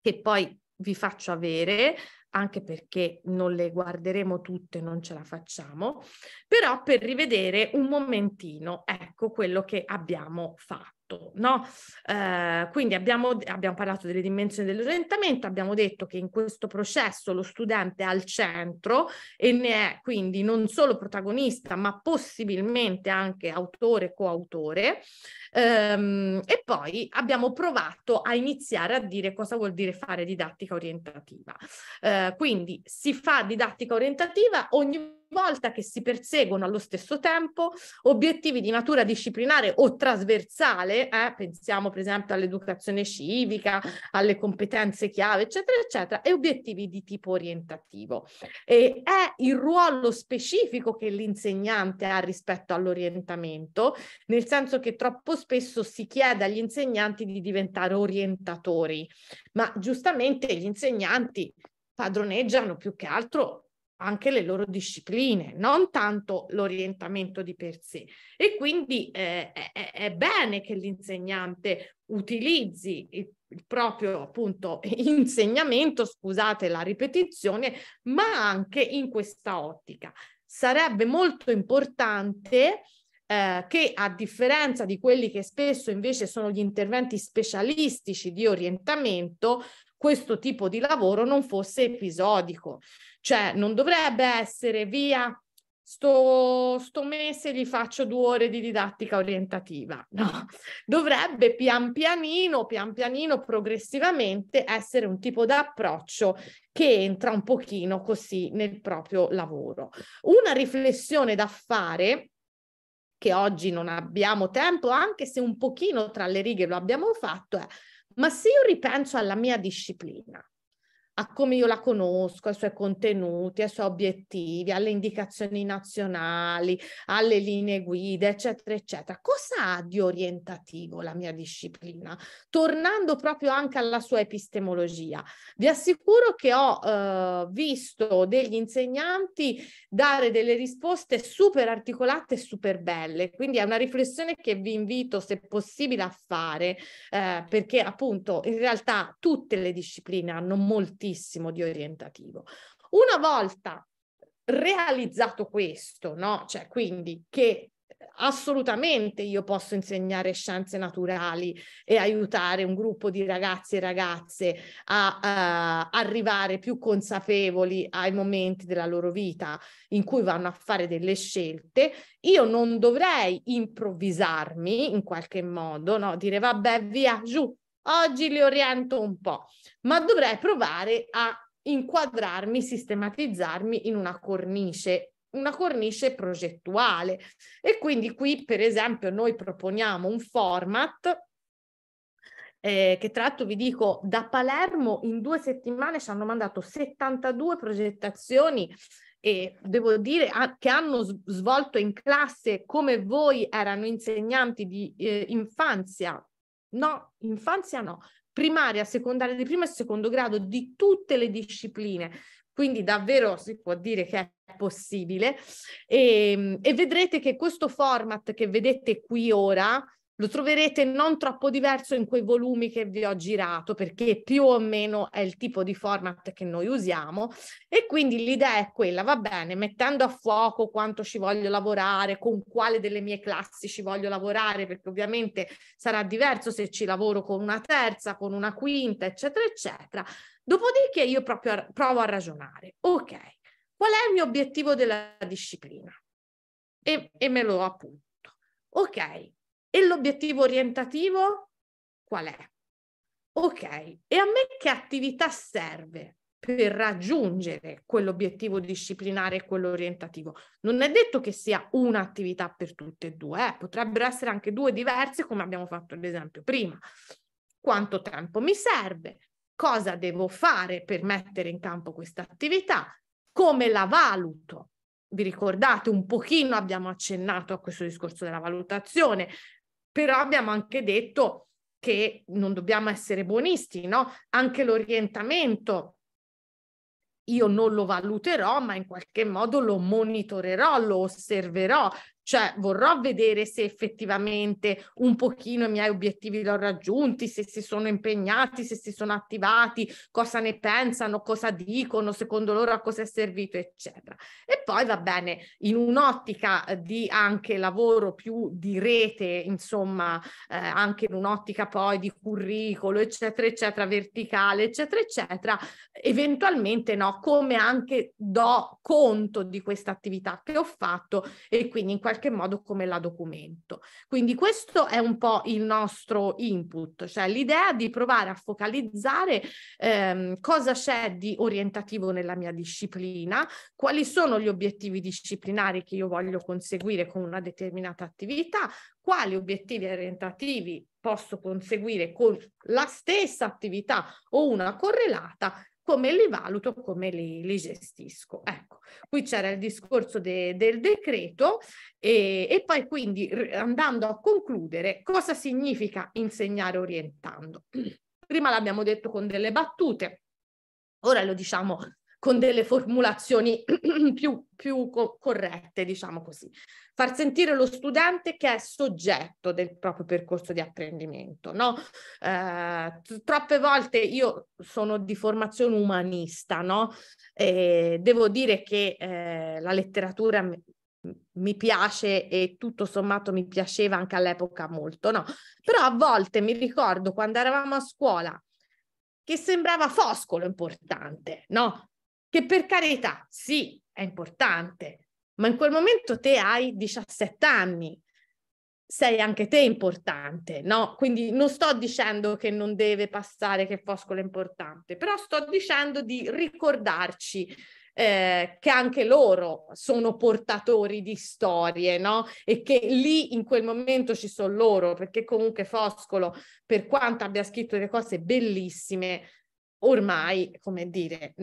che poi vi faccio avere anche perché non le guarderemo tutte, non ce la facciamo, però per rivedere un momentino, ecco quello che abbiamo fatto. No? Eh, quindi abbiamo, abbiamo, parlato delle dimensioni dell'orientamento, abbiamo detto che in questo processo lo studente è al centro e ne è quindi non solo protagonista, ma possibilmente anche autore coautore. Ehm, e poi abbiamo provato a iniziare a dire cosa vuol dire fare didattica orientativa. Eh, quindi si fa didattica orientativa ogni volta che si perseguono allo stesso tempo obiettivi di natura disciplinare o trasversale, eh, pensiamo per esempio all'educazione civica, alle competenze chiave, eccetera, eccetera, e obiettivi di tipo orientativo. E è il ruolo specifico che l'insegnante ha rispetto all'orientamento, nel senso che troppo spesso si chiede agli insegnanti di diventare orientatori, ma giustamente gli insegnanti padroneggiano più che altro anche le loro discipline, non tanto l'orientamento di per sé. E quindi eh, è, è, bene che l'insegnante utilizzi il, il proprio appunto insegnamento, scusate la ripetizione, ma anche in questa ottica. Sarebbe molto importante eh, che a differenza di quelli che spesso invece sono gli interventi specialistici di orientamento, questo tipo di lavoro non fosse episodico, cioè, non dovrebbe essere via, sto, sto mese gli faccio due ore di didattica orientativa. No, dovrebbe pian pianino, pian pianino, progressivamente essere un tipo d'approccio che entra un pochino così nel proprio lavoro. Una riflessione da fare che oggi non abbiamo tempo, anche se un pochino tra le righe lo abbiamo fatto, è ma se io ripenso alla mia disciplina, a come io la conosco, ai suoi contenuti, ai suoi obiettivi, alle indicazioni nazionali, alle linee guida, eccetera, eccetera. Cosa ha di orientativo la mia disciplina? Tornando proprio anche alla sua epistemologia, vi assicuro che ho eh, visto degli insegnanti dare delle risposte super articolate e super belle, quindi è una riflessione che vi invito, se possibile, a fare, eh, perché appunto in realtà tutte le discipline hanno molti tantissimo di orientativo. Una volta realizzato questo, no? Cioè, quindi che assolutamente io posso insegnare scienze naturali e aiutare un gruppo di ragazzi e ragazze a uh, arrivare più consapevoli ai momenti della loro vita in cui vanno a fare delle scelte, io non dovrei improvvisarmi in qualche modo, no? dire vabbè via giù Oggi li oriento un po', ma dovrei provare a inquadrarmi, sistematizzarmi in una cornice, una cornice progettuale. E quindi qui, per esempio, noi proponiamo un format eh, che tra l'altro vi dico, da Palermo in due settimane ci hanno mandato 72 progettazioni e devo dire a, che hanno svolto in classe come voi erano insegnanti di eh, infanzia No, infanzia no. Primaria, secondaria di primo e secondo grado di tutte le discipline. Quindi davvero si può dire che è possibile. E, ehm, e vedrete che questo format che vedete qui ora, lo troverete non troppo diverso in quei volumi che vi ho girato, perché più o meno è il tipo di format che noi usiamo. E quindi l'idea è quella, va bene, mettendo a fuoco quanto ci voglio lavorare, con quale delle mie classi ci voglio lavorare, perché ovviamente sarà diverso se ci lavoro con una terza, con una quinta, eccetera, eccetera. Dopodiché io proprio provo a ragionare, ok, qual è il mio obiettivo della disciplina? E, e me lo appunto. Ok, e l'obiettivo orientativo qual è? Ok, e a me che attività serve per raggiungere quell'obiettivo disciplinare e quello orientativo? Non è detto che sia un'attività per tutte e due, eh? potrebbero essere anche due diverse come abbiamo fatto ad esempio prima. Quanto tempo mi serve? Cosa devo fare per mettere in campo questa attività? Come la valuto? vi ricordate un pochino abbiamo accennato a questo discorso della valutazione, però abbiamo anche detto che non dobbiamo essere buonisti, no? Anche l'orientamento io non lo valuterò, ma in qualche modo lo monitorerò, lo osserverò, cioè vorrò vedere se effettivamente un pochino i miei obiettivi li ho raggiunti, se si sono impegnati, se si sono attivati, cosa ne pensano, cosa dicono, secondo loro a cosa è servito, eccetera. E poi va bene, in un'ottica eh, di anche lavoro più di rete, insomma, eh, anche in un'ottica poi di curriculum, eccetera, eccetera, verticale, eccetera, eccetera, eventualmente no, come anche do conto di questa attività che ho fatto e quindi in qualche qualche modo come la documento. Quindi questo è un po' il nostro input, cioè l'idea di provare a focalizzare ehm, cosa c'è di orientativo nella mia disciplina, quali sono gli obiettivi disciplinari che io voglio conseguire con una determinata attività, quali obiettivi orientativi posso conseguire con la stessa attività o una correlata come li valuto, come li, li gestisco. Ecco, qui c'era il discorso de, del decreto e, e poi quindi andando a concludere cosa significa insegnare orientando. Prima l'abbiamo detto con delle battute, Ora lo diciamo con delle formulazioni più, più co- corrette, diciamo così. Far sentire lo studente che è soggetto del proprio percorso di apprendimento. No? Eh, troppe volte io sono di formazione umanista, no? E devo dire che eh, la letteratura mi piace e tutto sommato mi piaceva anche all'epoca molto, no? Però a volte mi ricordo quando eravamo a scuola che sembrava foscolo importante, no? che per carità, sì, è importante, ma in quel momento te hai 17 anni, sei anche te importante, no? Quindi non sto dicendo che non deve passare, che Foscolo è importante, però sto dicendo di ricordarci eh, che anche loro sono portatori di storie, no? E che lì in quel momento ci sono loro, perché comunque Foscolo, per quanto abbia scritto delle cose bellissime, ormai, come dire,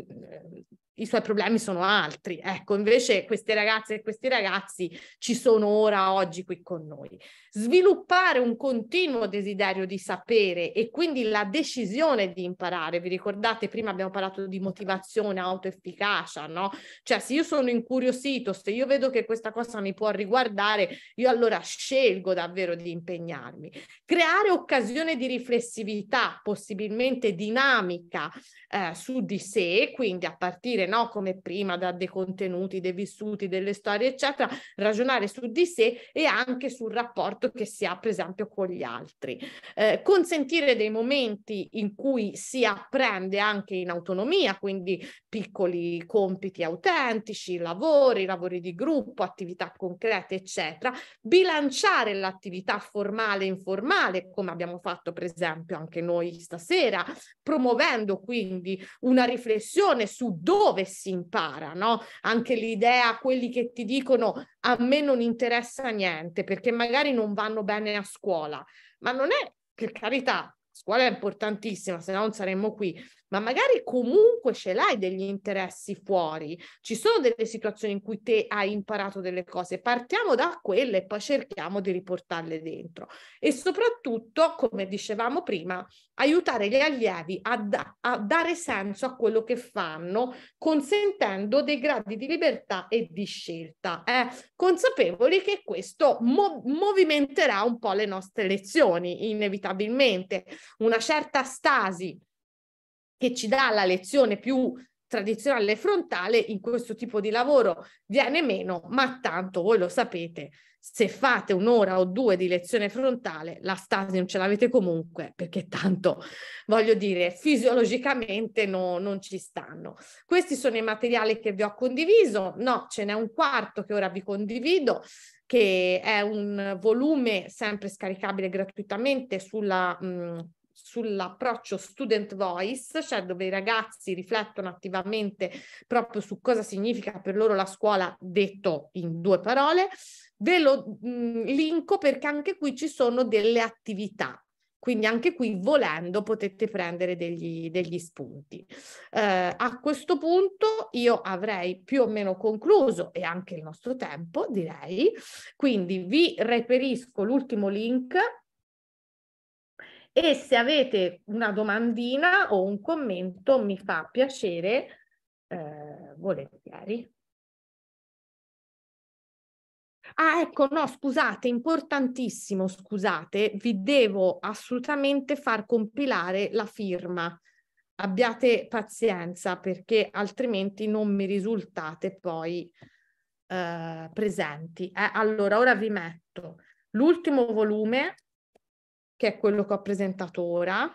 i suoi problemi sono altri. Ecco, invece queste ragazze e questi ragazzi ci sono ora, oggi, qui con noi. Sviluppare un continuo desiderio di sapere e quindi la decisione di imparare. Vi ricordate, prima abbiamo parlato di motivazione, autoefficacia, no? Cioè, se io sono incuriosito, se io vedo che questa cosa mi può riguardare, io allora scelgo davvero di impegnarmi. Creare occasione di riflessività, possibilmente dinamica, eh, su di sé, quindi a partire no? come prima, da dei contenuti, dei vissuti, delle storie, eccetera, ragionare su di sé e anche sul rapporto che si ha, per esempio, con gli altri. Eh, consentire dei momenti in cui si apprende anche in autonomia, quindi piccoli compiti autentici, lavori, lavori di gruppo, attività concrete, eccetera. Bilanciare l'attività formale e informale, come abbiamo fatto, per esempio, anche noi stasera, promuovendo quindi una riflessione su dove dove si impara, no? Anche l'idea, quelli che ti dicono a me non interessa niente perché magari non vanno bene a scuola, ma non è, per carità, scuola è importantissima, se no non saremmo qui, ma magari comunque ce l'hai degli interessi fuori, ci sono delle situazioni in cui te hai imparato delle cose, partiamo da quelle e poi cerchiamo di riportarle dentro e soprattutto, come dicevamo prima, aiutare gli allievi a, da- a dare senso a quello che fanno, consentendo dei gradi di libertà e di scelta, eh? consapevoli che questo mo- movimenterà un po' le nostre lezioni, inevitabilmente, una certa stasi che ci dà la lezione più tradizionale frontale in questo tipo di lavoro viene meno, ma tanto voi lo sapete, se fate un'ora o due di lezione frontale, la stasi non ce l'avete comunque, perché tanto, voglio dire, fisiologicamente no, non ci stanno. Questi sono i materiali che vi ho condiviso, no, ce n'è un quarto che ora vi condivido, che è un volume sempre scaricabile gratuitamente sulla... Mh, sull'approccio student voice, cioè dove i ragazzi riflettono attivamente proprio su cosa significa per loro la scuola, detto in due parole. Ve lo mh, linko perché anche qui ci sono delle attività quindi anche qui, volendo, potete prendere degli, degli spunti. Eh, a questo punto io avrei più o meno concluso e anche il nostro tempo, direi. Quindi vi reperisco l'ultimo link e se avete una domandina o un commento mi fa piacere eh, volentieri. Ah, ecco, no, scusate, importantissimo, scusate, vi devo assolutamente far compilare la firma. Abbiate pazienza perché altrimenti non mi risultate poi eh, presenti. Eh, allora, ora vi metto l'ultimo volume che è quello che ho presentato ora,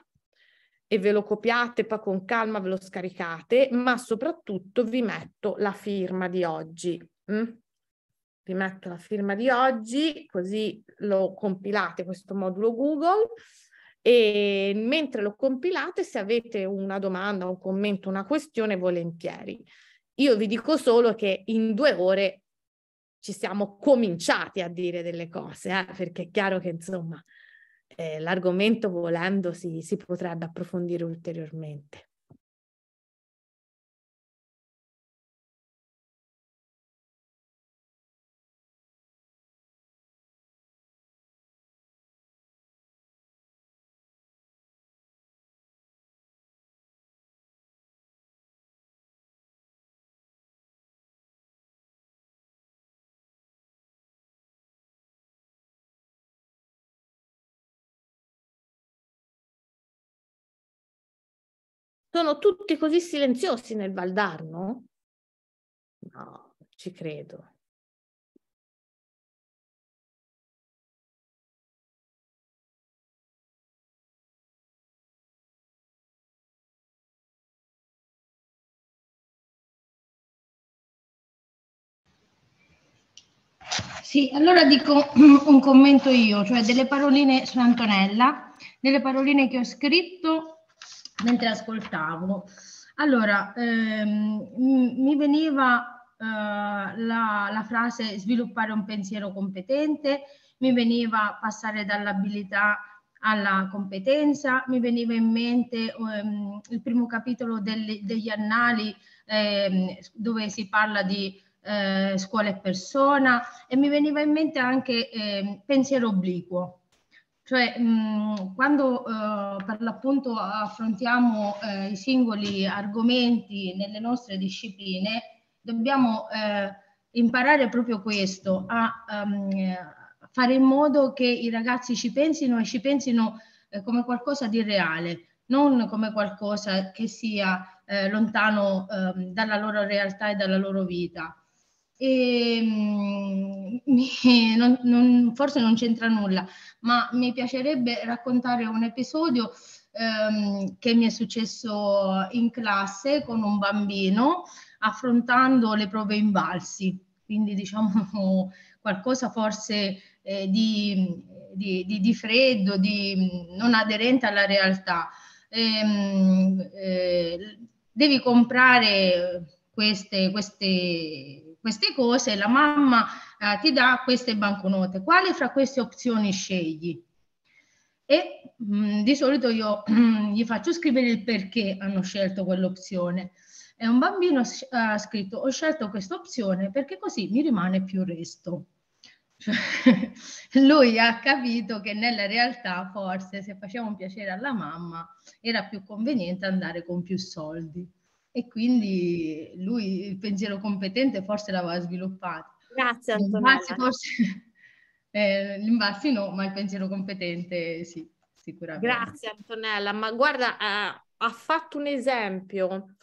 e ve lo copiate, poi con calma ve lo scaricate, ma soprattutto vi metto la firma di oggi. Mm? Vi metto la firma di oggi, così lo compilate questo modulo Google e mentre lo compilate se avete una domanda, un commento, una questione, volentieri. Io vi dico solo che in due ore ci siamo cominciati a dire delle cose, eh? perché è chiaro che insomma eh, l'argomento volendo si, si potrebbe approfondire ulteriormente. Sono tutti così silenziosi nel Valdarno? No, ci credo. Sì, allora dico un commento io, cioè delle paroline su Antonella, delle paroline che ho scritto mentre ascoltavo. Allora, ehm, mi veniva eh, la, la, frase sviluppare un pensiero competente, mi veniva passare dall'abilità alla competenza, mi veniva in mente ehm, il primo capitolo del, degli annali ehm, dove si parla di eh, scuola e persona e mi veniva in mente anche ehm, pensiero obliquo, cioè, mh, mm, quando eh, per l'appunto affrontiamo eh, i singoli argomenti nelle nostre discipline, dobbiamo eh, imparare proprio questo, a um, fare in modo che i ragazzi ci pensino e ci pensino eh, come qualcosa di reale, non come qualcosa che sia eh, lontano ehm, dalla loro realtà e dalla loro vita. E, ehm, mi, non, non, forse non c'entra nulla, ma mi piacerebbe raccontare un episodio ehm, che mi è successo in classe con un bambino affrontando le prove invalsi, quindi diciamo qualcosa forse eh, di, di, di, di, freddo, di non aderente alla realtà. Ehm, eh, devi comprare queste, queste queste cose, la mamma eh, ti dà queste banconote. Quale fra queste opzioni scegli? E mh, mm, di solito io gli faccio scrivere il perché hanno scelto quell'opzione. E un bambino ha scritto, ho scelto questa opzione perché così mi rimane più resto. lui ha capito che nella realtà forse se faceva un piacere alla mamma era più conveniente andare con più soldi e quindi lui il pensiero competente forse l'aveva sviluppato. Grazie Antonella. Forse, eh, l'imbalzi no, ma il pensiero competente sì, sicuramente. Grazie Antonella, ma guarda, ha, eh, ha fatto un esempio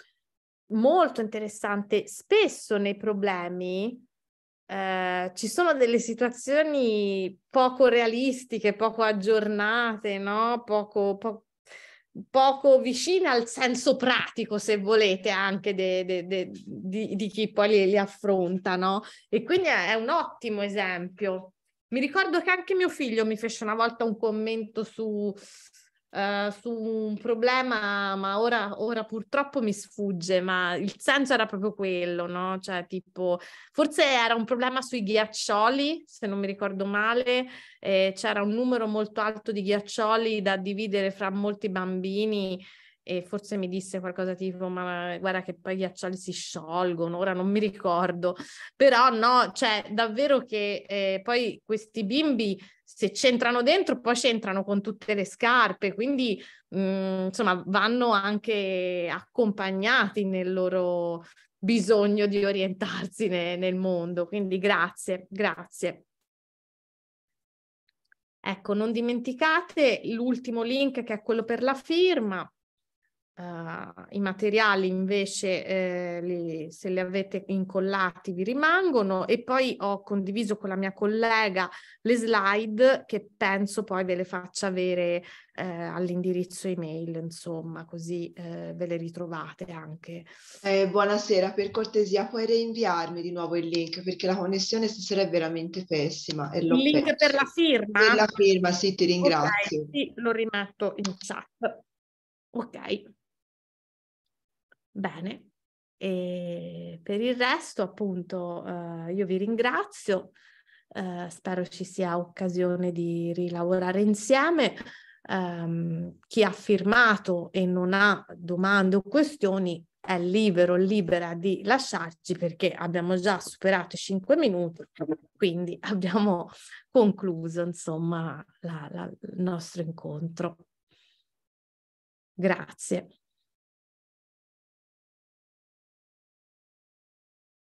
molto interessante. Spesso nei problemi eh, ci sono delle situazioni poco realistiche, poco aggiornate, no? poco, po- poco vicina al senso pratico, se volete, anche de, de, de, di, di, chi poi li, li affronta, no? E quindi è, è un ottimo esempio. Mi ricordo che anche mio figlio mi fece una volta un commento su, Uh, su un problema, ma ora, ora, purtroppo mi sfugge, ma il senso era proprio quello, no? Cioè, tipo, forse era un problema sui ghiaccioli, se non mi ricordo male, eh, c'era un numero molto alto di ghiaccioli da dividere fra molti bambini e forse mi disse qualcosa tipo ma guarda che poi i ghiaccioli si sciolgono, ora non mi ricordo, però no, cioè davvero che eh, poi questi bimbi se c'entrano dentro poi c'entrano con tutte le scarpe, quindi mh, mm, insomma vanno anche accompagnati nel loro bisogno di orientarsi ne, nel mondo, quindi grazie, grazie. Ecco, non dimenticate l'ultimo link che è quello per la firma, Uh, I materiali invece, eh, li, se li avete incollati, vi rimangono e poi ho condiviso con la mia collega le slide che penso poi ve le faccia avere eh, all'indirizzo email, insomma, così eh, ve le ritrovate anche. Eh, buonasera, per cortesia puoi reinviarmi di nuovo il link perché la connessione stasera è veramente pessima. il link perso. per la firma? Per la firma, sì, ti ringrazio. Okay, sì, lo rimetto in chat. Ok. Bene, e per il resto appunto eh, io vi ringrazio, eh, spero ci sia occasione di rilavorare insieme. Um, chi ha firmato e non ha domande o questioni è libero, libera di lasciarci perché abbiamo già superato i cinque minuti, quindi abbiamo concluso insomma la, la, il nostro incontro. Grazie.